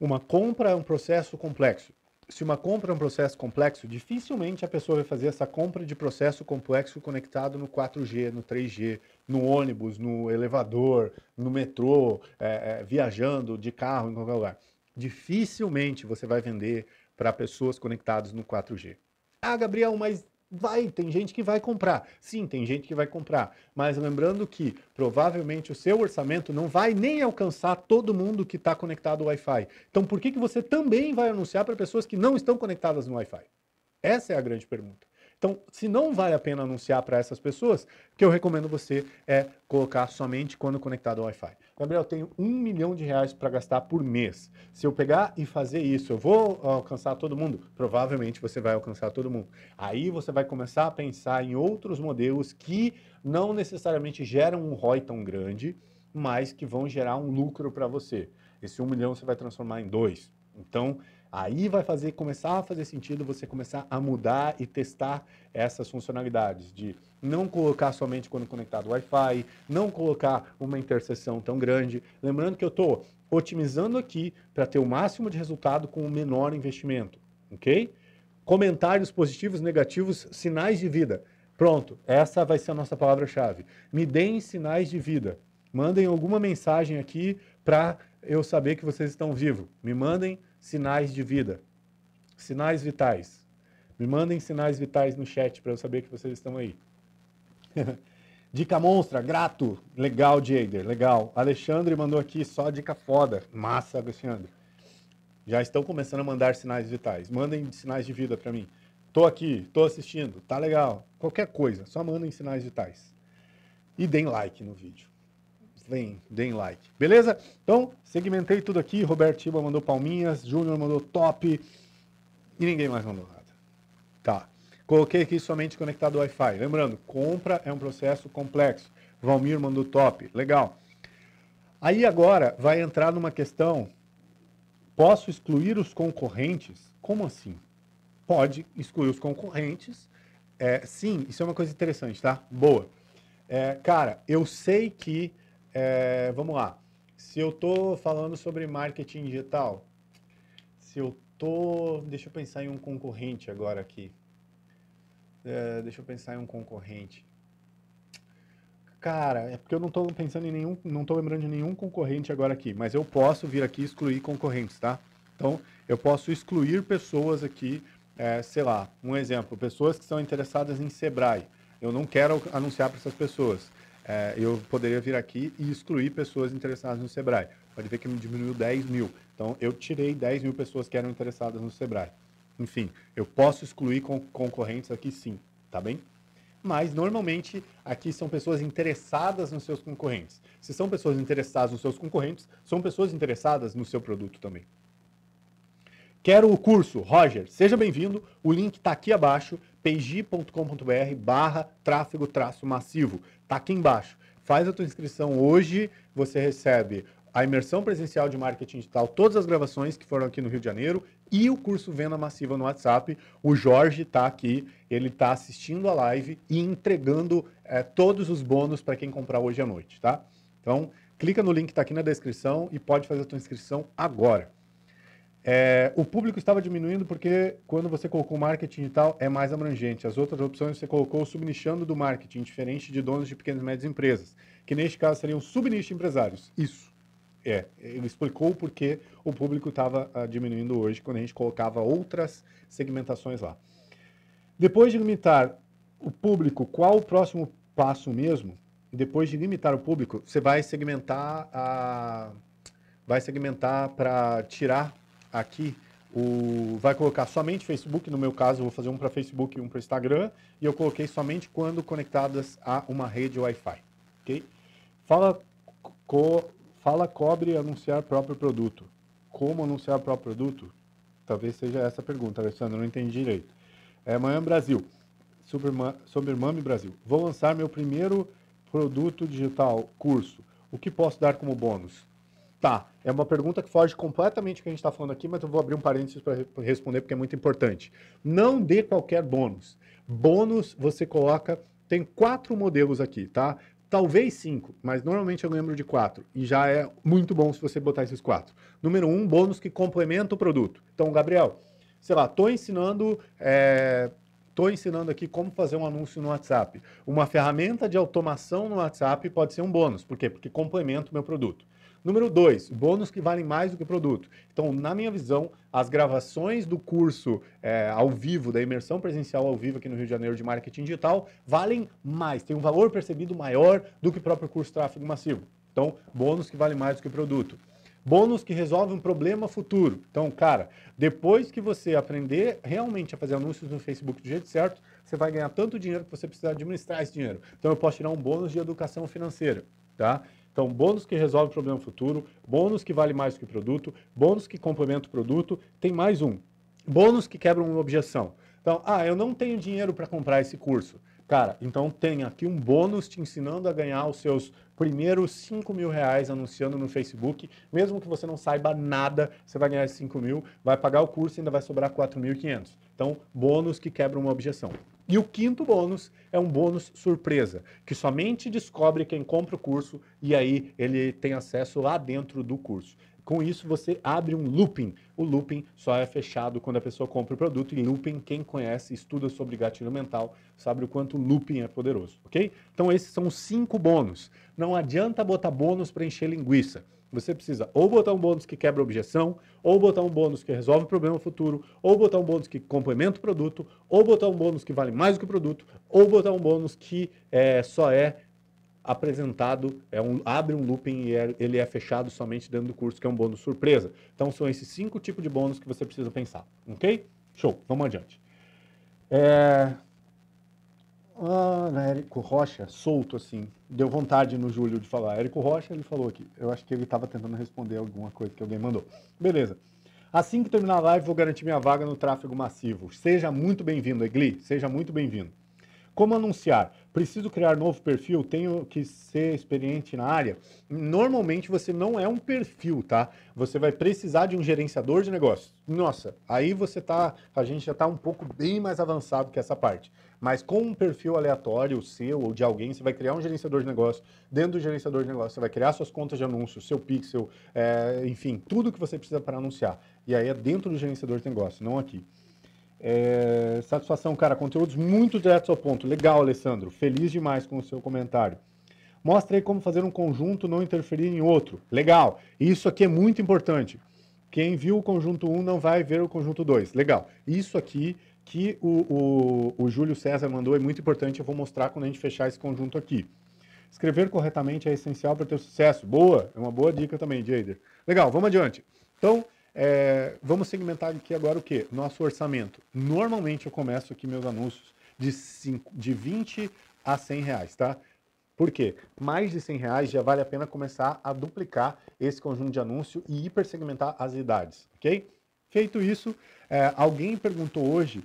uma compra é um processo complexo se uma compra é um processo complexo, dificilmente a pessoa vai fazer essa compra de processo complexo conectado no 4G, no 3G, no ônibus, no elevador, no metrô, é, é, viajando de carro em qualquer lugar. Dificilmente você vai vender para pessoas conectadas no 4G. Ah, Gabriel, mas vai, tem gente que vai comprar. Sim, tem gente que vai comprar. Mas lembrando que provavelmente o seu orçamento não vai nem alcançar todo mundo que está conectado ao Wi-Fi. Então por que, que você também vai anunciar para pessoas que não estão conectadas no Wi-Fi? Essa é a grande pergunta. Então, se não vale a pena anunciar para essas pessoas, o que eu recomendo você é colocar somente quando conectado ao Wi-Fi. Gabriel, eu tenho um milhão de reais para gastar por mês. Se eu pegar e fazer isso, eu vou alcançar todo mundo? Provavelmente você vai alcançar todo mundo. Aí você vai começar a pensar em outros modelos que não necessariamente geram um ROI tão grande, mas que vão gerar um lucro para você. Esse um milhão você vai transformar em dois. Então, Aí vai fazer começar a fazer sentido você começar a mudar e testar essas funcionalidades de não colocar somente quando conectado Wi-Fi, não colocar uma interseção tão grande. Lembrando que eu estou otimizando aqui para ter o máximo de resultado com o menor investimento, ok? Comentários positivos, negativos, sinais de vida. Pronto, essa vai ser a nossa palavra-chave. Me deem sinais de vida. Mandem alguma mensagem aqui para eu saber que vocês estão vivos. Me mandem sinais de vida, sinais vitais. Me mandem sinais vitais no chat para eu saber que vocês estão aí. *laughs* dica monstra, grato. Legal, Diego, legal. Alexandre mandou aqui só dica foda. Massa, Alexandre. Já estão começando a mandar sinais vitais. Mandem sinais de vida para mim. Tô aqui, tô assistindo, tá legal. Qualquer coisa, só mandem sinais vitais. E deem like no vídeo vem, deem like. Beleza? Então, segmentei tudo aqui. Roberto Tiba mandou palminhas, Júnior mandou top e ninguém mais mandou nada. Tá. Coloquei aqui somente conectado ao Wi-Fi. Lembrando, compra é um processo complexo. Valmir mandou top. Legal. Aí agora vai entrar numa questão: posso excluir os concorrentes? Como assim? Pode excluir os concorrentes. É, sim, isso é uma coisa interessante, tá? Boa. É, cara, eu sei que é, vamos lá. Se eu estou falando sobre marketing digital, se eu estou, Deixa eu pensar em um concorrente agora aqui. É, deixa eu pensar em um concorrente. Cara, é porque eu não estou pensando em nenhum. Não estou lembrando de nenhum concorrente agora aqui, mas eu posso vir aqui excluir concorrentes, tá? Então, eu posso excluir pessoas aqui, é, sei lá, um exemplo, pessoas que são interessadas em Sebrae. Eu não quero anunciar para essas pessoas é, eu poderia vir aqui e excluir pessoas interessadas no Sebrae. Pode ver que me diminuiu 10 mil. Então, eu tirei 10 mil pessoas que eram interessadas no Sebrae. Enfim, eu posso excluir con concorrentes aqui sim, tá bem? Mas, normalmente, aqui são pessoas interessadas nos seus concorrentes. Se são pessoas interessadas nos seus concorrentes, são pessoas interessadas no seu produto também. Quero o curso, Roger, seja bem-vindo. O link está aqui abaixo pg.com.br barra tráfego traço massivo. Está aqui embaixo. Faz a tua inscrição hoje, você recebe a imersão presencial de marketing digital, todas as gravações que foram aqui no Rio de Janeiro e o curso Venda Massiva no WhatsApp. O Jorge está aqui, ele está assistindo a live e entregando é, todos os bônus para quem comprar hoje à noite, tá? Então, clica no link que está aqui na descrição e pode fazer a tua inscrição agora. É, o público estava diminuindo porque quando você colocou marketing e tal, é mais abrangente. As outras opções você colocou subnichando do marketing, diferente de donos de pequenas e médias empresas, que neste caso seriam subnicho empresários. Isso. É, ele explicou que o público estava uh, diminuindo hoje quando a gente colocava outras segmentações lá. Depois de limitar o público, qual o próximo passo mesmo? Depois de limitar o público, você vai segmentar a vai segmentar para tirar aqui o, vai colocar somente Facebook, no meu caso eu vou fazer um para Facebook e um para Instagram, e eu coloquei somente quando conectadas a uma rede Wi-Fi, ok? Fala, co, fala cobre anunciar próprio produto. Como anunciar próprio produto? Talvez seja essa a pergunta, Alessandro, não entendi direito. É, Manhã Brasil, Superman, Supermami Brasil. Vou lançar meu primeiro produto digital, curso. O que posso dar como bônus? Tá, é uma pergunta que foge completamente do que a gente está falando aqui, mas eu vou abrir um parênteses para responder porque é muito importante. Não dê qualquer bônus. Bônus você coloca, tem quatro modelos aqui, tá? Talvez cinco, mas normalmente eu lembro de quatro. E já é muito bom se você botar esses quatro. Número um, bônus que complementa o produto. Então, Gabriel, sei lá, estou ensinando é estou ensinando aqui como fazer um anúncio no WhatsApp. Uma ferramenta de automação no WhatsApp pode ser um bônus. Por quê? Porque complementa o meu produto. Número dois, bônus que valem mais do que o produto. Então, na minha visão, as gravações do curso é, ao vivo, da imersão presencial ao vivo aqui no Rio de Janeiro de marketing digital, valem mais, tem um valor percebido maior do que o próprio curso tráfego massivo. Então, bônus que valem mais do que o produto. Bônus que resolve um problema futuro. Então, cara, depois que você aprender realmente a fazer anúncios no Facebook do jeito certo, você vai ganhar tanto dinheiro que você precisa administrar esse dinheiro. Então, eu posso tirar um bônus de educação financeira, tá? Então, bônus que resolve o problema futuro, bônus que vale mais que o produto, bônus que complementa o produto, tem mais um. Bônus que quebra uma objeção. Então, ah, eu não tenho dinheiro para comprar esse curso. Cara, então tem aqui um bônus te ensinando a ganhar os seus primeiros 5 mil reais anunciando no Facebook. Mesmo que você não saiba nada, você vai ganhar esses 5 mil, vai pagar o curso e ainda vai sobrar 4.500. Então, bônus que quebra uma objeção. E o quinto bônus é um bônus surpresa, que somente descobre quem compra o curso e aí ele tem acesso lá dentro do curso. Com isso, você abre um looping. O looping só é fechado quando a pessoa compra o produto. E looping, quem conhece, estuda sobre gatilho mental, sabe o quanto looping é poderoso, ok? Então, esses são os cinco bônus. Não adianta botar bônus para encher linguiça. Você precisa ou botar um bônus que quebra objeção, ou botar um bônus que resolve o problema futuro, ou botar um bônus que complementa o produto, ou botar um bônus que vale mais do que o produto, ou botar um bônus que é, só é apresentado, é um, abre um looping e é, ele é fechado somente dentro do curso, que é um bônus surpresa. Então são esses cinco tipos de bônus que você precisa pensar, ok? Show, vamos adiante. É, ah, na Érico Rocha, solto assim. Deu vontade no Júlio de falar. Érico Rocha, ele falou aqui. Eu acho que ele estava tentando responder alguma coisa que alguém mandou. Beleza. Assim que terminar a live, vou garantir minha vaga no tráfego massivo. Seja muito bem-vindo, Egli. Seja muito bem-vindo. Como anunciar? preciso criar novo perfil, tenho que ser experiente na área. Normalmente você não é um perfil, tá? Você vai precisar de um gerenciador de negócios. Nossa, aí você tá, a gente já tá um pouco bem mais avançado que essa parte. Mas com um perfil aleatório seu ou de alguém, você vai criar um gerenciador de negócio. Dentro do gerenciador de negócio, você vai criar suas contas de anúncio, seu pixel, é, enfim, tudo que você precisa para anunciar. E aí é dentro do gerenciador de negócio, não aqui. É, satisfação, cara. Conteúdos muito diretos ao ponto. Legal, Alessandro. Feliz demais com o seu comentário. Mostra aí como fazer um conjunto não interferir em outro. Legal. Isso aqui é muito importante. Quem viu o conjunto 1 não vai ver o conjunto 2. Legal. Isso aqui que o, o, o Júlio César mandou é muito importante. Eu vou mostrar quando a gente fechar esse conjunto aqui. Escrever corretamente é essencial para ter sucesso. Boa. É uma boa dica também, Jader. Legal. Vamos adiante. Então, é, vamos segmentar aqui agora o que? Nosso orçamento. Normalmente eu começo aqui meus anúncios de, cinco, de 20 a 100 reais, tá? Por quê? Mais de 100 reais já vale a pena começar a duplicar esse conjunto de anúncio e hipersegmentar as idades, ok? Feito isso, é, alguém perguntou hoje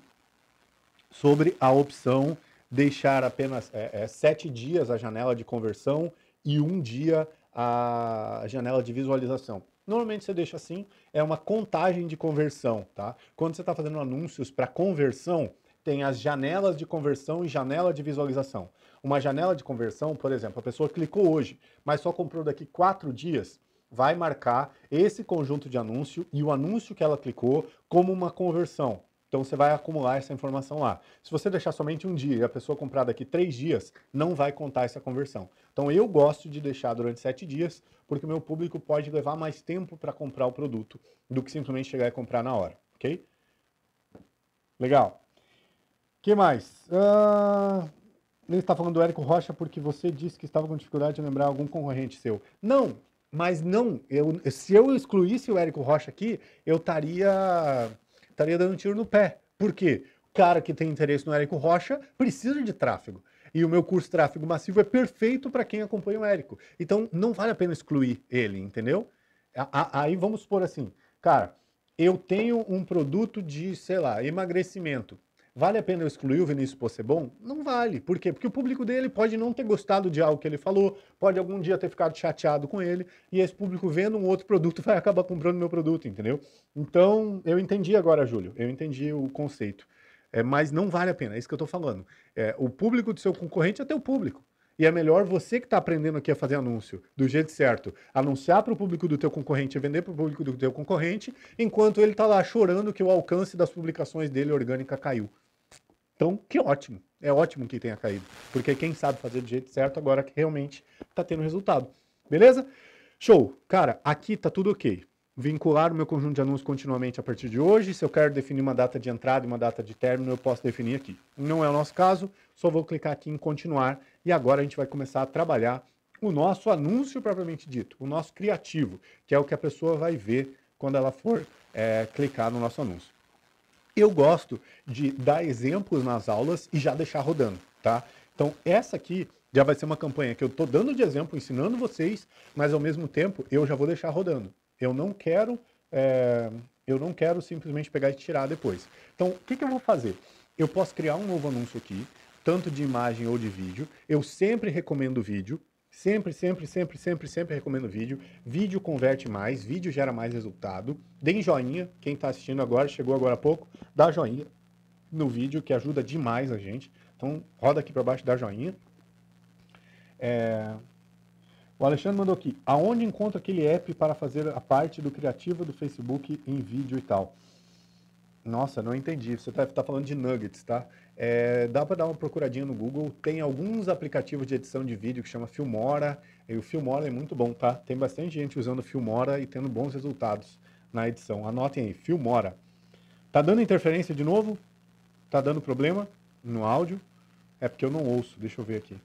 sobre a opção deixar apenas é, é, sete dias a janela de conversão e um dia a janela de visualização. Normalmente você deixa assim, é uma contagem de conversão, tá? Quando você está fazendo anúncios para conversão, tem as janelas de conversão e janela de visualização. Uma janela de conversão, por exemplo, a pessoa clicou hoje, mas só comprou daqui quatro dias, vai marcar esse conjunto de anúncio e o anúncio que ela clicou como uma conversão. Então você vai acumular essa informação lá. Se você deixar somente um dia e a pessoa comprar daqui três dias, não vai contar essa conversão. Então eu gosto de deixar durante sete dias, porque o meu público pode levar mais tempo para comprar o produto do que simplesmente chegar e comprar na hora, ok? Legal. O que mais? Uh... Ele está falando do Érico Rocha porque você disse que estava com dificuldade de lembrar algum concorrente seu. Não, mas não. Eu, se eu excluísse o Érico Rocha aqui, eu estaria estaria dando um tiro no pé. Por quê? O cara que tem interesse no Érico Rocha precisa de tráfego. E o meu curso Tráfego Massivo é perfeito para quem acompanha o Érico. Então, não vale a pena excluir ele, entendeu? Aí vamos supor assim, cara, eu tenho um produto de, sei lá, emagrecimento. Vale a pena eu excluir o Vinícius Possebon? Não vale. Por quê? Porque o público dele pode não ter gostado de algo que ele falou, pode algum dia ter ficado chateado com ele, e esse público vendo um outro produto vai acabar comprando meu produto, entendeu? Então, eu entendi agora, Júlio. Eu entendi o conceito. É, mas não vale a pena, é isso que eu estou falando. É, o público do seu concorrente é teu público. E é melhor você que está aprendendo aqui a fazer anúncio do jeito certo, anunciar para o público do teu concorrente e vender para o público do teu concorrente, enquanto ele está lá chorando que o alcance das publicações dele orgânica caiu. Então, que ótimo. É ótimo que tenha caído, porque quem sabe fazer do jeito certo agora que realmente está tendo resultado. Beleza? Show. Cara, aqui está tudo ok vincular o meu conjunto de anúncios continuamente a partir de hoje. Se eu quero definir uma data de entrada e uma data de término, eu posso definir aqui. Não é o nosso caso, só vou clicar aqui em continuar e agora a gente vai começar a trabalhar o nosso anúncio propriamente dito, o nosso criativo, que é o que a pessoa vai ver quando ela for é, clicar no nosso anúncio. Eu gosto de dar exemplos nas aulas e já deixar rodando, tá? Então, essa aqui já vai ser uma campanha que eu estou dando de exemplo, ensinando vocês, mas ao mesmo tempo eu já vou deixar rodando. Eu não quero, é, eu não quero simplesmente pegar e tirar depois. Então, o que, que eu vou fazer? Eu posso criar um novo anúncio aqui, tanto de imagem ou de vídeo. Eu sempre recomendo vídeo. Sempre, sempre, sempre, sempre, sempre recomendo vídeo. Vídeo converte mais, vídeo gera mais resultado. Deem joinha, quem está assistindo agora, chegou agora há pouco, dá joinha no vídeo, que ajuda demais a gente. Então, roda aqui para baixo, dá joinha. É... O Alexandre mandou aqui, aonde encontra aquele app para fazer a parte do criativo do Facebook em vídeo e tal? Nossa, não entendi. Você está tá falando de nuggets, tá? É, dá para dar uma procuradinha no Google. Tem alguns aplicativos de edição de vídeo que chama Filmora. E o Filmora é muito bom, tá? Tem bastante gente usando o Filmora e tendo bons resultados na edição. Anotem aí, Filmora. Tá dando interferência de novo? Tá dando problema no áudio? É porque eu não ouço. Deixa eu ver aqui.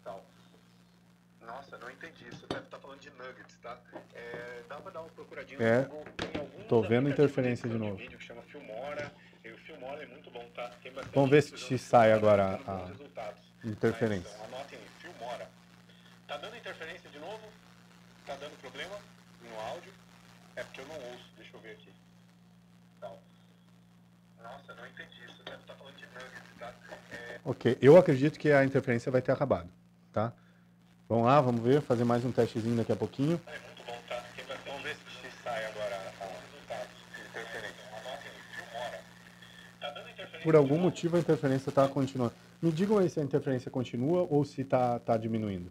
Então, nossa, não entendi. Você deve estar tá falando de nuggets, tá? É, dá para dar uma procuradinha é, no Google. Tem alguns tô vendo interferência de, de novo. Vídeo que chama Filmora. Vamos ver se te sai agora a interferência. Mas, anotem aí, filmora. Tá dando interferência de novo? Tá dando problema no áudio? É porque eu não ouço, deixa eu ver aqui. Então, nossa, não entendi isso. Você né? tá falando de nuggets, tá? É... Ok, eu acredito que a interferência vai ter acabado, tá? Vamos lá, vamos ver, fazer mais um testezinho daqui a pouquinho. É. por algum motivo a interferência está continuando. Me digam aí se a interferência continua ou se está tá diminuindo.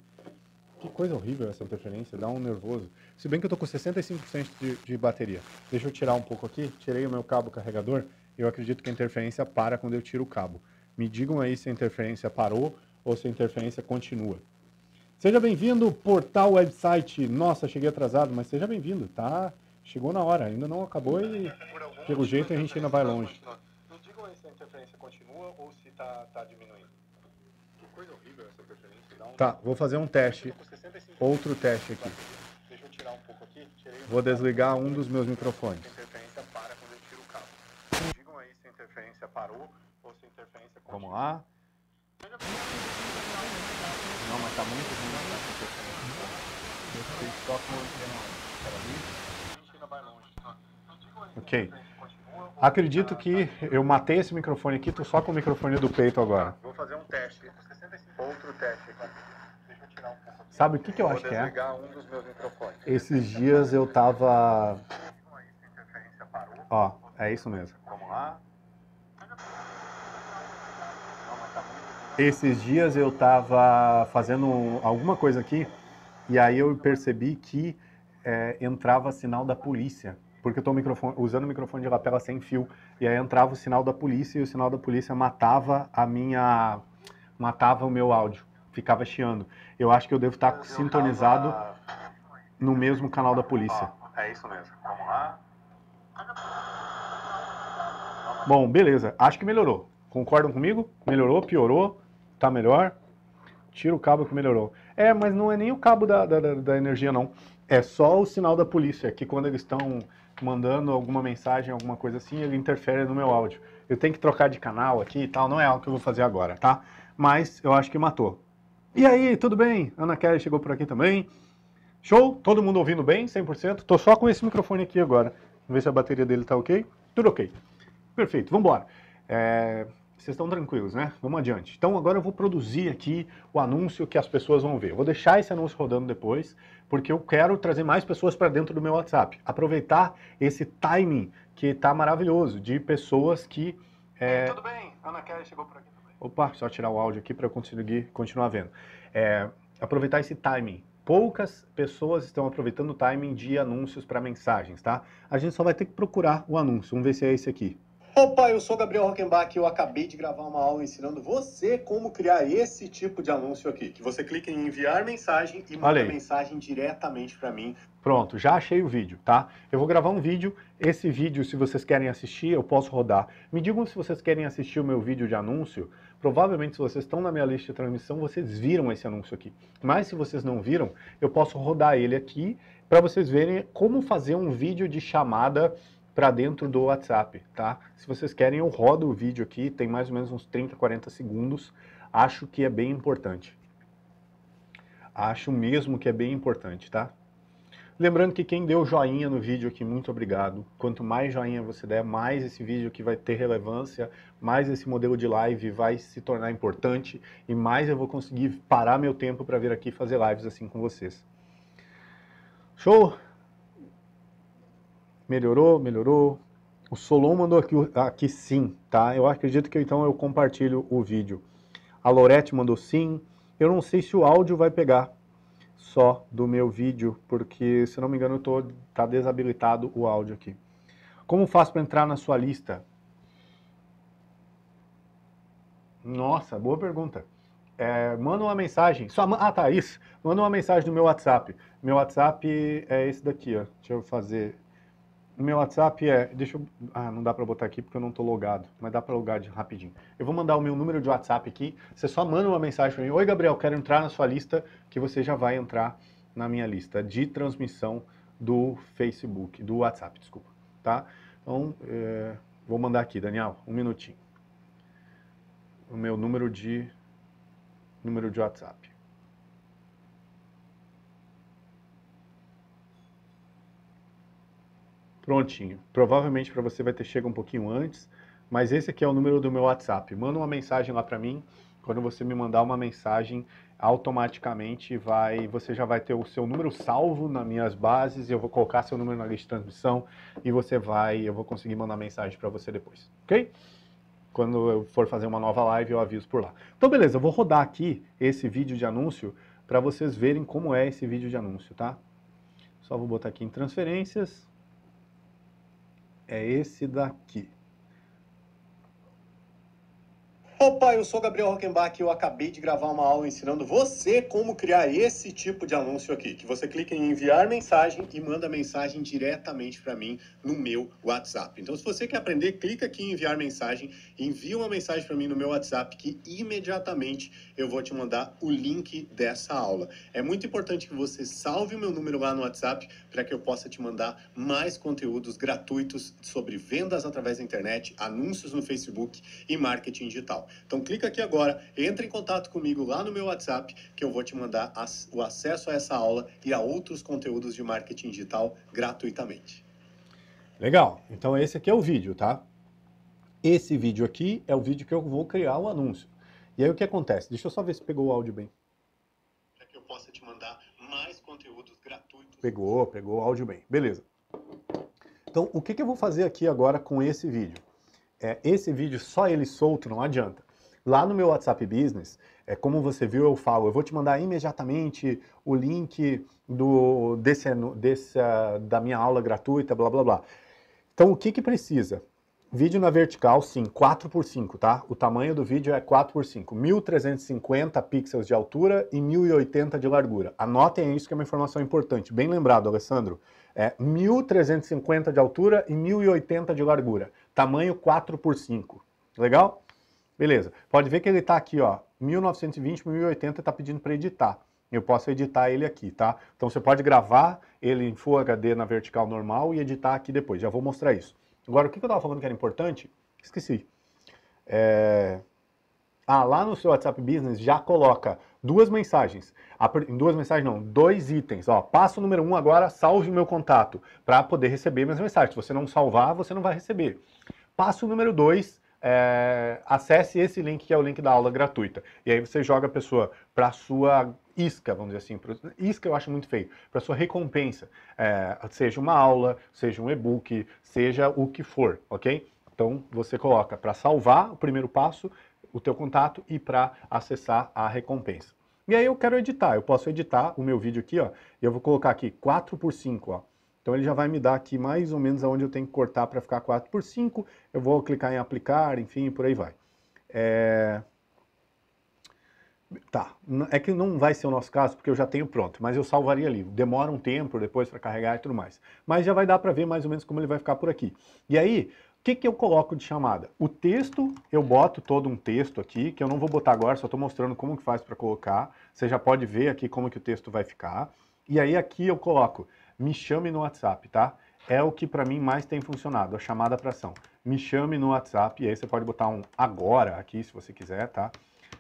Que coisa horrível essa interferência, dá um nervoso. Se bem que eu estou com 65% de, de bateria. Deixa eu tirar um pouco aqui, tirei o meu cabo carregador. Eu acredito que a interferência para quando eu tiro o cabo. Me digam aí se a interferência parou ou se a interferência continua. Seja bem-vindo, portal website. Nossa, cheguei atrasado, mas seja bem-vindo, tá? Chegou na hora, ainda não acabou e pelo jeito a gente ainda vai longe ou essa interferência continua ou se tá, tá diminuindo? Que coisa horrível essa interferência. Um... Tá, vou fazer um teste. Outro teste aqui. Deixa eu tirar um pouco aqui. Um vou desligar um dos meus microfones. Interferência para quando eu tiro o cabo. Digam aí se a interferência parou ou se a interferência continua. Vamos lá. Não, mas tá muito ruim essa interferência. Eu só com o tá? Ok. Acredito que eu matei esse microfone aqui, tô só com o microfone do peito agora. Vou fazer um teste. Outro teste aqui. Deixa eu tirar um pouco Sabe o que, que eu acho que é? Um Esses dias eu tava. Ó, é isso mesmo. Vamos lá. Tá Esses dias eu tava fazendo alguma coisa aqui e aí eu percebi que é, entrava sinal da polícia porque eu estou usando o microfone de lapela sem fio. E aí entrava o sinal da polícia e o sinal da polícia matava a minha. matava o meu áudio. Ficava chiando. Eu acho que eu devo estar eu sintonizado tava... no mesmo canal da polícia. É isso mesmo. Vamos lá. Bom, beleza. Acho que melhorou. Concordam comigo? Melhorou, piorou? Tá melhor? Tira o cabo que melhorou. É, mas não é nem o cabo da, da, da energia, não. É só o sinal da polícia, que quando eles estão mandando alguma mensagem, alguma coisa assim, ele interfere no meu áudio. Eu tenho que trocar de canal aqui e tal, não é algo que eu vou fazer agora, tá? Mas eu acho que matou. E aí, tudo bem? Ana Kelly chegou por aqui também. Show? Todo mundo ouvindo bem, 100%? Tô só com esse microfone aqui agora. Vamos ver se a bateria dele tá ok. Tudo ok. Perfeito, vamos embora. É... Vocês estão tranquilos, né? Vamos adiante. Então agora eu vou produzir aqui o anúncio que as pessoas vão ver. Eu vou deixar esse anúncio rodando depois, porque eu quero trazer mais pessoas para dentro do meu WhatsApp. Aproveitar esse timing que está maravilhoso de pessoas que. É... Ei, tudo bem, Ana Kelly chegou por aqui também. Opa, só tirar o áudio aqui para eu conseguir continuar vendo. É... Aproveitar esse timing poucas pessoas estão aproveitando o timing de anúncios para mensagens, tá? A gente só vai ter que procurar o anúncio. Vamos ver se é esse aqui. Opa, eu sou Gabriel Rockenbach e eu acabei de gravar uma aula ensinando você como criar esse tipo de anúncio aqui. Que você clica em enviar mensagem e manda mensagem diretamente para mim. Pronto, já achei o vídeo, tá? Eu vou gravar um vídeo. Esse vídeo, se vocês querem assistir, eu posso rodar. Me digam se vocês querem assistir o meu vídeo de anúncio. Provavelmente, se vocês estão na minha lista de transmissão, vocês viram esse anúncio aqui. Mas se vocês não viram, eu posso rodar ele aqui para vocês verem como fazer um vídeo de chamada para dentro do WhatsApp, tá? Se vocês querem, eu rodo o vídeo aqui, tem mais ou menos uns 30, 40 segundos. Acho que é bem importante. Acho mesmo que é bem importante, tá? Lembrando que quem deu joinha no vídeo aqui, muito obrigado. Quanto mais joinha você der, mais esse vídeo aqui vai ter relevância, mais esse modelo de live vai se tornar importante e mais eu vou conseguir parar meu tempo para vir aqui fazer lives assim com vocês. Show? Melhorou, melhorou. O Solon mandou aqui, aqui sim, tá? Eu acredito que então eu compartilho o vídeo. A Lorete mandou sim. Eu não sei se o áudio vai pegar só do meu vídeo, porque se não me engano eu tô, tá desabilitado o áudio aqui. Como faço para entrar na sua lista? Nossa, boa pergunta. É, manda uma mensagem. Só, ah, tá, isso. Manda uma mensagem no meu WhatsApp. Meu WhatsApp é esse daqui, ó. Deixa eu fazer o meu WhatsApp é. Deixa eu. Ah, não dá para botar aqui porque eu não estou logado, mas dá para logar de rapidinho. Eu vou mandar o meu número de WhatsApp aqui. Você só manda uma mensagem para mim. Oi, Gabriel, quero entrar na sua lista, que você já vai entrar na minha lista de transmissão do Facebook, do WhatsApp, desculpa. Tá? Então, é... vou mandar aqui, Daniel, um minutinho. O meu número de. Número de WhatsApp. prontinho. Provavelmente para você vai ter chega um pouquinho antes, mas esse aqui é o número do meu WhatsApp. Manda uma mensagem lá para mim. Quando você me mandar uma mensagem, automaticamente vai, você já vai ter o seu número salvo nas minhas bases, eu vou colocar seu número na lista de transmissão e você vai, eu vou conseguir mandar mensagem para você depois, OK? Quando eu for fazer uma nova live, eu aviso por lá. Então beleza, eu vou rodar aqui esse vídeo de anúncio para vocês verem como é esse vídeo de anúncio, tá? Só vou botar aqui em transferências é esse daqui. Opa, eu sou Gabriel Rockenbach e eu acabei de gravar uma aula ensinando você como criar esse tipo de anúncio aqui, que você clica em enviar mensagem e manda mensagem diretamente para mim no meu WhatsApp. Então, se você quer aprender, clica aqui em enviar mensagem, envia uma mensagem para mim no meu WhatsApp que imediatamente eu vou te mandar o link dessa aula. É muito importante que você salve o meu número lá no WhatsApp para que eu possa te mandar mais conteúdos gratuitos sobre vendas através da internet, anúncios no Facebook e marketing digital. Então clica aqui agora, entre em contato comigo lá no meu WhatsApp, que eu vou te mandar o acesso a essa aula e a outros conteúdos de marketing digital gratuitamente. Legal, então esse aqui é o vídeo, tá? Esse vídeo aqui é o vídeo que eu vou criar o anúncio. E aí o que acontece? Deixa eu só ver se pegou o áudio bem. Para é que eu possa te mandar mais conteúdos gratuitos. Pegou, pegou o áudio bem. Beleza. Então, o que, que eu vou fazer aqui agora com esse vídeo? é, esse vídeo só ele solto não adianta. Lá no meu WhatsApp Business, é, como você viu, eu falo, eu vou te mandar imediatamente o link do, desse, desse, ah, da minha aula gratuita, blá blá blá. Então, o que, que precisa? Vídeo na vertical, sim, 4x5, tá? O tamanho do vídeo é 4x5, 1350 pixels de altura e 1080 de largura. Anotem isso que é uma informação importante. Bem lembrado, Alessandro. É 1350 de altura e 1080 de largura tamanho 4 por 5 Legal? Beleza. Pode ver que ele está aqui, ó, 1920 1080 está pedindo para editar. Eu posso editar ele aqui, tá? Então você pode gravar ele em Full HD na vertical normal e editar aqui depois. Já vou mostrar isso. Agora, o que eu estava falando que era importante? Esqueci. É... Ah, lá no seu WhatsApp Business já coloca duas mensagens. Em duas mensagens não, dois itens. Ó, passo número um agora, salve o meu contato para poder receber minhas mensagens. Se você não salvar, você não vai receber. Passo número dois, é, acesse esse link que é o link da aula gratuita. E aí você joga a pessoa para a sua isca, vamos dizer assim, pro, isca eu acho muito feio, para sua recompensa, é, seja uma aula, seja um e-book, seja o que for, ok? Então você coloca para salvar o primeiro passo, o teu contato e para acessar a recompensa. E aí eu quero editar, eu posso editar o meu vídeo aqui, ó, e eu vou colocar aqui 4 por 5, ó, então ele já vai me dar aqui mais ou menos aonde eu tenho que cortar para ficar 4 por 5. Eu vou clicar em aplicar, enfim, por aí vai. É... Tá, é que não vai ser o nosso caso porque eu já tenho pronto, mas eu salvaria ali. Demora um tempo depois para carregar e tudo mais. Mas já vai dar para ver mais ou menos como ele vai ficar por aqui. E aí, o que, que eu coloco de chamada? O texto, eu boto todo um texto aqui, que eu não vou botar agora, só estou mostrando como que faz para colocar. Você já pode ver aqui como que o texto vai ficar. E aí aqui eu coloco me chame no WhatsApp, tá? É o que para mim mais tem funcionado, a chamada para ação. Me chame no WhatsApp, e aí você pode botar um agora aqui, se você quiser, tá?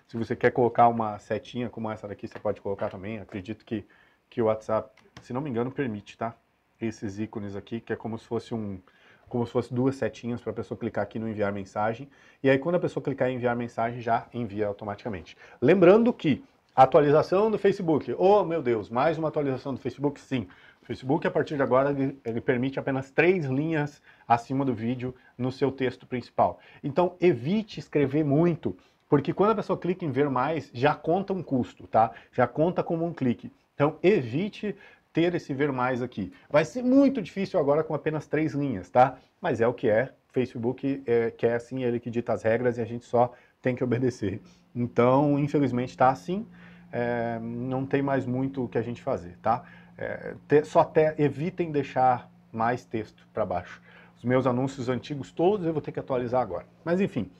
Se você quer colocar uma setinha como essa daqui, você pode colocar também. Acredito que, que o WhatsApp, se não me engano, permite, tá? Esses ícones aqui, que é como se fosse um, como se fosse duas setinhas para a pessoa clicar aqui no enviar mensagem. E aí, quando a pessoa clicar em enviar mensagem, já envia automaticamente. Lembrando que atualização do Facebook. Oh, meu Deus, mais uma atualização do Facebook? Sim. Facebook, a partir de agora, ele, ele permite apenas três linhas acima do vídeo no seu texto principal. Então, evite escrever muito, porque quando a pessoa clica em ver mais, já conta um custo, tá? Já conta como um clique. Então, evite ter esse ver mais aqui. Vai ser muito difícil agora com apenas três linhas, tá? Mas é o que é. Facebook é, quer assim, ele que dita as regras e a gente só tem que obedecer. Então, infelizmente, está assim. É, não tem mais muito o que a gente fazer, tá? é, te, só até evitem deixar mais texto para baixo. Os meus anúncios antigos todos eu vou ter que atualizar agora. Mas enfim,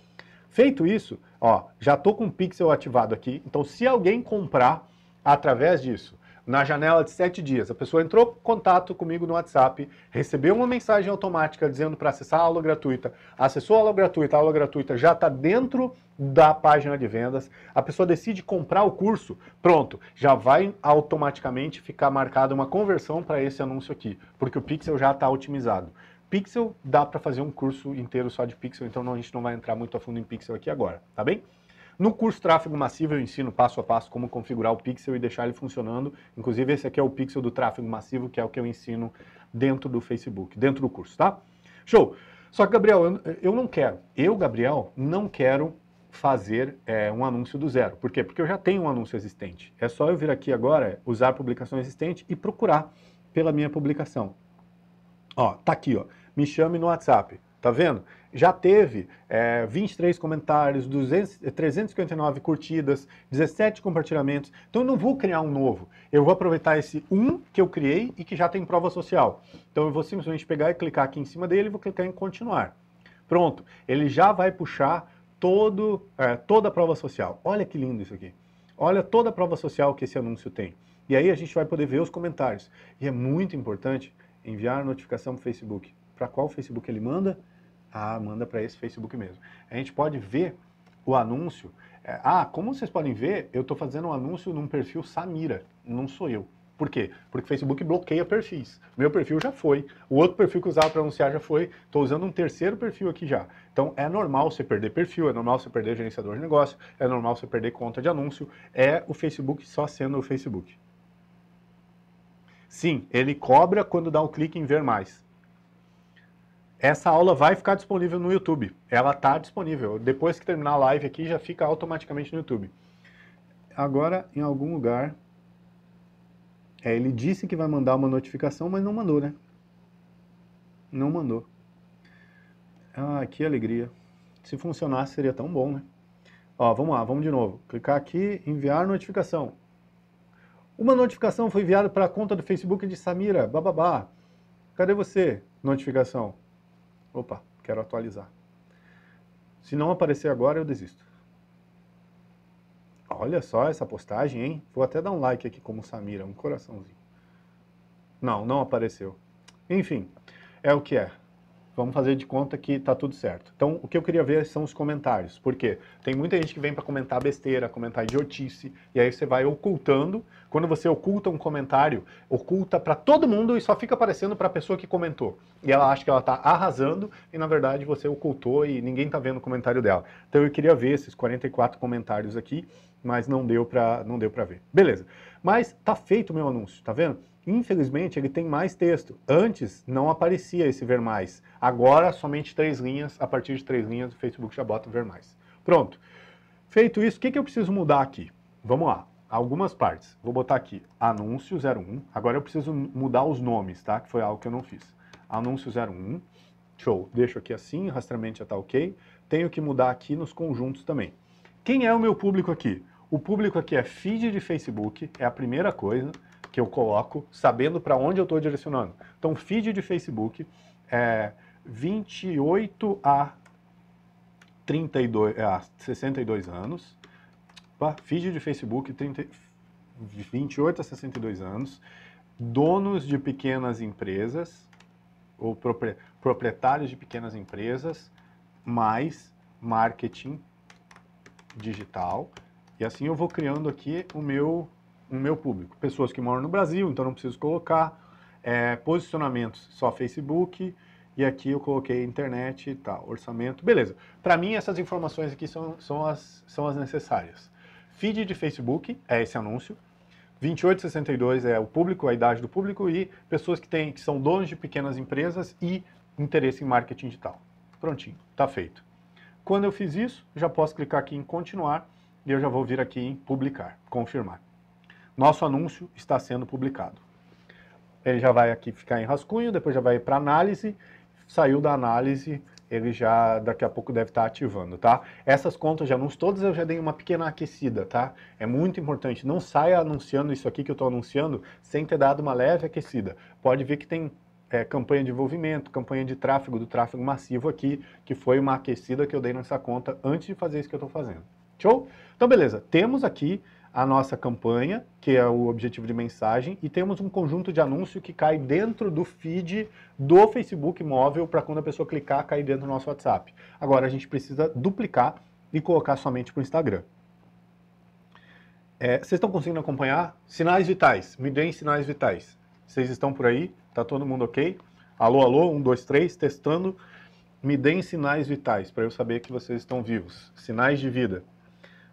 feito isso, ó, já estou com o pixel ativado aqui, então se alguém comprar através disso, na janela de sete dias. A pessoa entrou em contato comigo no WhatsApp, recebeu uma mensagem automática dizendo para acessar a aula gratuita, acessou a aula gratuita, a aula gratuita já está dentro da página de vendas, a pessoa decide comprar o curso, pronto, já vai automaticamente ficar marcada uma conversão para esse anúncio aqui, porque o pixel já está otimizado. Pixel dá para fazer um curso inteiro só de pixel, então a gente não vai entrar muito a fundo em pixel aqui agora, tá bem? No curso Tráfego Massivo, eu ensino passo a passo como configurar o pixel e deixar ele funcionando. Inclusive, esse aqui é o pixel do tráfego massivo, que é o que eu ensino dentro do Facebook, dentro do curso, tá? Show! Só que, Gabriel, eu, eu não quero. Eu, Gabriel, não quero fazer é, um anúncio do zero. Por quê? Porque eu já tenho um anúncio existente. É só eu vir aqui agora, usar a publicação existente e procurar pela minha publicação. Ó, tá aqui, ó. Me chame no WhatsApp. Tá vendo? já teve é, 23 comentários, 200, 359 curtidas, 17 compartilhamentos. Então eu não vou criar um novo. Eu vou aproveitar esse um que eu criei e que já tem prova social. Então eu vou simplesmente pegar e clicar aqui em cima dele e vou clicar em continuar. Pronto, ele já vai puxar todo, é, toda a prova social. Olha que lindo isso aqui. Olha toda a prova social que esse anúncio tem. E aí a gente vai poder ver os comentários. E é muito importante enviar notificação para o Facebook. Para qual Facebook ele manda? ah, manda para esse Facebook mesmo. A gente pode ver o anúncio. É, ah, como vocês podem ver, eu estou fazendo um anúncio num perfil Samira, não sou eu. Por quê? Porque o Facebook bloqueia perfis. Meu perfil já foi, o outro perfil que eu usava para anunciar já foi, estou usando um terceiro perfil aqui já. Então é normal você perder perfil, é normal você perder gerenciador de negócio, é normal você perder conta de anúncio, é o Facebook só sendo o Facebook. Sim, ele cobra quando dá um clique em ver mais. Essa aula vai ficar disponível no YouTube. Ela está disponível. Depois que terminar a live aqui, já fica automaticamente no YouTube. Agora, em algum lugar, é, ele disse que vai mandar uma notificação, mas não mandou, né? Não mandou. Ah, que alegria. Se funcionasse, seria tão bom, né? Ó, vamos lá, vamos de novo. Clicar aqui, enviar notificação. Uma notificação foi enviada para a conta do Facebook de Samira, bababá. Cadê você? Notificação. Opa, quero atualizar. Se não aparecer agora, eu desisto. Olha só essa postagem, hein? Vou até dar um like aqui como Samira, um coraçãozinho. Não, não apareceu. Enfim, é o que é vamos fazer de conta que está tudo certo. Então, o que eu queria ver são os comentários, porque tem muita gente que vem para comentar besteira, comentar idiotice, e aí você vai ocultando. Quando você oculta um comentário, oculta para todo mundo e só fica aparecendo para a pessoa que comentou. E ela acha que ela está arrasando, e na verdade você ocultou e ninguém está vendo o comentário dela. Então, eu queria ver esses 44 comentários aqui, mas não deu para não deu para ver. Beleza. Mas tá feito o meu anúncio, tá vendo? Infelizmente, ele tem mais texto. Antes, não aparecia esse ver mais. Agora, somente três linhas. A partir de três linhas, o Facebook já bota ver mais. Pronto. Feito isso, o que, que eu preciso mudar aqui? Vamos lá. Algumas partes. Vou botar aqui anúncio 01. Agora eu preciso mudar os nomes, tá? Que foi algo que eu não fiz. Anúncio 01. Show. Deixo aqui assim, rastreamento já tá ok. Tenho que mudar aqui nos conjuntos também. Quem é o meu público aqui? O público aqui é feed de Facebook, é a primeira coisa que eu coloco, sabendo para onde eu estou direcionando. Então, feed de Facebook é 28 a 32 a 62 anos. Feed de Facebook 30, 28 a 62 anos. Donos de pequenas empresas ou proprietários de pequenas empresas, mais marketing digital. E assim eu vou criando aqui o meu o meu público. Pessoas que moram no Brasil, então não preciso colocar. É, posicionamentos, só Facebook. E aqui eu coloquei internet e tá, tal, orçamento. Beleza. Para mim, essas informações aqui são, são, as, são as necessárias. Feed de Facebook é esse anúncio. 2862 é o público, a idade do público e pessoas que, têm, que são donos de pequenas empresas e interesse em marketing digital. Prontinho, tá feito. Quando eu fiz isso, já posso clicar aqui em continuar e eu já vou vir aqui em publicar, confirmar. Nosso anúncio está sendo publicado. Ele já vai aqui ficar em rascunho, depois já vai para análise. Saiu da análise, ele já daqui a pouco deve estar tá ativando, tá? Essas contas de anúncios todas eu já dei uma pequena aquecida, tá? É muito importante, não saia anunciando isso aqui que eu estou anunciando sem ter dado uma leve aquecida. Pode ver que tem é, campanha de envolvimento, campanha de tráfego, do tráfego massivo aqui, que foi uma aquecida que eu dei nessa conta antes de fazer isso que eu estou fazendo. Show? Então, beleza, temos aqui a nossa campanha, que é o objetivo de mensagem, e temos um conjunto de anúncio que cai dentro do feed do Facebook móvel para quando a pessoa clicar cair dentro do nosso WhatsApp. Agora a gente precisa duplicar e colocar somente para o Instagram. É, vocês estão conseguindo acompanhar? Sinais vitais, me deem sinais vitais. Vocês estão por aí? Tá todo mundo ok? Alô, alô, um, dois, três, testando. Me deem sinais vitais para eu saber que vocês estão vivos. Sinais de vida.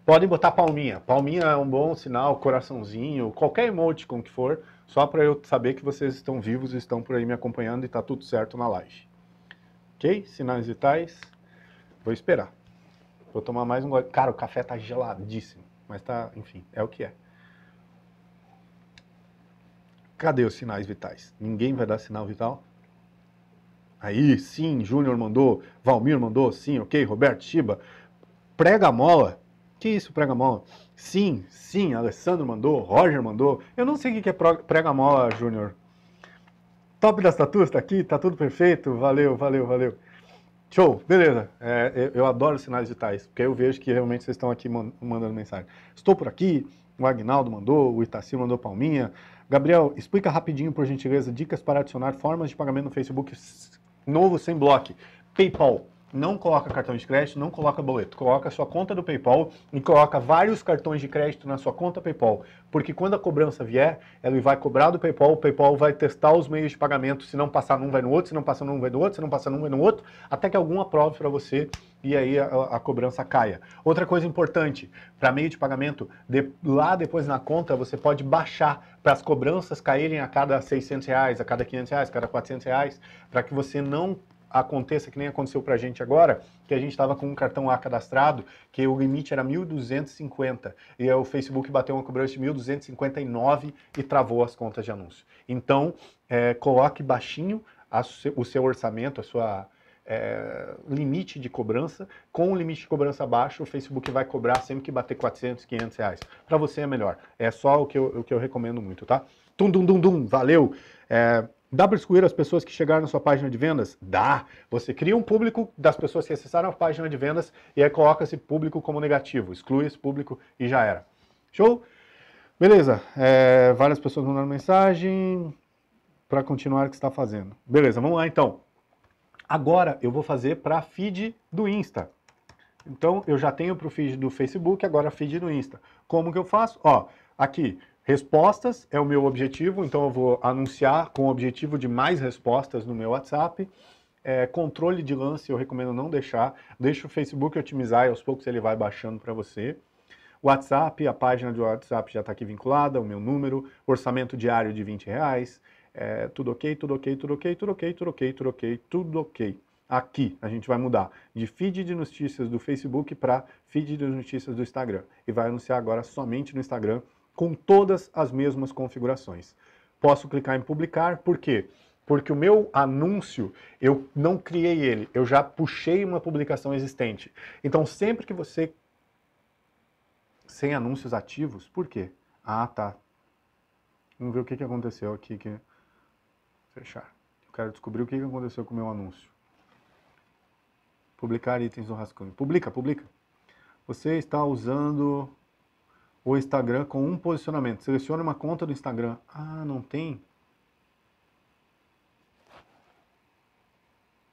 Podem botar palminha. Palminha é um bom sinal, coraçãozinho, qualquer emoticon que for, só para eu saber que vocês estão vivos, estão por aí me acompanhando e está tudo certo na live. Ok? Sinais vitais. Vou esperar. Vou tomar mais um gole. Cara, o café tá geladíssimo. Mas tá, enfim, é o que é. Cadê os sinais vitais? Ninguém vai dar sinal vital? Aí, sim, Júnior mandou, Valmir mandou, sim, ok, Roberto Chiba. Prega a mola. Que isso, Pregamol? Sim, sim, Alessandro mandou, Roger mandou. Eu não sei o que é Pregamol, Júnior. Top das tatuas, tá aqui, tá tudo perfeito. Valeu, valeu, valeu. Show, beleza. É, eu adoro sinais digitais, porque eu vejo que realmente vocês estão aqui mandando mensagem. Estou por aqui, o Agnaldo mandou, o Itaci mandou palminha. Gabriel, explica rapidinho, por gentileza, dicas para adicionar formas de pagamento no Facebook novo sem bloco. PayPal não coloca cartão de crédito, não coloca boleto, coloca a sua conta do PayPal e coloca vários cartões de crédito na sua conta PayPal, porque quando a cobrança vier, ela vai cobrar do PayPal, o PayPal vai testar os meios de pagamento, se não passar num vai no outro, se não passar num vai no outro, se não passar num vai no outro, até que algum aprove para você e aí a, a, cobrança caia. Outra coisa importante, para meio de pagamento, de, lá depois na conta você pode baixar para as cobranças caírem a cada 600 reais, a cada 500 reais, a cada 400 reais, para que você não aconteça que nem aconteceu para a gente agora, que a gente estava com um cartão A cadastrado, que o limite era 1.250, e o Facebook bateu uma cobrança de 1.259 e travou as contas de anúncio. Então, é, coloque baixinho a, o seu orçamento, a sua, é, limite de cobrança. Com o limite de cobrança baixo, o Facebook vai cobrar sempre que bater 400, 500 reais. Para você é melhor. É só o que eu, o que eu recomendo muito, tá? Tum, dum, dum, dum. Valeu! É, Dá para excluir as pessoas que chegaram na sua página de vendas? Dá. Você cria um público das pessoas que acessaram a página de vendas e aí coloca esse público como negativo. Exclui esse público e já era. Show? Beleza. É, várias pessoas mandaram mensagem para continuar o que está fazendo. Beleza, vamos lá então. Agora eu vou fazer para feed do Insta. Então eu já tenho para o feed do Facebook, agora feed do Insta. Como que eu faço? Ó, aqui, Respostas é o meu objetivo, então eu vou anunciar com o objetivo de mais respostas no meu WhatsApp. É, controle de lance eu recomendo não deixar. Deixa o Facebook otimizar e aos poucos ele vai baixando para você. WhatsApp, a página do WhatsApp já está aqui vinculada, o meu número, orçamento diário de 20 reais. É, tudo ok, tudo ok, tudo ok, tudo ok, tudo ok, tudo ok, tudo ok. Aqui a gente vai mudar de feed de notícias do Facebook para feed de notícias do Instagram. E vai anunciar agora somente no Instagram com todas as mesmas configurações. Posso clicar em publicar, por quê? Porque o meu anúncio, eu não criei ele, eu já puxei uma publicação existente. Então, sempre que você... Sem anúncios ativos, por quê? Ah, tá. Vamos ver o que, aconteceu aqui. Que... Fechar. Eu quero descobrir o que, aconteceu com o meu anúncio. Publicar itens do rascunho. Publica, publica. Você está usando o Instagram com um posicionamento. Selecione uma conta do Instagram. Ah, não tem?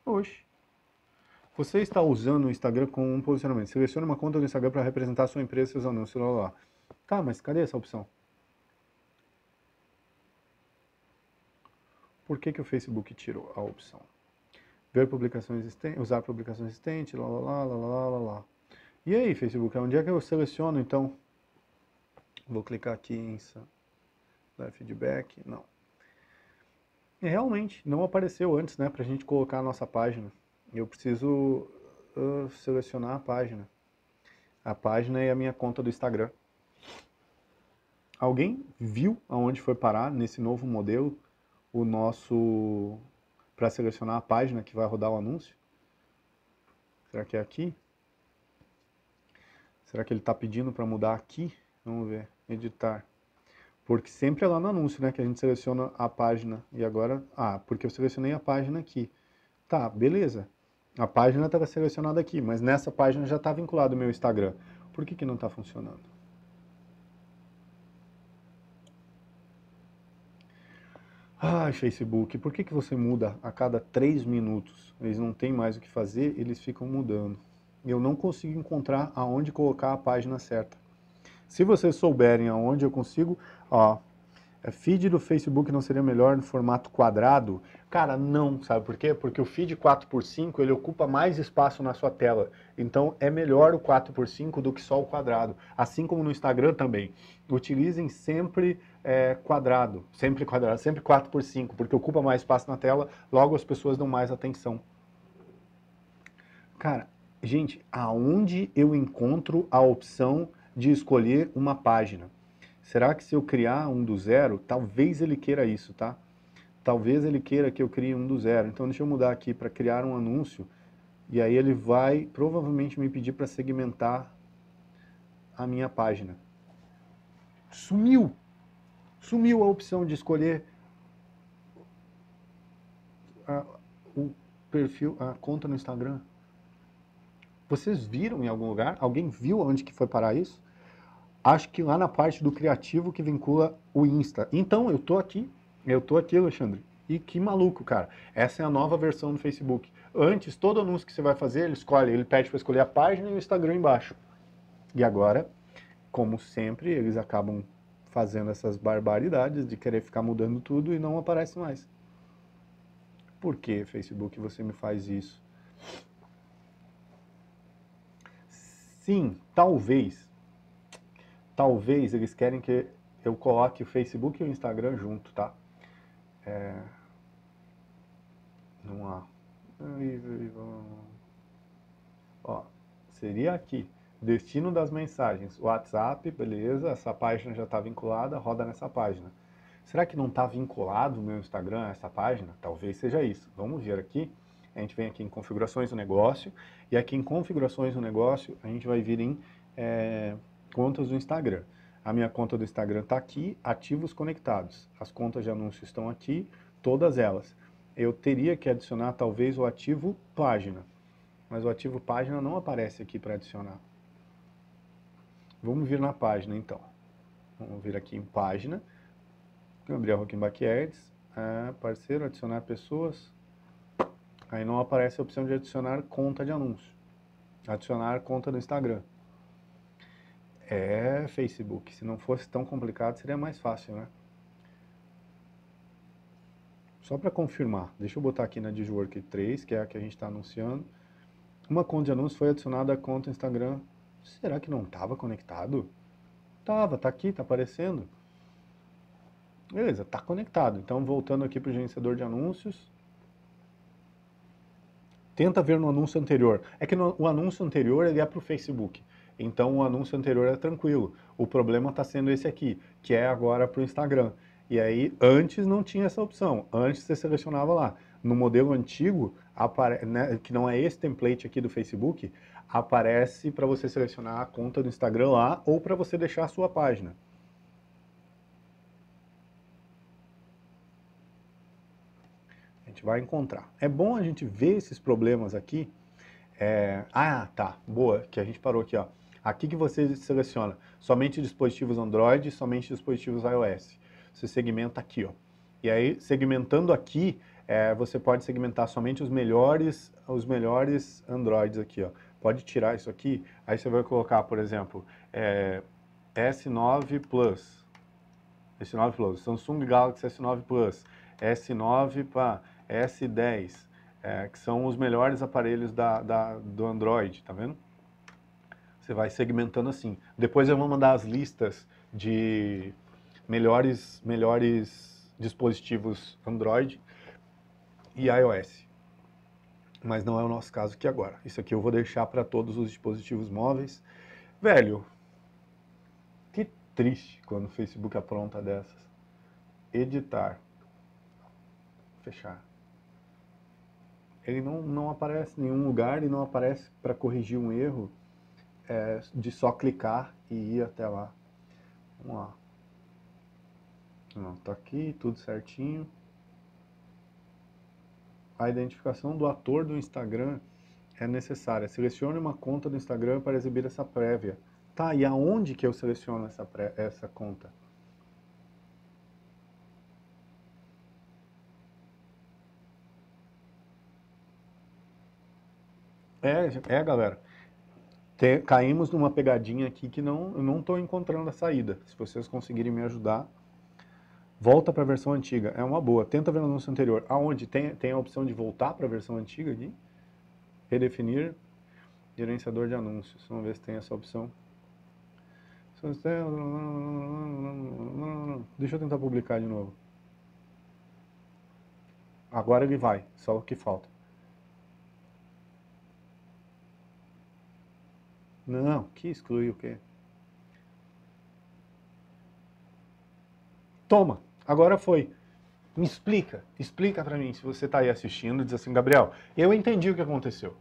Oxe. Você está usando o Instagram com um posicionamento. Selecione uma conta do Instagram para representar sua empresa, seus anúncios, lá, lá. Tá, mas cadê essa opção? Por que, que o Facebook tirou a opção? Ver publicações existentes, usar publicações existentes, lá, lá, lá, lá, lá, lá, lá. E aí, Facebook, onde é que eu seleciono, então? Vou clicar aqui em dar feedback, não. realmente, não apareceu antes, né, para a gente colocar a nossa página. Eu preciso uh, selecionar a página. A página e a minha conta do Instagram. Alguém viu aonde foi parar nesse novo modelo o nosso para selecionar a página que vai rodar o anúncio? Será que é aqui? Será que ele está pedindo para mudar aqui? Vamos ver editar. Porque sempre é lá no anúncio, né, que a gente seleciona a página. E agora, ah, porque eu selecionei a página aqui. Tá, beleza. A página estava selecionada aqui, mas nessa página já está vinculado o meu Instagram. Por que, que não está funcionando? ah, Facebook, por que, que você muda a cada três minutos? Eles não têm mais o que fazer, eles ficam mudando. Eu não consigo encontrar aonde colocar a página certa. Se vocês souberem aonde eu consigo, ó, é feed do Facebook não seria melhor no formato quadrado? Cara, não, sabe por quê? Porque o feed 4x5, ele ocupa mais espaço na sua tela. Então, é melhor o 4x5 do que só o quadrado. Assim como no Instagram também. Utilizem sempre é, quadrado, sempre quadrado, sempre 4x5, porque ocupa mais espaço na tela, logo as pessoas dão mais atenção. Cara, gente, aonde eu encontro a opção de escolher uma página. Será que se eu criar um do zero, talvez ele queira isso, tá? Talvez ele queira que eu crie um do zero. Então deixa eu mudar aqui para criar um anúncio. E aí ele vai provavelmente me pedir para segmentar a minha página. Sumiu! Sumiu a opção de escolher a, o perfil, a conta no Instagram. Vocês viram em algum lugar? Alguém viu onde que foi parar isso? acho que lá na parte do criativo que vincula o Insta. Então, eu tô aqui, eu tô aqui, Alexandre. E que maluco, cara. Essa é a nova versão do Facebook. Antes, todo anúncio que você vai fazer, ele escolhe, ele pede para escolher a página e o Instagram embaixo. E agora, como sempre, eles acabam fazendo essas barbaridades de querer ficar mudando tudo e não aparece mais. Por que, Facebook, você me faz isso? Sim, talvez talvez eles querem que eu coloque o Facebook e o Instagram junto, tá? É... Não há. Ó, seria aqui. Destino das mensagens. WhatsApp, beleza. Essa página já está vinculada, roda nessa página. Será que não está vinculado o meu Instagram a essa página? Talvez seja isso. Vamos ver aqui. A gente vem aqui em configurações do negócio. E aqui em configurações do negócio, a gente vai vir em é, contas do Instagram. A minha conta do Instagram está aqui, ativos conectados. As contas de anúncio estão aqui, todas elas. Eu teria que adicionar talvez o ativo página, mas o ativo página não aparece aqui para adicionar. Vamos vir na página então. Vamos vir aqui em página. Gabriel Rockenbach Ads, é, parceiro, adicionar pessoas. Aí não aparece a opção de adicionar conta de anúncio. Adicionar conta no Instagram é Facebook. Se não fosse tão complicado, seria mais fácil, né? Só para confirmar, deixa eu botar aqui na Digiwork 3, que é a que a gente está anunciando. Uma conta de anúncios foi adicionada à conta Instagram. Será que não estava conectado? Tava, tá aqui, tá aparecendo. Beleza, tá conectado. Então, voltando aqui para o gerenciador de anúncios. Tenta ver no anúncio anterior. É que no, o anúncio anterior ele é para o Facebook. Então o anúncio anterior é tranquilo. O problema está sendo esse aqui, que é agora para o Instagram. E aí, antes não tinha essa opção. Antes você selecionava lá. No modelo antigo, apare... né, que não é esse template aqui do Facebook, aparece para você selecionar a conta do Instagram lá ou para você deixar a sua página. A gente vai encontrar. É bom a gente ver esses problemas aqui. É... Ah, tá. Boa, que a gente parou aqui, ó. Aqui que você seleciona somente dispositivos Android, somente dispositivos iOS. Você segmenta aqui, ó. E aí, segmentando aqui, é, você pode segmentar somente os melhores, os melhores Androids aqui, ó. Pode tirar isso aqui, aí você vai colocar, por exemplo, é, S9 Plus, S9 Plus, Samsung Galaxy S9 Plus, S9 para S10, é, que são os melhores aparelhos da, da, do Android, tá vendo? Você vai segmentando assim. Depois eu vou mandar as listas de melhores, melhores dispositivos Android e iOS. Mas não é o nosso caso aqui agora. Isso aqui eu vou deixar para todos os dispositivos móveis. Velho, que triste quando o Facebook apronta dessas. Editar. Fechar. Ele não, não aparece em nenhum lugar e não aparece para corrigir um erro é de só clicar e ir até lá. Vamos lá. Não, tá aqui, tudo certinho. A identificação do ator do Instagram é necessária. Selecione uma conta do Instagram para exibir essa prévia. Tá, e aonde que eu seleciono essa, essa conta? É, é, galera. Te, caímos numa pegadinha aqui que não, eu não estou encontrando a saída. Se vocês conseguirem me ajudar, volta para a versão antiga. É uma boa. Tenta ver no anúncio anterior. Aonde tem, tem a opção de voltar para a versão antiga aqui. Redefinir gerenciador de anúncios. Vamos ver se tem essa opção. Deixa eu tentar publicar de novo. Agora ele vai, só o que falta. Não, que exclui o quê? Toma, agora foi. Me explica, explica para mim, se você está aí assistindo, diz assim, Gabriel, eu entendi o que aconteceu.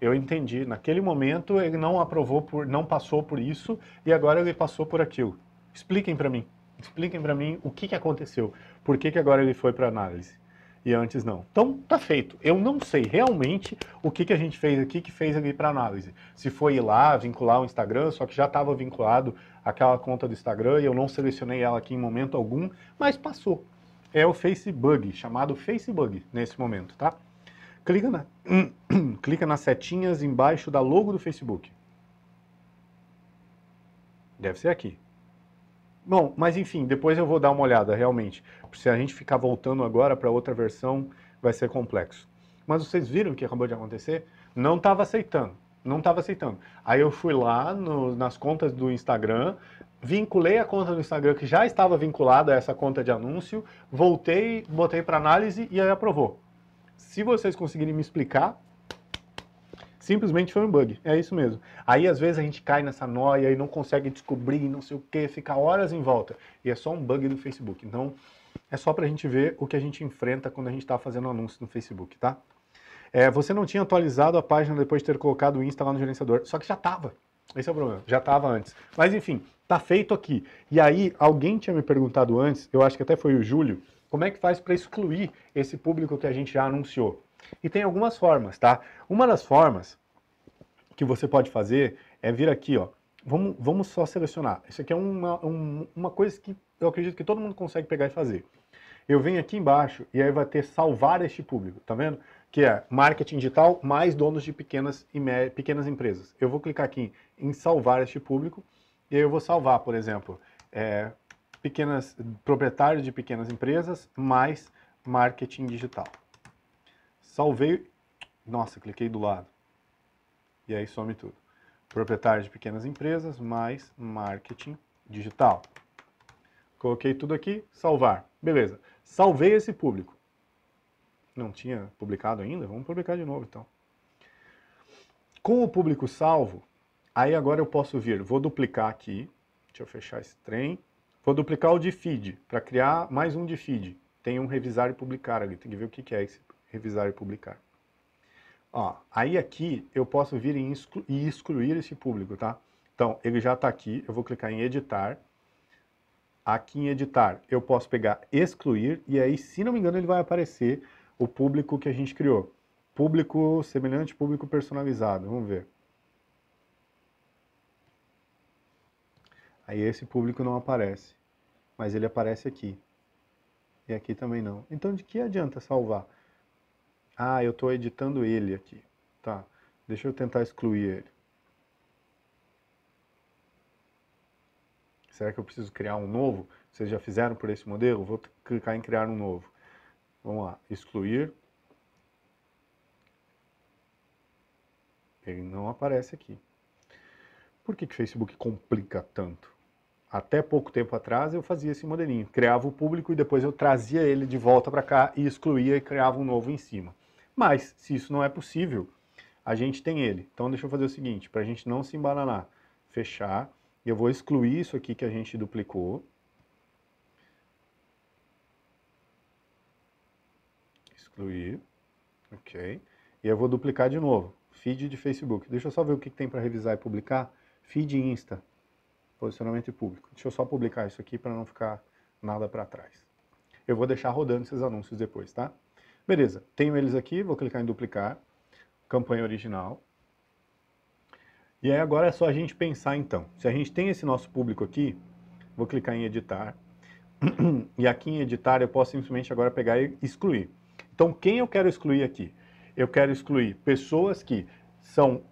Eu entendi, naquele momento ele não aprovou por, não passou por isso e agora ele passou por aquilo. Expliquem para mim, expliquem para mim o que, que aconteceu, por que, que agora ele foi para análise e antes não. Então, tá feito. Eu não sei realmente o que, que a gente fez aqui, que fez ali para análise. Se foi ir lá, vincular o Instagram, só que já estava vinculado aquela conta do Instagram e eu não selecionei ela aqui em momento algum, mas passou. É o Facebook, chamado Facebook nesse momento, tá? Clica, na, *clears throat* clica nas setinhas embaixo da logo do Facebook. Deve ser aqui. Bom, mas enfim, depois eu vou dar uma olhada, realmente. Se a gente ficar voltando agora para outra versão, vai ser complexo. Mas vocês viram o que acabou de acontecer? Não estava aceitando, não estava aceitando. Aí eu fui lá no, nas contas do Instagram, vinculei a conta do Instagram que já estava vinculada a essa conta de anúncio, voltei, botei para análise e aí aprovou. Se vocês conseguirem me explicar Simplesmente foi um bug. É isso mesmo. Aí às vezes a gente cai nessa noia e não consegue descobrir, não sei o que, fica horas em volta. E é só um bug do Facebook. Então é só para a gente ver o que a gente enfrenta quando a gente está fazendo anúncio no Facebook, tá? É, você não tinha atualizado a página depois de ter colocado o Insta lá no gerenciador, só que já estava. Esse é o problema, já estava antes. Mas enfim, tá feito aqui. E aí, alguém tinha me perguntado antes, eu acho que até foi o Júlio, como é que faz para excluir esse público que a gente já anunciou? E tem algumas formas, tá? Uma das formas que você pode fazer é vir aqui, ó. Vamos, vamos só selecionar. Isso aqui é uma, um, uma coisa que eu acredito que todo mundo consegue pegar e fazer. Eu venho aqui embaixo e aí vai ter salvar este público, tá vendo? Que é marketing digital mais donos de pequenas, e me... pequenas empresas. Eu vou clicar aqui em salvar este público e aí eu vou salvar, por exemplo, é, pequenas proprietários de pequenas empresas mais marketing digital. Salvei. Nossa, cliquei do lado. E aí some tudo. Proprietário de pequenas empresas mais marketing digital. Coloquei tudo aqui, salvar. Beleza. Salvei esse público. Não tinha publicado ainda? Vamos publicar de novo então. Com o público salvo, aí agora eu posso vir, vou duplicar aqui. Deixa eu fechar esse trem. Vou duplicar o de feed, para criar mais um de feed. Tem um revisar e publicar ali, tem que ver o que é esse revisar e publicar. Ó, aí aqui eu posso vir exclu e excluir esse público, tá? Então, ele já está aqui, eu vou clicar em editar. Aqui em editar, eu posso pegar excluir, e aí, se não me engano, ele vai aparecer o público que a gente criou. Público semelhante, público personalizado, vamos ver. Aí esse público não aparece, mas ele aparece aqui. E aqui também não. Então, de que adianta salvar? Ah, eu estou editando ele aqui. Tá, deixa eu tentar excluir ele. Será que eu preciso criar um novo? Vocês já fizeram por esse modelo? Vou clicar em criar um novo. Vamos lá, excluir. Ele não aparece aqui. Por que, que o Facebook complica tanto? Até pouco tempo atrás eu fazia esse modelinho, criava o público e depois eu trazia ele de volta para cá e excluía e criava um novo em cima. Mas, se isso não é possível, a gente tem ele. Então, deixa eu fazer o seguinte, para a gente não se embananar, fechar, eu vou excluir isso aqui que a gente duplicou. Excluir, ok. E eu vou duplicar de novo, feed de Facebook. Deixa eu só ver o que tem para revisar e publicar. Feed Insta, posicionamento público. Deixa eu só publicar isso aqui para não ficar nada para trás. Eu vou deixar rodando esses anúncios depois, tá? Beleza, tenho eles aqui, vou clicar em duplicar, campanha original. E aí agora é só a gente pensar então. Se a gente tem esse nosso público aqui, vou clicar em editar. *clears throat* E aqui em editar eu posso simplesmente agora pegar e excluir. Então quem eu quero excluir aqui? Eu quero excluir pessoas que são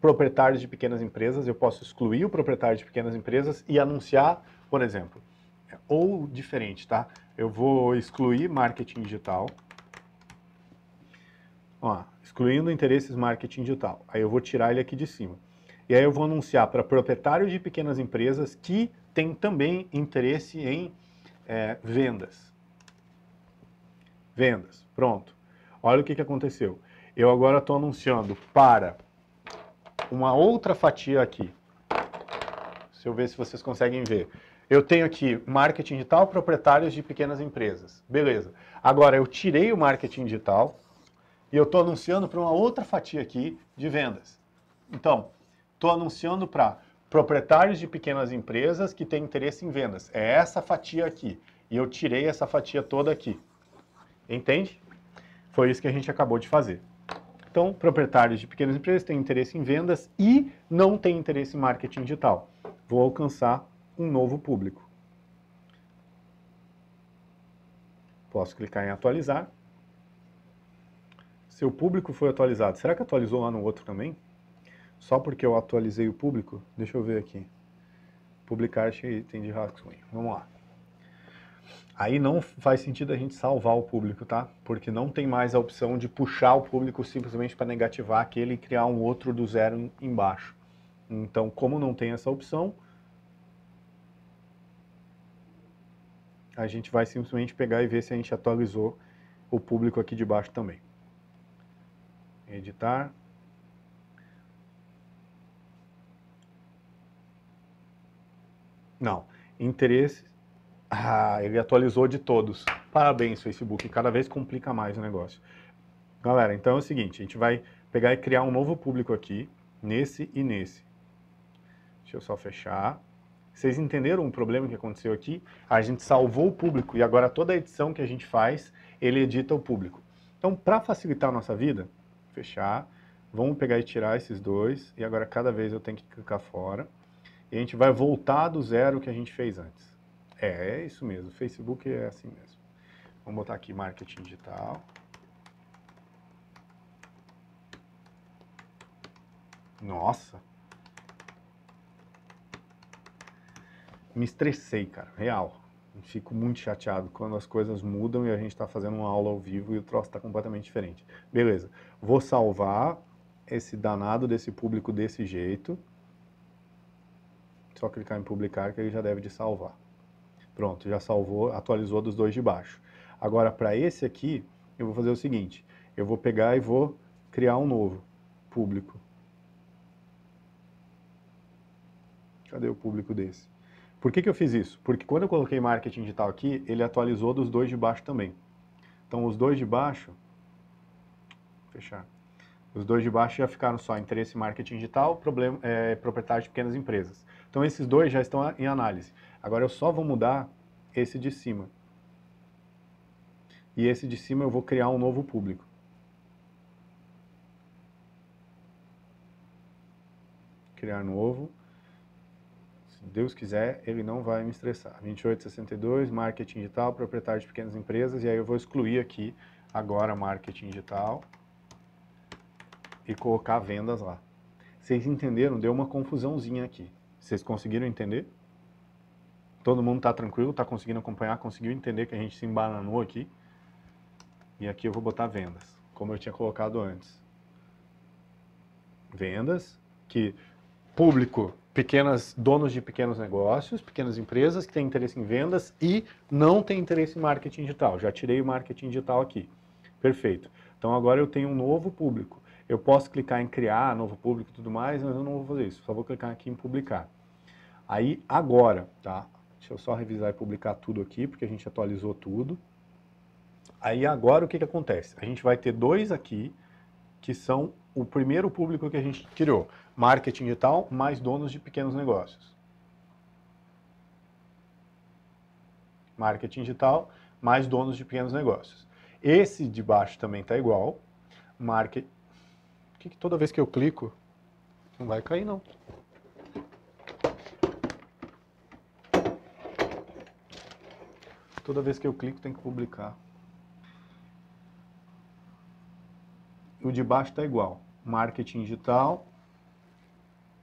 proprietários de pequenas empresas, eu posso excluir o proprietário de pequenas empresas e anunciar, por exemplo, ou diferente, tá? Eu vou excluir marketing digital, ó, excluindo interesses marketing digital. Aí eu vou tirar ele aqui de cima. E aí eu vou anunciar para proprietários de pequenas empresas que têm também interesse em é, vendas. Vendas, pronto. Olha o que, que aconteceu. Eu agora estou anunciando para uma outra fatia aqui. Deixa eu ver se vocês conseguem ver. Eu tenho aqui marketing digital, proprietários de pequenas empresas. Beleza. Agora eu tirei o marketing digital, e eu estou anunciando para uma outra fatia aqui de vendas. Então, estou anunciando para proprietários de pequenas empresas que têm interesse em vendas. É essa fatia aqui. E eu tirei essa fatia toda aqui. Entende? Foi isso que a gente acabou de fazer. Então, proprietários de pequenas empresas têm interesse em vendas e não têm interesse em marketing digital. Vou alcançar um novo público. Posso clicar em atualizar. Seu público foi atualizado. Será que atualizou lá no outro também? Só porque eu atualizei o público? Deixa eu ver aqui. Publicar achei item de rascunho. Vamos lá. Aí não faz sentido a gente salvar o público, tá? Porque não tem mais a opção de puxar o público simplesmente para negativar aquele e criar um outro do zero embaixo. Então, como não tem essa opção, a gente vai simplesmente pegar e ver se a gente atualizou o público aqui de baixo também editar. Não, interesse. Ah, ele atualizou de todos. Parabéns, Facebook. Cada vez complica mais o negócio. Galera, então é o seguinte: a gente vai pegar e criar um novo público aqui, nesse e nesse. Deixa eu só fechar. Vocês entenderam o problema que aconteceu aqui? A gente salvou o público e agora toda edição que a gente faz, ele edita o público. Então, para facilitar a nossa vida, fechar, vamos pegar e tirar esses dois, e agora cada vez eu tenho que clicar fora, e a gente vai voltar do zero que a gente fez antes. É, é isso mesmo, Facebook é assim mesmo. Vamos botar aqui marketing digital. Nossa! Me estressei, cara, real. Fico muito chateado quando as coisas mudam e a gente está fazendo uma aula ao vivo e o troço está completamente diferente. Beleza, vou salvar esse danado desse público desse jeito. Só clicar em publicar que ele já deve de salvar. Pronto, já salvou, atualizou dos dois de baixo. Agora, para esse aqui, eu vou fazer o seguinte. Eu vou pegar e vou criar um novo público. Cadê o público desse? Por que, que eu fiz isso? Porque quando eu coloquei marketing digital aqui, ele atualizou dos dois de baixo também. Então, os dois de baixo fechar. Os dois de baixo já ficaram só interesse em marketing digital, problema, é, proprietário de pequenas empresas. Então esses dois já estão em análise. Agora eu só vou mudar esse de cima. E esse de cima eu vou criar um novo público. Criar novo. Se Deus quiser, ele não vai me estressar. 2862, marketing digital, proprietário de pequenas empresas. E aí eu vou excluir aqui agora marketing digital e colocar vendas lá. Vocês entenderam? Deu uma confusãozinha aqui. Vocês conseguiram entender? Todo mundo está tranquilo, está conseguindo acompanhar, conseguiu entender que a gente se embananou aqui. E aqui eu vou botar vendas, como eu tinha colocado antes. Vendas, que público, pequenas donos de pequenos negócios, pequenas empresas que têm interesse em vendas e não têm interesse em marketing digital. Já tirei o marketing digital aqui. Perfeito. Então agora eu tenho um novo público. Eu posso clicar em criar novo público e tudo mais, mas eu não vou fazer isso. Só vou clicar aqui em publicar. Aí agora, tá? Deixa eu só revisar e publicar tudo aqui, porque a gente atualizou tudo. Aí agora o que, que acontece? A gente vai ter dois aqui, que são o primeiro público que a gente criou. Marketing digital mais donos de pequenos negócios. Marketing digital mais donos de pequenos negócios. Esse de baixo também está igual. marketing que, toda vez que eu clico, não vai cair não. Toda vez que eu clico tem que publicar. O de baixo está igual. Marketing digital.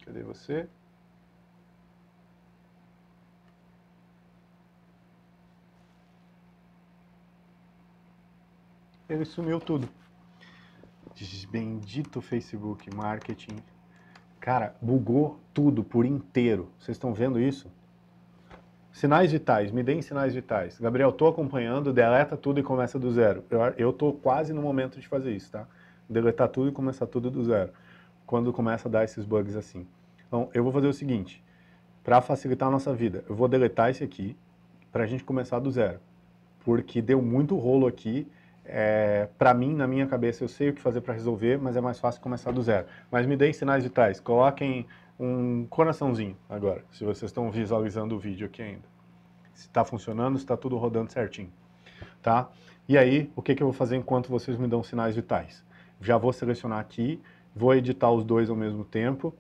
Cadê você? Ele sumiu tudo. Bendito Facebook Marketing. Cara, bugou tudo por inteiro. Vocês estão vendo isso? Sinais vitais, me deem sinais vitais. Gabriel, tô acompanhando, deleta tudo e começa do zero. Eu, estou tô quase no momento de fazer isso, tá? Deletar tudo e começar tudo do zero. Quando começa a dar esses bugs assim. Então, eu vou fazer o seguinte, para facilitar a nossa vida, eu vou deletar esse aqui para a gente começar do zero. Porque deu muito rolo aqui é, para mim, na minha cabeça, eu sei o que fazer para resolver, mas é mais fácil começar do zero. Mas me deem sinais vitais, coloquem um coraçãozinho agora, se vocês estão visualizando o vídeo aqui ainda. Se está funcionando, se está tudo rodando certinho, tá? E aí, o que, que eu vou fazer enquanto vocês me dão sinais vitais? Já vou selecionar aqui, vou editar os dois ao mesmo tempo.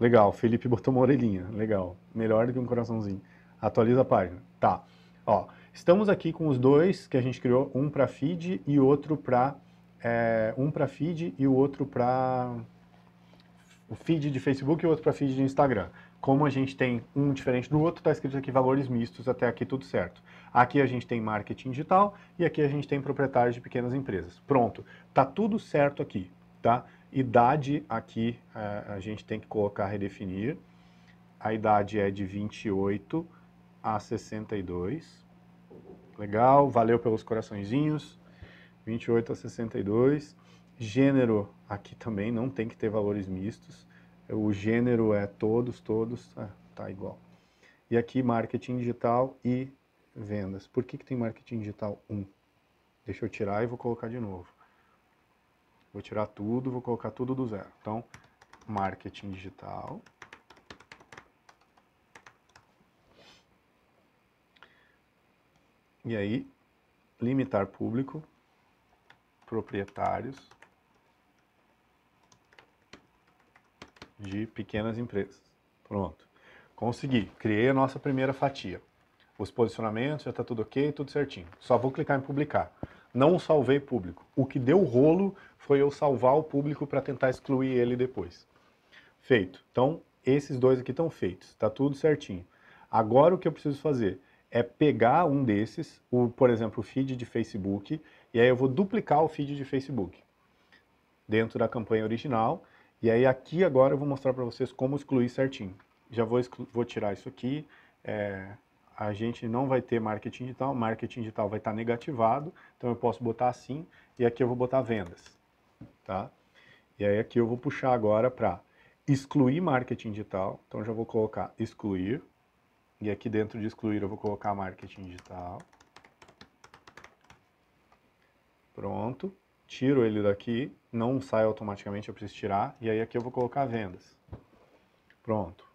Legal, Felipe botou uma orelhinha, legal. Melhor do que um coraçãozinho. Atualiza a página. Tá, ó, Estamos aqui com os dois que a gente criou, um para feed e outro para é, um para feed e o outro para o feed de Facebook e o outro para feed de Instagram. Como a gente tem um diferente do outro, está escrito aqui valores mistos, até aqui tudo certo. Aqui a gente tem marketing digital e aqui a gente tem proprietários de pequenas empresas. Pronto, tá tudo certo aqui, tá? Idade aqui é, a gente tem que colocar redefinir. A idade é de 28 a 62. Legal, valeu pelos coraçõezinhos. 28 a 62. Gênero, aqui também não tem que ter valores mistos. O gênero é todos, todos, ah, tá igual. E aqui marketing digital e vendas. Por que, que tem marketing digital 1? Deixa eu tirar e vou colocar de novo. Vou tirar tudo, vou colocar tudo do zero. Então, marketing digital E aí, limitar público, proprietários de pequenas empresas. Pronto. Consegui. Criei a nossa primeira fatia. Os posicionamentos, já está tudo ok, tudo certinho. Só vou clicar em publicar. Não salvei público. O que deu rolo foi eu salvar o público para tentar excluir ele depois. Feito. Então, esses dois aqui estão feitos. Está tudo certinho. Agora o que eu preciso fazer? é pegar um desses, o, por exemplo, o feed de Facebook, e aí eu vou duplicar o feed de Facebook dentro da campanha original. E aí aqui agora eu vou mostrar para vocês como excluir certinho. Já vou, vou tirar isso aqui. É, a gente não vai ter marketing digital, marketing digital vai estar tá negativado, então eu posso botar assim, e aqui eu vou botar vendas, tá? E aí aqui eu vou puxar agora para excluir marketing digital, então já vou colocar excluir, e aqui dentro de excluir eu vou colocar marketing digital. Pronto. Tiro ele daqui, não sai automaticamente, eu preciso tirar. E aí aqui eu vou colocar vendas. Pronto.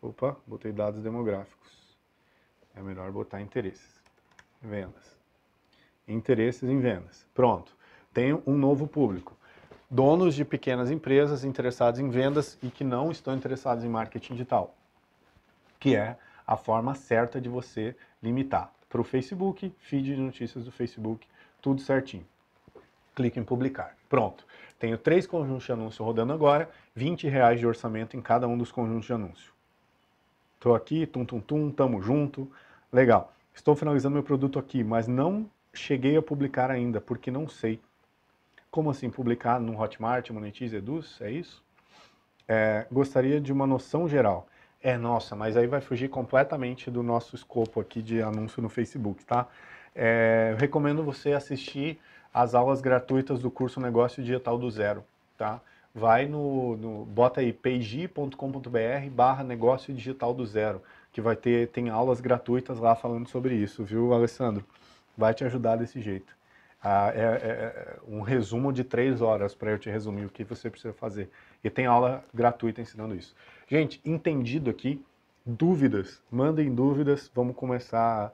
Opa, botei dados demográficos. É melhor botar interesses. Vendas. Interesses em vendas. Pronto. Tenho um novo público donos de pequenas empresas interessados em vendas e que não estão interessados em marketing digital, que é a forma certa de você limitar. Para o Facebook, feed de notícias do Facebook, tudo certinho. Clique em publicar. Pronto. Tenho três conjuntos de anúncio rodando agora, 20 reais de orçamento em cada um dos conjuntos de anúncio. Estou aqui, tum tum tum, tamo junto. Legal. Estou finalizando meu produto aqui, mas não cheguei a publicar ainda, porque não sei. Como assim publicar no Hotmart, Monetize, Eduz? É isso? É, gostaria de uma noção geral. É, nossa, mas aí vai fugir completamente do nosso escopo aqui de anúncio no Facebook, tá? É, eu recomendo você assistir as aulas gratuitas do curso Negócio Digital do Zero, tá? Vai no, no bota aí pg.com.br barra negócio digital do zero, que vai ter, tem aulas gratuitas lá falando sobre isso, viu, Alessandro? Vai te ajudar desse jeito. Ah, é, é, é um resumo de três horas para eu te resumir o que você precisa fazer. E tem aula gratuita ensinando isso. Gente, entendido aqui, dúvidas, mandem dúvidas, vamos começar a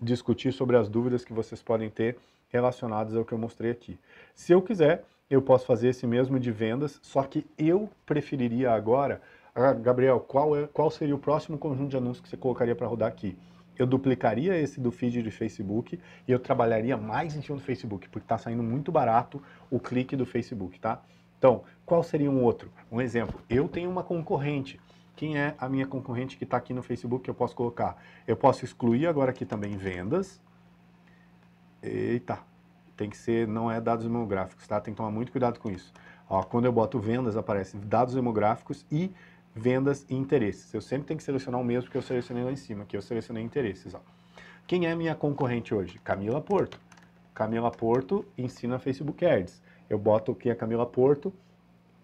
discutir sobre as dúvidas que vocês podem ter relacionadas ao que eu mostrei aqui. Se eu quiser, eu posso fazer esse mesmo de vendas, só que eu preferiria agora, ah, Gabriel, qual, é, qual seria o próximo conjunto de anúncios que você colocaria para rodar aqui? eu duplicaria esse do feed de Facebook e eu trabalharia mais em cima do Facebook, porque está saindo muito barato o clique do Facebook, tá? Então, qual seria um outro? Um exemplo, eu tenho uma concorrente. Quem é a minha concorrente que está aqui no Facebook que eu posso colocar? Eu posso excluir agora aqui também vendas. Eita, tem que ser, não é dados demográficos, tá? Tem que tomar muito cuidado com isso. Ó, quando eu boto vendas, aparece dados demográficos e vendas e interesses. Eu sempre tenho que selecionar o mesmo que eu selecionei lá em cima, que eu selecionei interesses. Ó. Quem é minha concorrente hoje? Camila Porto. Camila Porto ensina Facebook Ads eu boto que a é Camila Porto,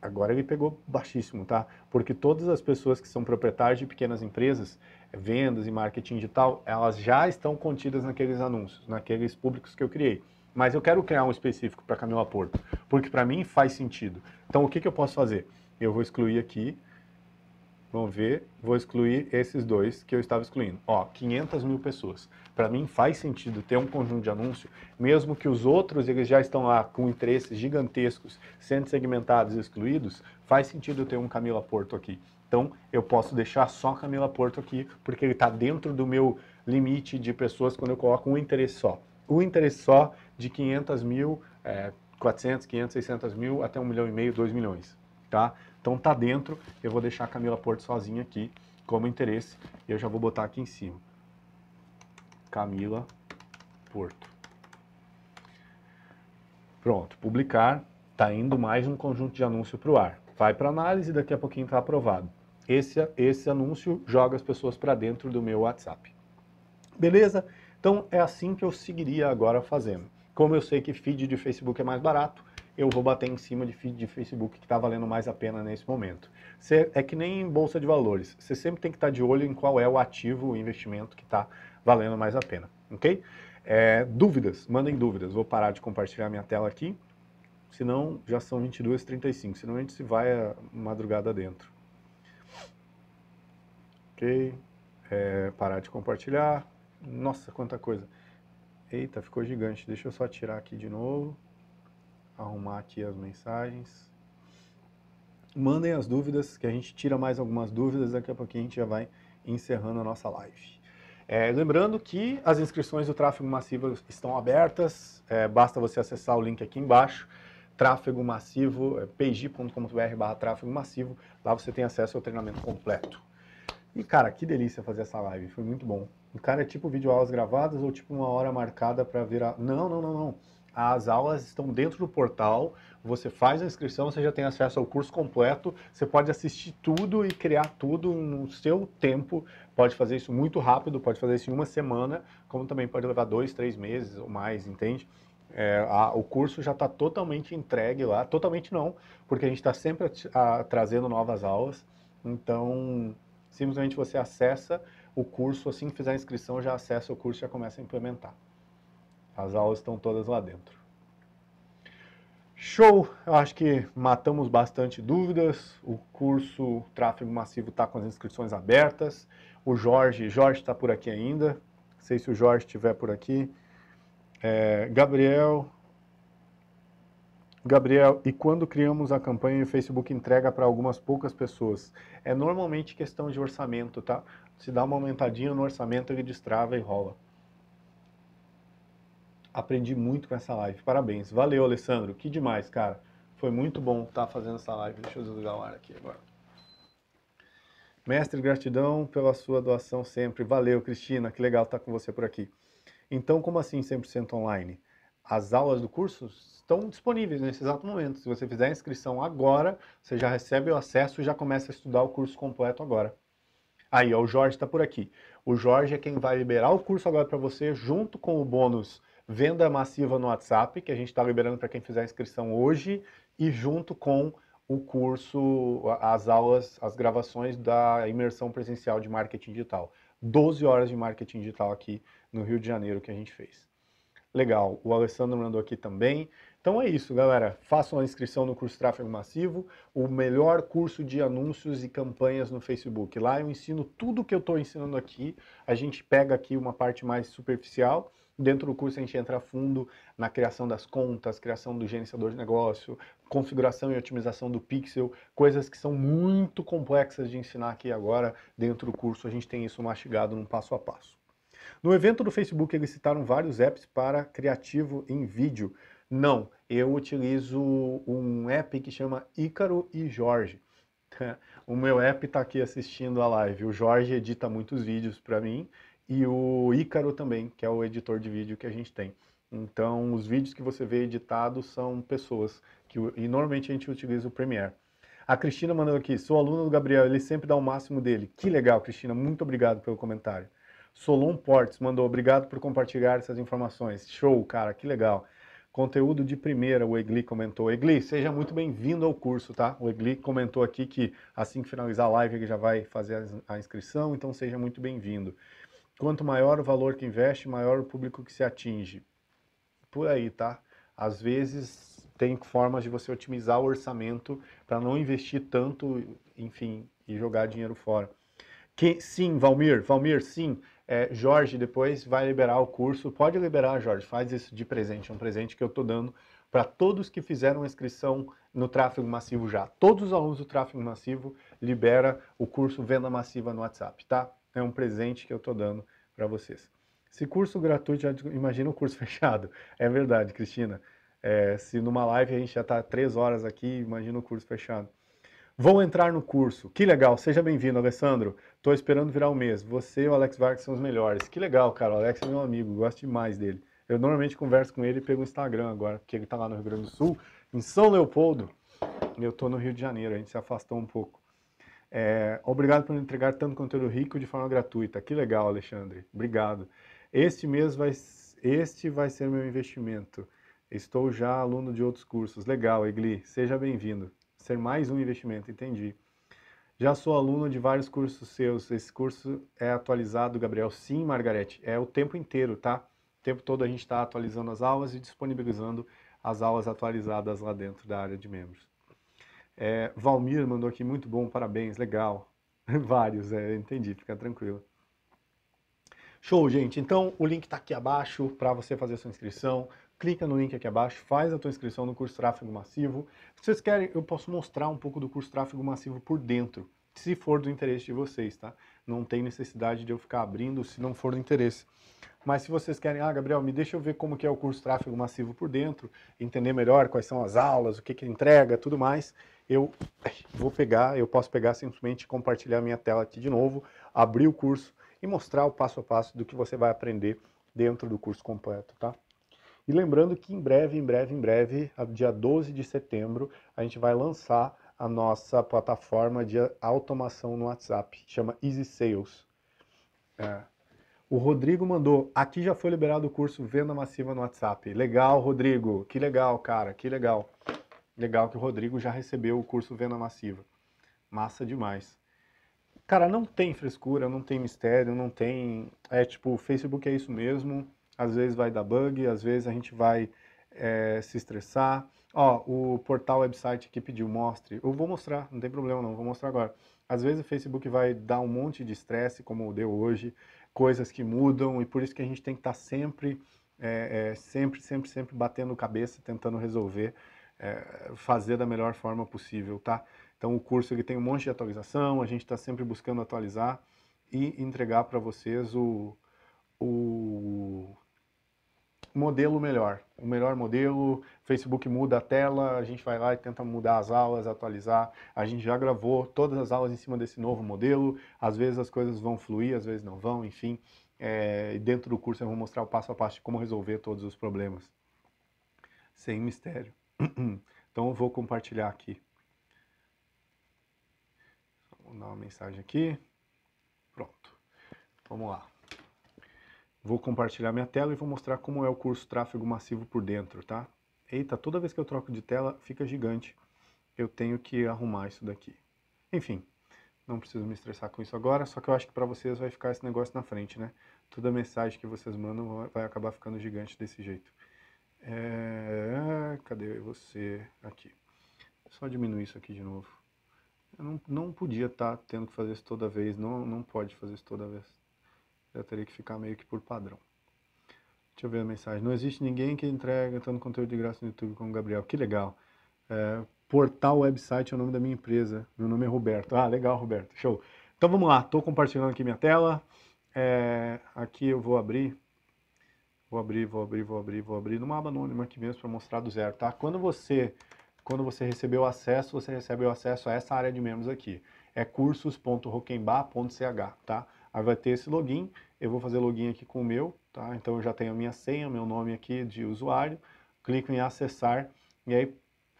agora ele pegou baixíssimo, tá? Porque todas as pessoas que são proprietárias de pequenas empresas, é, vendas e marketing digital, elas já estão contidas naqueles anúncios, naqueles públicos que eu criei. Mas eu quero criar um específico para Camila Porto, porque para mim faz sentido. Então o que, que eu posso fazer? Eu vou excluir aqui Vamos ver, vou excluir esses dois que eu estava excluindo. Ó, 500 mil pessoas. Para mim faz sentido ter um conjunto de anúncio, mesmo que os outros eles já estão lá com interesses gigantescos, sendo segmentados e excluídos, faz sentido ter um Camila Porto aqui. Então eu posso deixar só Camila Porto aqui, porque ele está dentro do meu limite de pessoas quando eu coloco um interesse só. Um interesse só de 500 mil, é, 400, 500, 600 mil até 1 milhão e meio, 2 milhões tá? Então tá dentro, eu vou deixar a Camila Porto sozinha aqui, como interesse, e eu já vou botar aqui em cima. Camila Porto. Pronto, publicar, tá indo mais um conjunto de anúncio para o ar. Vai para análise, daqui a pouquinho está aprovado. Esse, esse anúncio joga as pessoas para dentro do meu WhatsApp. Beleza? Então é assim que eu seguiria agora fazendo. Como eu sei que feed de Facebook é mais barato, eu vou bater em cima de feed de Facebook que está valendo mais a pena nesse momento. Cê, é que nem em bolsa de valores, você sempre tem que estar tá de olho em qual é o ativo, o investimento que está valendo mais a pena, ok? É, dúvidas, mandem dúvidas. Vou parar de compartilhar minha tela aqui, senão já são 22h35, senão a gente se vai a madrugada dentro. Ok, é, parar de compartilhar. Nossa, quanta coisa. Eita, ficou gigante. Deixa eu só tirar aqui de novo arrumar aqui as mensagens. Mandem as dúvidas, que a gente tira mais algumas dúvidas, daqui a pouquinho a gente já vai encerrando a nossa live. É, lembrando que as inscrições do tráfego massivo estão abertas, é, basta você acessar o link aqui embaixo, tráfego massivo, é, pg.com.br barra tráfego massivo, lá você tem acesso ao treinamento completo. E cara, que delícia fazer essa live, foi muito bom. O cara é tipo vídeo aulas gravadas ou tipo uma hora marcada para virar. Não, não, não, não. As aulas estão dentro do portal, você faz a inscrição, você já tem acesso ao curso completo, você pode assistir tudo e criar tudo no seu tempo. Pode fazer isso muito rápido, pode fazer isso em uma semana, como também pode levar dois, três meses ou mais, entende? É, a, o curso já está totalmente entregue lá, totalmente não, porque a gente está sempre a, a, trazendo novas aulas. Então, simplesmente você acessa o curso, assim que fizer a inscrição, já acessa o curso e já começa a implementar. As aulas estão todas lá dentro. Show! Eu acho que matamos bastante dúvidas. O curso Tráfego Massivo está com as inscrições abertas. O Jorge, Jorge está por aqui ainda. Não sei se o Jorge estiver por aqui. É, Gabriel. Gabriel, e quando criamos a campanha, o Facebook entrega para algumas poucas pessoas. É normalmente questão de orçamento, tá? Se dá uma aumentadinha no orçamento, ele destrava e rola aprendi muito com essa live. Parabéns. Valeu, Alessandro. Que demais, cara. Foi muito bom estar tá fazendo essa live. Deixa eu desligar o ar aqui agora. Mestre, gratidão pela sua doação sempre. Valeu, Cristina. Que legal estar tá com você por aqui. Então, como assim 100% online? As aulas do curso estão disponíveis nesse exato momento. Se você fizer a inscrição agora, você já recebe o acesso e já começa a estudar o curso completo agora. Aí, ó, o Jorge está por aqui. O Jorge é quem vai liberar o curso agora para você, junto com o bônus venda massiva no WhatsApp, que a gente está liberando para quem fizer a inscrição hoje, e junto com o curso, as aulas, as gravações da imersão presencial de marketing digital. 12 horas de marketing digital aqui no Rio de Janeiro que a gente fez. Legal, o Alessandro mandou aqui também. Então é isso, galera. Façam a inscrição no curso Tráfego Massivo, o melhor curso de anúncios e campanhas no Facebook. Lá eu ensino tudo que eu estou ensinando aqui. A gente pega aqui uma parte mais superficial Dentro do curso a gente entra a fundo na criação das contas, criação do gerenciador de negócio, configuração e otimização do pixel, coisas que são muito complexas de ensinar aqui agora. Dentro do curso a gente tem isso mastigado num passo a passo. No evento do Facebook eles citaram vários apps para criativo em vídeo. Não, eu utilizo um app que chama Ícaro e Jorge. *laughs* O meu app está aqui assistindo a live. O Jorge edita muitos vídeos para mim e o Ícaro também, que é o editor de vídeo que a gente tem. Então, os vídeos que você vê editados são pessoas, que, e normalmente a gente utiliza o Premiere. A Cristina mandou aqui, sou aluna do Gabriel, ele sempre dá o máximo dele. Que legal, Cristina, muito obrigado pelo comentário. Solon Portes mandou, obrigado por compartilhar essas informações. Show, cara, que legal. Conteúdo de primeira, o Egli comentou. Egli, seja muito bem-vindo ao curso, tá? O Egli comentou aqui que assim que finalizar a live ele já vai fazer a inscrição, então seja muito bem-vindo. Quanto maior o valor que investe, maior o público que se atinge. Por aí, tá? Às vezes tem formas de você otimizar o orçamento para não investir tanto, enfim, e jogar dinheiro fora. Que, sim, Valmir, Valmir, sim. É, Jorge depois vai liberar o curso. Pode liberar, Jorge, faz isso de presente. É um presente que eu estou dando para todos que fizeram inscrição no tráfego massivo já. Todos os alunos do tráfego massivo libera o curso Venda Massiva no WhatsApp, tá? é um presente que eu estou dando para vocês. Se curso gratuito, já imagina o curso *laughs* fechado. É verdade, Cristina. É, se numa live a gente já está três horas aqui, imagina o curso fechado. Vão entrar no curso. Que legal, seja bem-vindo, Alessandro. Estou esperando virar um mês. Você e o Alex Vargas são os melhores. Que legal, cara. O Alex é meu amigo, gosto demais dele. Eu normalmente converso com ele pelo Instagram agora, porque ele está lá no Rio Grande do Sul, em São Leopoldo. E eu estou no Rio de Janeiro, a gente se afastou um pouco. É, obrigado por entregar tanto conteúdo rico de forma gratuita. Que legal, Alexandre. Obrigado. Este mês vai, este vai ser meu investimento. Estou já aluno de outros cursos. Legal, Egli. Seja bem-vindo. Ser mais um investimento, entendi. Já sou aluno de vários cursos seus. Esse curso é atualizado, Gabriel? Sim, Margarete. É o tempo inteiro, tá? O tempo todo a gente está atualizando as aulas e disponibilizando as aulas atualizadas lá dentro da área de membros. É, Valmir mandou aqui, muito bom, parabéns, legal. *laughs* Vários, é, entendi, fica tranquilo. Show, gente. Então, o link está aqui abaixo para você fazer a sua inscrição. Clica no link aqui abaixo, faz a tua inscrição no curso Tráfego Massivo. Se vocês querem, eu posso mostrar um pouco do curso Tráfego Massivo por dentro, se for do interesse de vocês, tá? Não tem necessidade de eu ficar abrindo se não for do interesse. Mas se vocês querem, ah, Gabriel, me deixa eu ver como que é o curso Tráfego Massivo por dentro, entender melhor quais são as aulas, o que que entrega, tudo mais eu vou pegar, eu posso pegar simplesmente compartilhar minha tela aqui de novo, abrir o curso e mostrar o passo a passo do que você vai aprender dentro do curso completo, tá? E lembrando que em breve, em breve, em breve, dia 12 de setembro, a gente vai lançar a nossa plataforma de automação no WhatsApp, chama Easy Sales. É. O Rodrigo mandou, aqui já foi liberado o curso Venda Massiva no WhatsApp. Legal, Rodrigo, que legal, cara, que legal. Legal que o Rodrigo já recebeu o curso Venda Massiva. Massa demais. Cara, não tem frescura, não tem mistério, não tem. É tipo, o Facebook é isso mesmo. Às vezes vai dar bug, às vezes a gente vai é, se estressar. Ó, o portal website que pediu, mostre. Eu vou mostrar, não tem problema não, vou mostrar agora. Às vezes o Facebook vai dar um monte de estresse, como deu hoje, coisas que mudam, e por isso que a gente tem que estar tá sempre, é, é, sempre, sempre, sempre batendo cabeça, tentando resolver é, fazer da melhor forma possível, tá? Então o curso ele tem um monte de atualização, a gente está sempre buscando atualizar e entregar para vocês o, o modelo melhor, o melhor modelo. Facebook muda a tela, a gente vai lá e tenta mudar as aulas, atualizar. A gente já gravou todas as aulas em cima desse novo modelo. Às vezes as coisas vão fluir, às vezes não vão, enfim. É, dentro do curso eu vou mostrar o passo a passo de como resolver todos os problemas. Sem mistério. Uhum. Então eu vou compartilhar aqui. Vou dar uma mensagem aqui. Pronto. Vamos lá. Vou compartilhar minha tela e vou mostrar como é o curso tráfego massivo por dentro, tá? Eita, toda vez que eu troco de tela fica gigante. Eu tenho que arrumar isso daqui. Enfim, não preciso me estressar com isso agora, só que eu acho que para vocês vai ficar esse negócio na frente, né? Toda mensagem que vocês mandam vai acabar ficando gigante desse jeito. É, cadê você? Aqui. Só diminuir isso aqui de novo. Eu não, não podia estar tá tendo que fazer isso toda vez, não, não pode fazer isso toda vez. Já teria que ficar meio que por padrão. Deixa eu ver a mensagem. Não existe ninguém que entrega tanto conteúdo de graça no YouTube como o Gabriel. Que legal. É, Portal Website é o nome da minha empresa. Meu nome é Roberto. Ah, legal, Roberto. Show. Então vamos lá. Estou compartilhando aqui minha tela. É, aqui eu vou abrir Vou abrir, vou abrir, vou abrir, vou abrir numa aba anônima aqui mesmo para mostrar do zero, tá? Quando você, quando você recebeu o acesso, você recebe o acesso a essa área de membros aqui. É cursos.roquembar.ch, tá? Aí vai ter esse login, eu vou fazer login aqui com o meu, tá? Então eu já tenho a minha senha, meu nome aqui de usuário, clico em acessar e aí,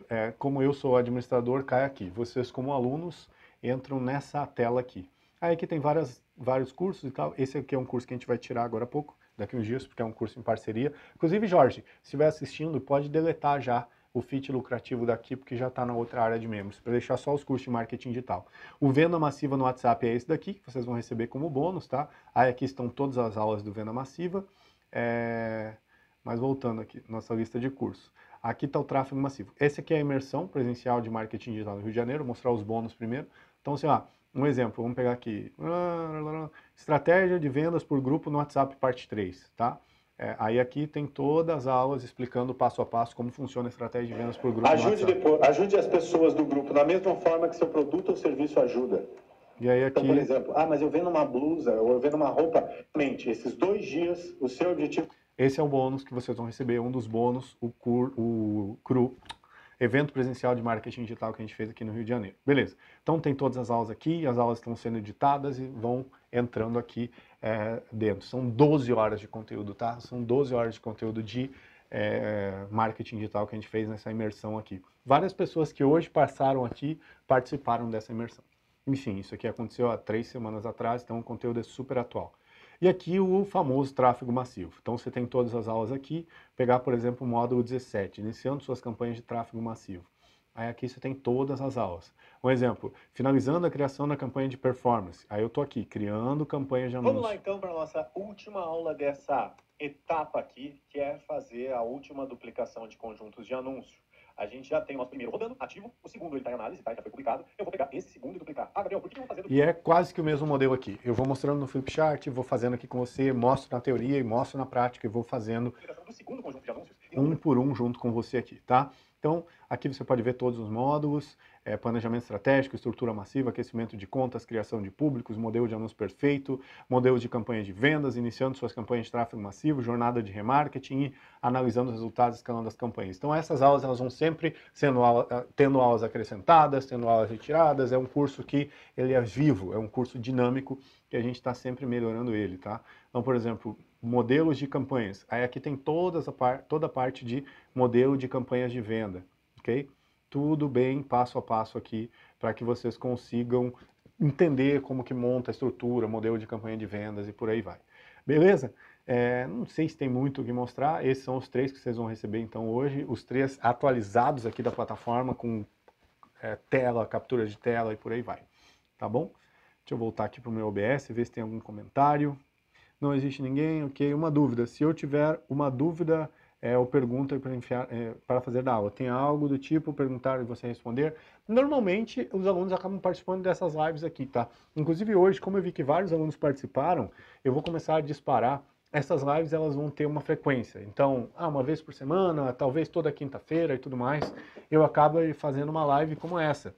é, como eu sou administrador, cai aqui. Vocês como alunos entram nessa tela aqui. Aí aqui tem várias, vários cursos e tal, esse aqui é um curso que a gente vai tirar agora há pouco, daqui uns dias, porque é um curso em parceria. Inclusive, Jorge, se estiver assistindo, pode deletar já o fit lucrativo daqui, porque já está na outra área de membros, para deixar só os cursos de marketing digital. O Venda Massiva no WhatsApp é esse daqui, que vocês vão receber como bônus, tá? Aí aqui estão todas as aulas do Venda Massiva. É... Mas voltando aqui, nossa lista de cursos. Aqui está o tráfego massivo. Esse aqui é a imersão presencial de marketing digital no Rio de Janeiro, mostrar os bônus primeiro. Então, sei lá, um exemplo, vamos pegar aqui. Estratégia de vendas por grupo no WhatsApp, parte 3, tá? É, aí aqui tem todas as aulas explicando passo a passo como funciona a estratégia de vendas por grupo. Ajude depois, ajude as pessoas do grupo da mesma forma que seu produto ou serviço ajuda. E aí então, aqui... Então, por exemplo, ah, mas eu vendo uma blusa ou eu vendo uma roupa, mente, esses dois dias o seu objetivo. Esse é o bônus que vocês vão receber, um dos bônus, o, cur, o CRU, evento presencial de marketing digital que a gente fez aqui no Rio de Janeiro. Beleza. Então tem todas as aulas aqui, as aulas estão sendo editadas e vão entrando aqui é, dentro. São 12 horas de conteúdo, tá? São 12 horas de conteúdo de é, marketing digital que a gente fez nessa imersão aqui. Várias pessoas que hoje passaram aqui participaram dessa imersão. Enfim, isso aqui aconteceu há três semanas atrás, então o conteúdo é super atual. E aqui o famoso tráfego massivo. Então você tem todas as aulas aqui. Pegar, por exemplo, o módulo 17, iniciando suas campanhas de tráfego massivo. Aí aqui você tem todas as aulas. Um exemplo, finalizando a criação da campanha de performance. Aí eu estou aqui, criando campanha de anúncio. Vamos lá então para a nossa última aula dessa etapa aqui, que é fazer a última duplicação de conjuntos de anúncio. A gente já tem o nosso primeiro rodando, ativo, o segundo ele está em análise, tá? já foi publicado. Eu vou pegar esse segundo e duplicar. Ah, Gabriel, por que eu vou fazer... E é quase que o mesmo modelo aqui. Eu vou mostrando no Flipchart, vou fazendo aqui com você, mostro na teoria e mostro na prática e vou fazendo... Do segundo conjunto de anúncios. Um por um junto com você aqui, tá? Então, aqui você pode ver todos os módulos, é, planejamento estratégico, estrutura massiva, aquecimento de contas, criação de públicos, modelo de anúncio perfeito, modelos de campanha de vendas, iniciando suas campanhas de tráfego massivo, jornada de remarketing e analisando os resultados escalando as campanhas. Então, essas aulas elas vão sempre sendo aula, tendo aulas acrescentadas, tendo aulas retiradas, é um curso que ele é vivo, é um curso dinâmico que a gente está sempre melhorando ele, tá? Então, por exemplo, modelos de campanhas. Aí aqui tem par, toda a parte de modelo de campanhas de venda, ok? Tudo bem, passo a passo aqui, para que vocês consigam entender como que monta a estrutura, modelo de campanha de vendas e por aí vai. Beleza? É, não sei se tem muito o que mostrar, esses são os três que vocês vão receber então hoje, os três atualizados aqui da plataforma com é, tela, captura de tela e por aí vai. Tá bom? Deixa eu voltar aqui para o meu OBS, ver se tem algum comentário. Não existe ninguém? Ok, uma dúvida. Se eu tiver uma dúvida é, ou pergunta é, para, é, fazer da aula, tem algo do tipo perguntar e você responder? Normalmente os alunos acabam participando dessas lives aqui, tá? Inclusive hoje, como eu vi que vários alunos participaram, eu vou começar a disparar essas lives elas vão ter uma frequência. Então, ah, uma vez por semana, talvez toda quinta-feira e tudo mais, eu acabo fazendo uma live como essa.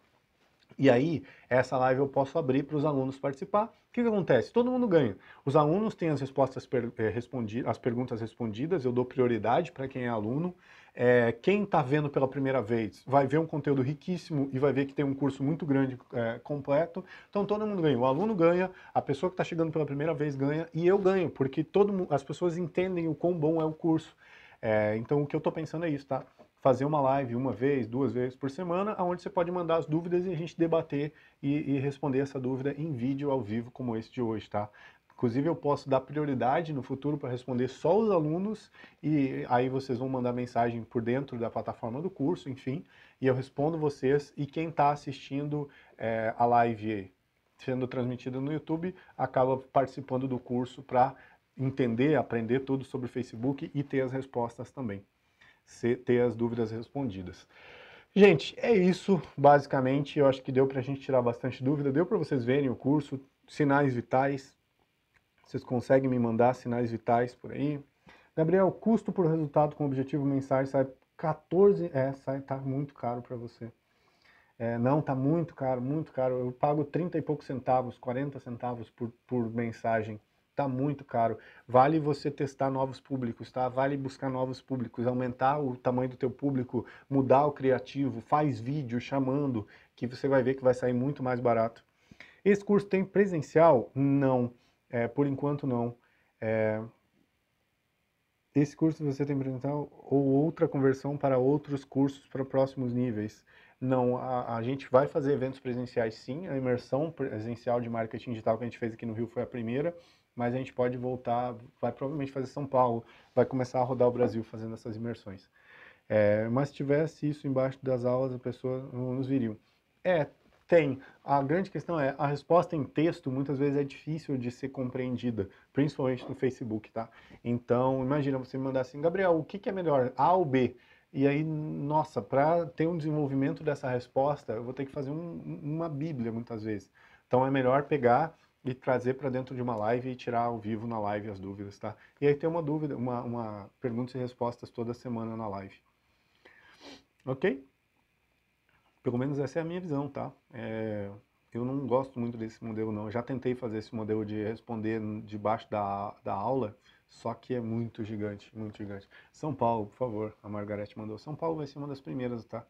E aí, essa live eu posso abrir para os alunos participar. O que, que, acontece? Todo mundo ganha. Os alunos têm as respostas per, eh, respondidas, as perguntas respondidas, eu dou prioridade para quem é aluno. É, quem está vendo pela primeira vez vai ver um conteúdo riquíssimo e vai ver que tem um curso muito grande é, completo. Então todo mundo ganha. O aluno ganha, a pessoa que está chegando pela primeira vez ganha e eu ganho, porque todo, as pessoas entendem o quão bom é o curso. É, então o que eu estou pensando é isso, tá? fazer uma live uma vez, duas vezes por semana, onde você pode mandar as dúvidas e a gente debater e, e responder essa dúvida em vídeo ao vivo como esse de hoje, tá? Inclusive, eu posso dar prioridade no futuro para responder só os alunos, e aí vocês vão mandar mensagem por dentro da plataforma do curso, enfim, e eu respondo vocês. E quem está assistindo é, a live sendo transmitida no YouTube acaba participando do curso para entender, aprender tudo sobre o Facebook e ter as respostas também ter as dúvidas respondidas. Gente, é isso, basicamente. Eu acho que deu para a gente tirar bastante dúvida, deu para vocês verem o curso, sinais vitais. Vocês conseguem me mandar sinais vitais por aí. Gabriel, custo por resultado com objetivo mensais sai 14. É, sai, tá muito caro para você. É, não, tá muito caro, muito caro. Eu pago 30 e poucos centavos, 40 centavos por, por mensagem. Está muito caro. Vale você testar novos públicos, tá? Vale buscar novos públicos, aumentar o tamanho do teu público, mudar o criativo, faz vídeo chamando, que você vai ver que vai sair muito mais barato. Esse curso tem presencial? Não, é, por enquanto não. É... Esse curso você tem presencial ou outra conversão para outros cursos para próximos níveis? Não, a, a, gente vai fazer eventos presenciais sim, a imersão presencial de marketing digital que a gente fez aqui no Rio foi a primeira, mas a gente pode voltar, vai provavelmente fazer São Paulo, vai começar a rodar o Brasil fazendo essas imersões. É, mas se tivesse isso embaixo das aulas, a pessoa, nos viria. É, tem. A grande questão é, a resposta em texto muitas vezes é difícil de ser compreendida, principalmente no Facebook, tá? Então, imagina você me mandar assim, Gabriel, o que, que é melhor, A ou B? E aí, nossa, para ter um desenvolvimento dessa resposta, eu vou ter que fazer um, uma bíblia muitas vezes. Então, é melhor pegar e trazer para dentro de uma live e tirar ao vivo na live as dúvidas, tá? E aí tem uma dúvida, uma, uma perguntas e respostas toda semana na live. Ok? Pelo menos essa é a minha visão, tá? É, eu não gosto muito desse modelo, não. Eu já tentei fazer esse modelo de responder debaixo da, da aula, só que é muito gigante, muito gigante. São Paulo, por favor, a Margarete mandou. São Paulo vai ser uma das primeiras, tá?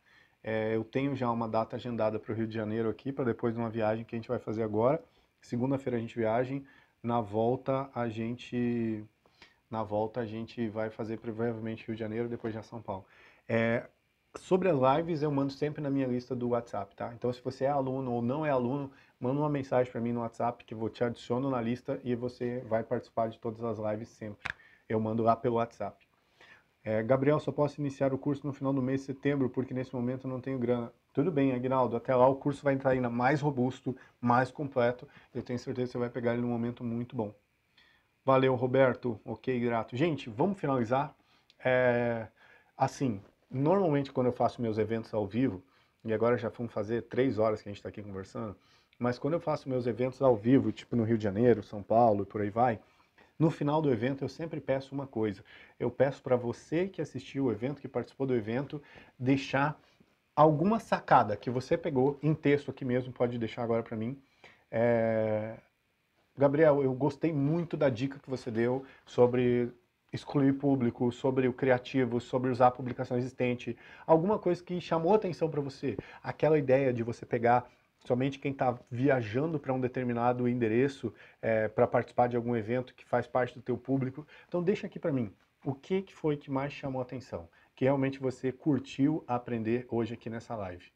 É, eu tenho já uma data agendada para o Rio de Janeiro aqui, para depois de uma viagem que a gente vai fazer agora. Segunda-feira a gente viaja, na volta a gente na volta a gente vai fazer provavelmente Rio de Janeiro, depois já São Paulo. É, sobre as lives eu mando sempre na minha lista do WhatsApp, tá? Então se você é aluno ou não é aluno, manda uma mensagem para mim no WhatsApp que eu te adiciono na lista e você vai participar de todas as lives sempre. Eu mando lá pelo WhatsApp. É, Gabriel, só posso iniciar o curso no final do mês de setembro, porque nesse momento eu não tenho grana. Tudo bem, Agnaldo, até lá o curso vai entrar ainda mais robusto, mais completo. Eu tenho certeza que você vai pegar ele num momento muito bom. Valeu, Roberto. Ok, grato. Gente, vamos finalizar. É, assim, normalmente quando eu faço meus eventos ao vivo, e agora já fomos fazer três horas que a gente está aqui conversando, mas quando eu faço meus eventos ao vivo, tipo no Rio de Janeiro, São Paulo e por aí vai, no final do evento eu sempre peço uma coisa. Eu peço para você que assistiu o evento, que participou do evento, deixar alguma sacada que você pegou em texto aqui mesmo, pode deixar agora para mim. É... Gabriel, eu gostei muito da dica que você deu sobre excluir público, sobre o criativo, sobre usar a publicação existente, alguma coisa que chamou atenção para você, aquela ideia de você pegar somente quem está viajando para um determinado endereço é, para participar de algum evento que faz parte do teu público. Então deixa aqui para mim, o que, que foi que mais chamou atenção? que realmente você curtiu aprender hoje aqui nessa live.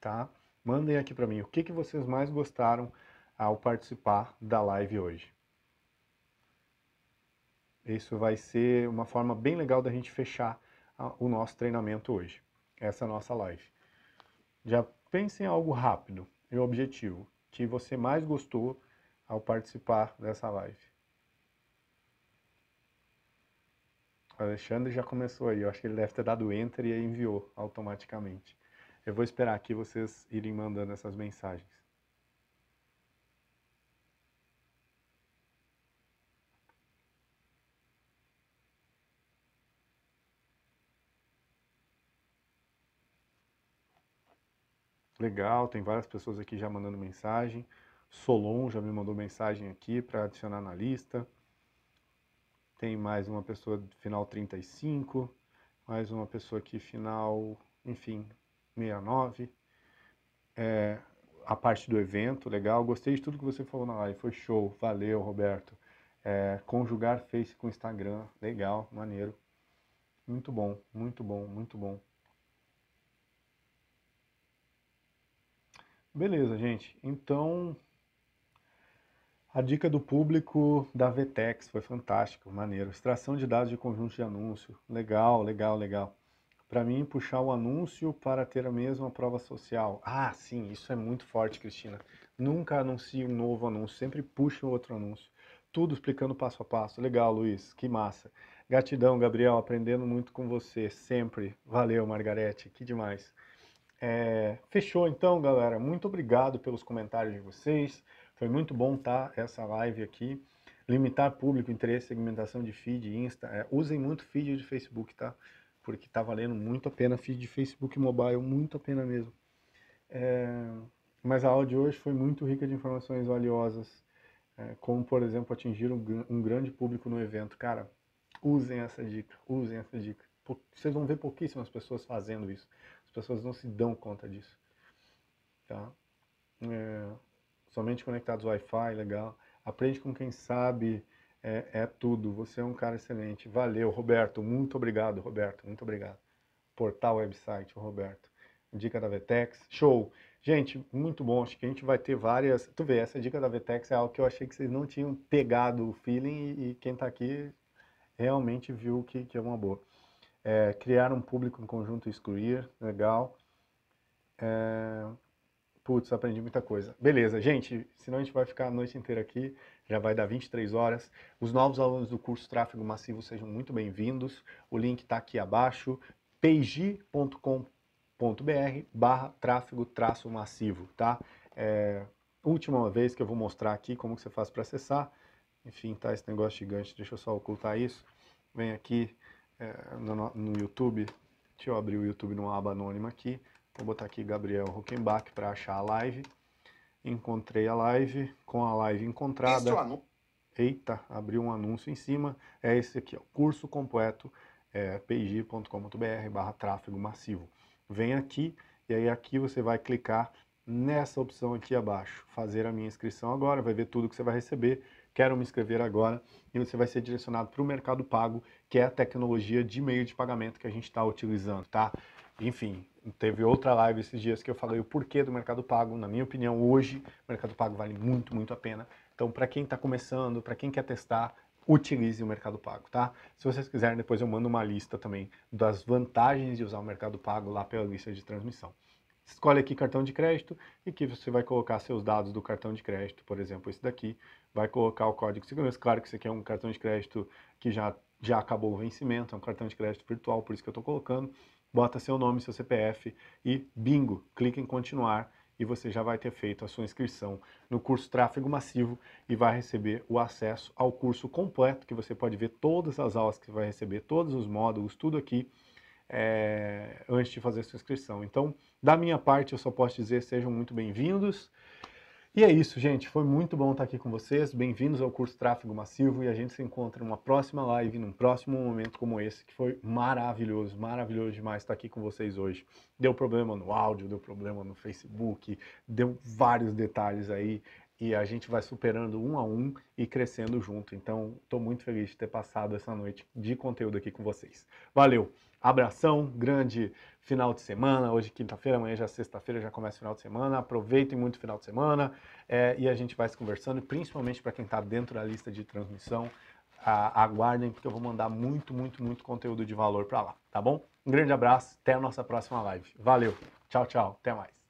Tá? Mandem aqui para mim o que, que vocês mais gostaram ao participar da live hoje. Isso vai ser uma forma bem legal da gente fechar o nosso treinamento hoje, essa nossa live. Já pense em algo rápido e objetivo que você mais gostou ao participar dessa live. Alexandre já começou aí, eu acho que ele deve ter dado enter e enviou automaticamente. Eu vou esperar aqui vocês irem mandando essas mensagens. Legal, tem várias pessoas aqui já mandando mensagem. Solon já me mandou mensagem aqui para adicionar na lista tem mais uma pessoa final 35, mais uma pessoa aqui final, enfim, 69. É, a parte do evento, legal. Gostei de tudo que você falou na live, foi show. Valeu, Roberto. É, conjugar Face com Instagram, legal, maneiro. Muito bom, muito bom, muito bom. Beleza, gente. Então, a dica do público da VTEX foi fantástica, maneiro. Extração de dados de conjunto de anúncio. Legal, legal, legal. Para mim, puxar o anúncio para ter a mesma prova social. Ah, sim, isso é muito forte, Cristina. Nunca anuncie um novo anúncio, sempre puxa o outro anúncio. Tudo explicando passo a passo. Legal, Luiz, que massa. Gratidão, Gabriel, aprendendo muito com você, sempre. Valeu, Margarete, que demais. É, fechou então, galera. Muito obrigado pelos comentários de vocês. Foi muito bom estar tá, essa live aqui. Limitar público, interesse, segmentação de feed, Insta. É, usem muito feed de Facebook, tá? Porque tá valendo muito a pena. Feed de Facebook mobile, muito a pena mesmo. É, mas a aula de hoje foi muito rica de informações valiosas, é, como, por exemplo, atingir um, um, grande público no evento. Cara, usem essa dica, usem essa dica. vocês vão ver pouquíssimas pessoas fazendo isso. As pessoas não se dão conta disso. Tá? É, somente conectados Wi-Fi, legal. Aprende com quem sabe, é, é, tudo. Você é um cara excelente. Valeu, Roberto. Muito obrigado, Roberto. Muito obrigado. Portal, website, Roberto. Dica da Vetex. Show. Gente, muito bom. Acho que a gente vai ter várias. Tu vê, essa dica da Vetex é algo que eu achei que vocês não tinham pegado o feeling e, e quem tá aqui realmente viu que, que é uma boa. É, criar um público em conjunto excluir, legal. É, Putz, aprendi muita coisa. Beleza, gente, senão a gente vai ficar a noite inteira aqui, já vai dar 23 horas. Os novos alunos do curso Tráfego Massivo sejam muito bem-vindos. O link está aqui abaixo, pgcombr barra tráfego traço massivo, tá? É, última vez que eu vou mostrar aqui como que você faz para acessar. Enfim, tá esse negócio gigante, deixa eu só ocultar isso. Vem aqui é, no, no YouTube, deixa eu abrir o YouTube numa aba anônima aqui. Vou botar aqui Gabriel Huckenbach para achar a live. Encontrei a live, com a live encontrada. É Eita, abriu um anúncio em cima. É esse aqui, ó, curso completo, é, barra tráfego massivo. Vem aqui e aí aqui você vai clicar nessa opção aqui abaixo. Fazer a minha inscrição agora, vai ver tudo que você vai receber. Quero me inscrever agora e você vai ser direcionado para o Mercado Pago, que é a tecnologia de meio de pagamento que a gente está utilizando, tá? Enfim, teve outra live esses dias que eu falei o porquê do Mercado Pago. Na minha opinião, hoje, o Mercado Pago vale muito, muito a pena. Então, para quem está começando, para quem quer testar, utilize o Mercado Pago, tá? Se vocês quiserem, depois eu mando uma lista também das vantagens de usar o Mercado Pago lá pela lista de transmissão. Escolhe aqui cartão de crédito e que você vai colocar seus dados do cartão de crédito, por exemplo, esse daqui, vai colocar o código de segurança. Claro que isso aqui é um cartão de crédito que já, já acabou o vencimento, é um cartão de crédito virtual, por isso que eu estou colocando bota seu nome, seu CPF e bingo, clique em continuar e você já vai ter feito a sua inscrição no curso Tráfego Massivo e vai receber o acesso ao curso completo, que você pode ver todas as aulas que vai receber, todos os módulos, tudo aqui, é, antes de fazer a sua inscrição. Então, da minha parte, eu só posso dizer sejam muito bem-vindos. E é isso, gente. Foi muito bom estar aqui com vocês. Bem-vindos ao curso Tráfego Massivo e a gente se encontra numa próxima live, num próximo momento como esse, que foi maravilhoso, maravilhoso demais estar aqui com vocês hoje. Deu problema no áudio, deu problema no Facebook, deu vários detalhes aí e a gente vai superando um a um e crescendo junto. Então, estou muito feliz de ter passado essa noite de conteúdo aqui com vocês. Valeu! Abração, grande final de semana. Hoje, é quinta-feira, amanhã já é sexta-feira, já começa o final de semana. Aproveitem muito o final de semana é, e a gente vai se conversando, principalmente para quem está dentro da lista de transmissão. A, aguardem, porque eu vou mandar muito, muito, muito conteúdo de valor para lá, tá bom? Um grande abraço, até a nossa próxima live. Valeu, tchau, tchau, até mais.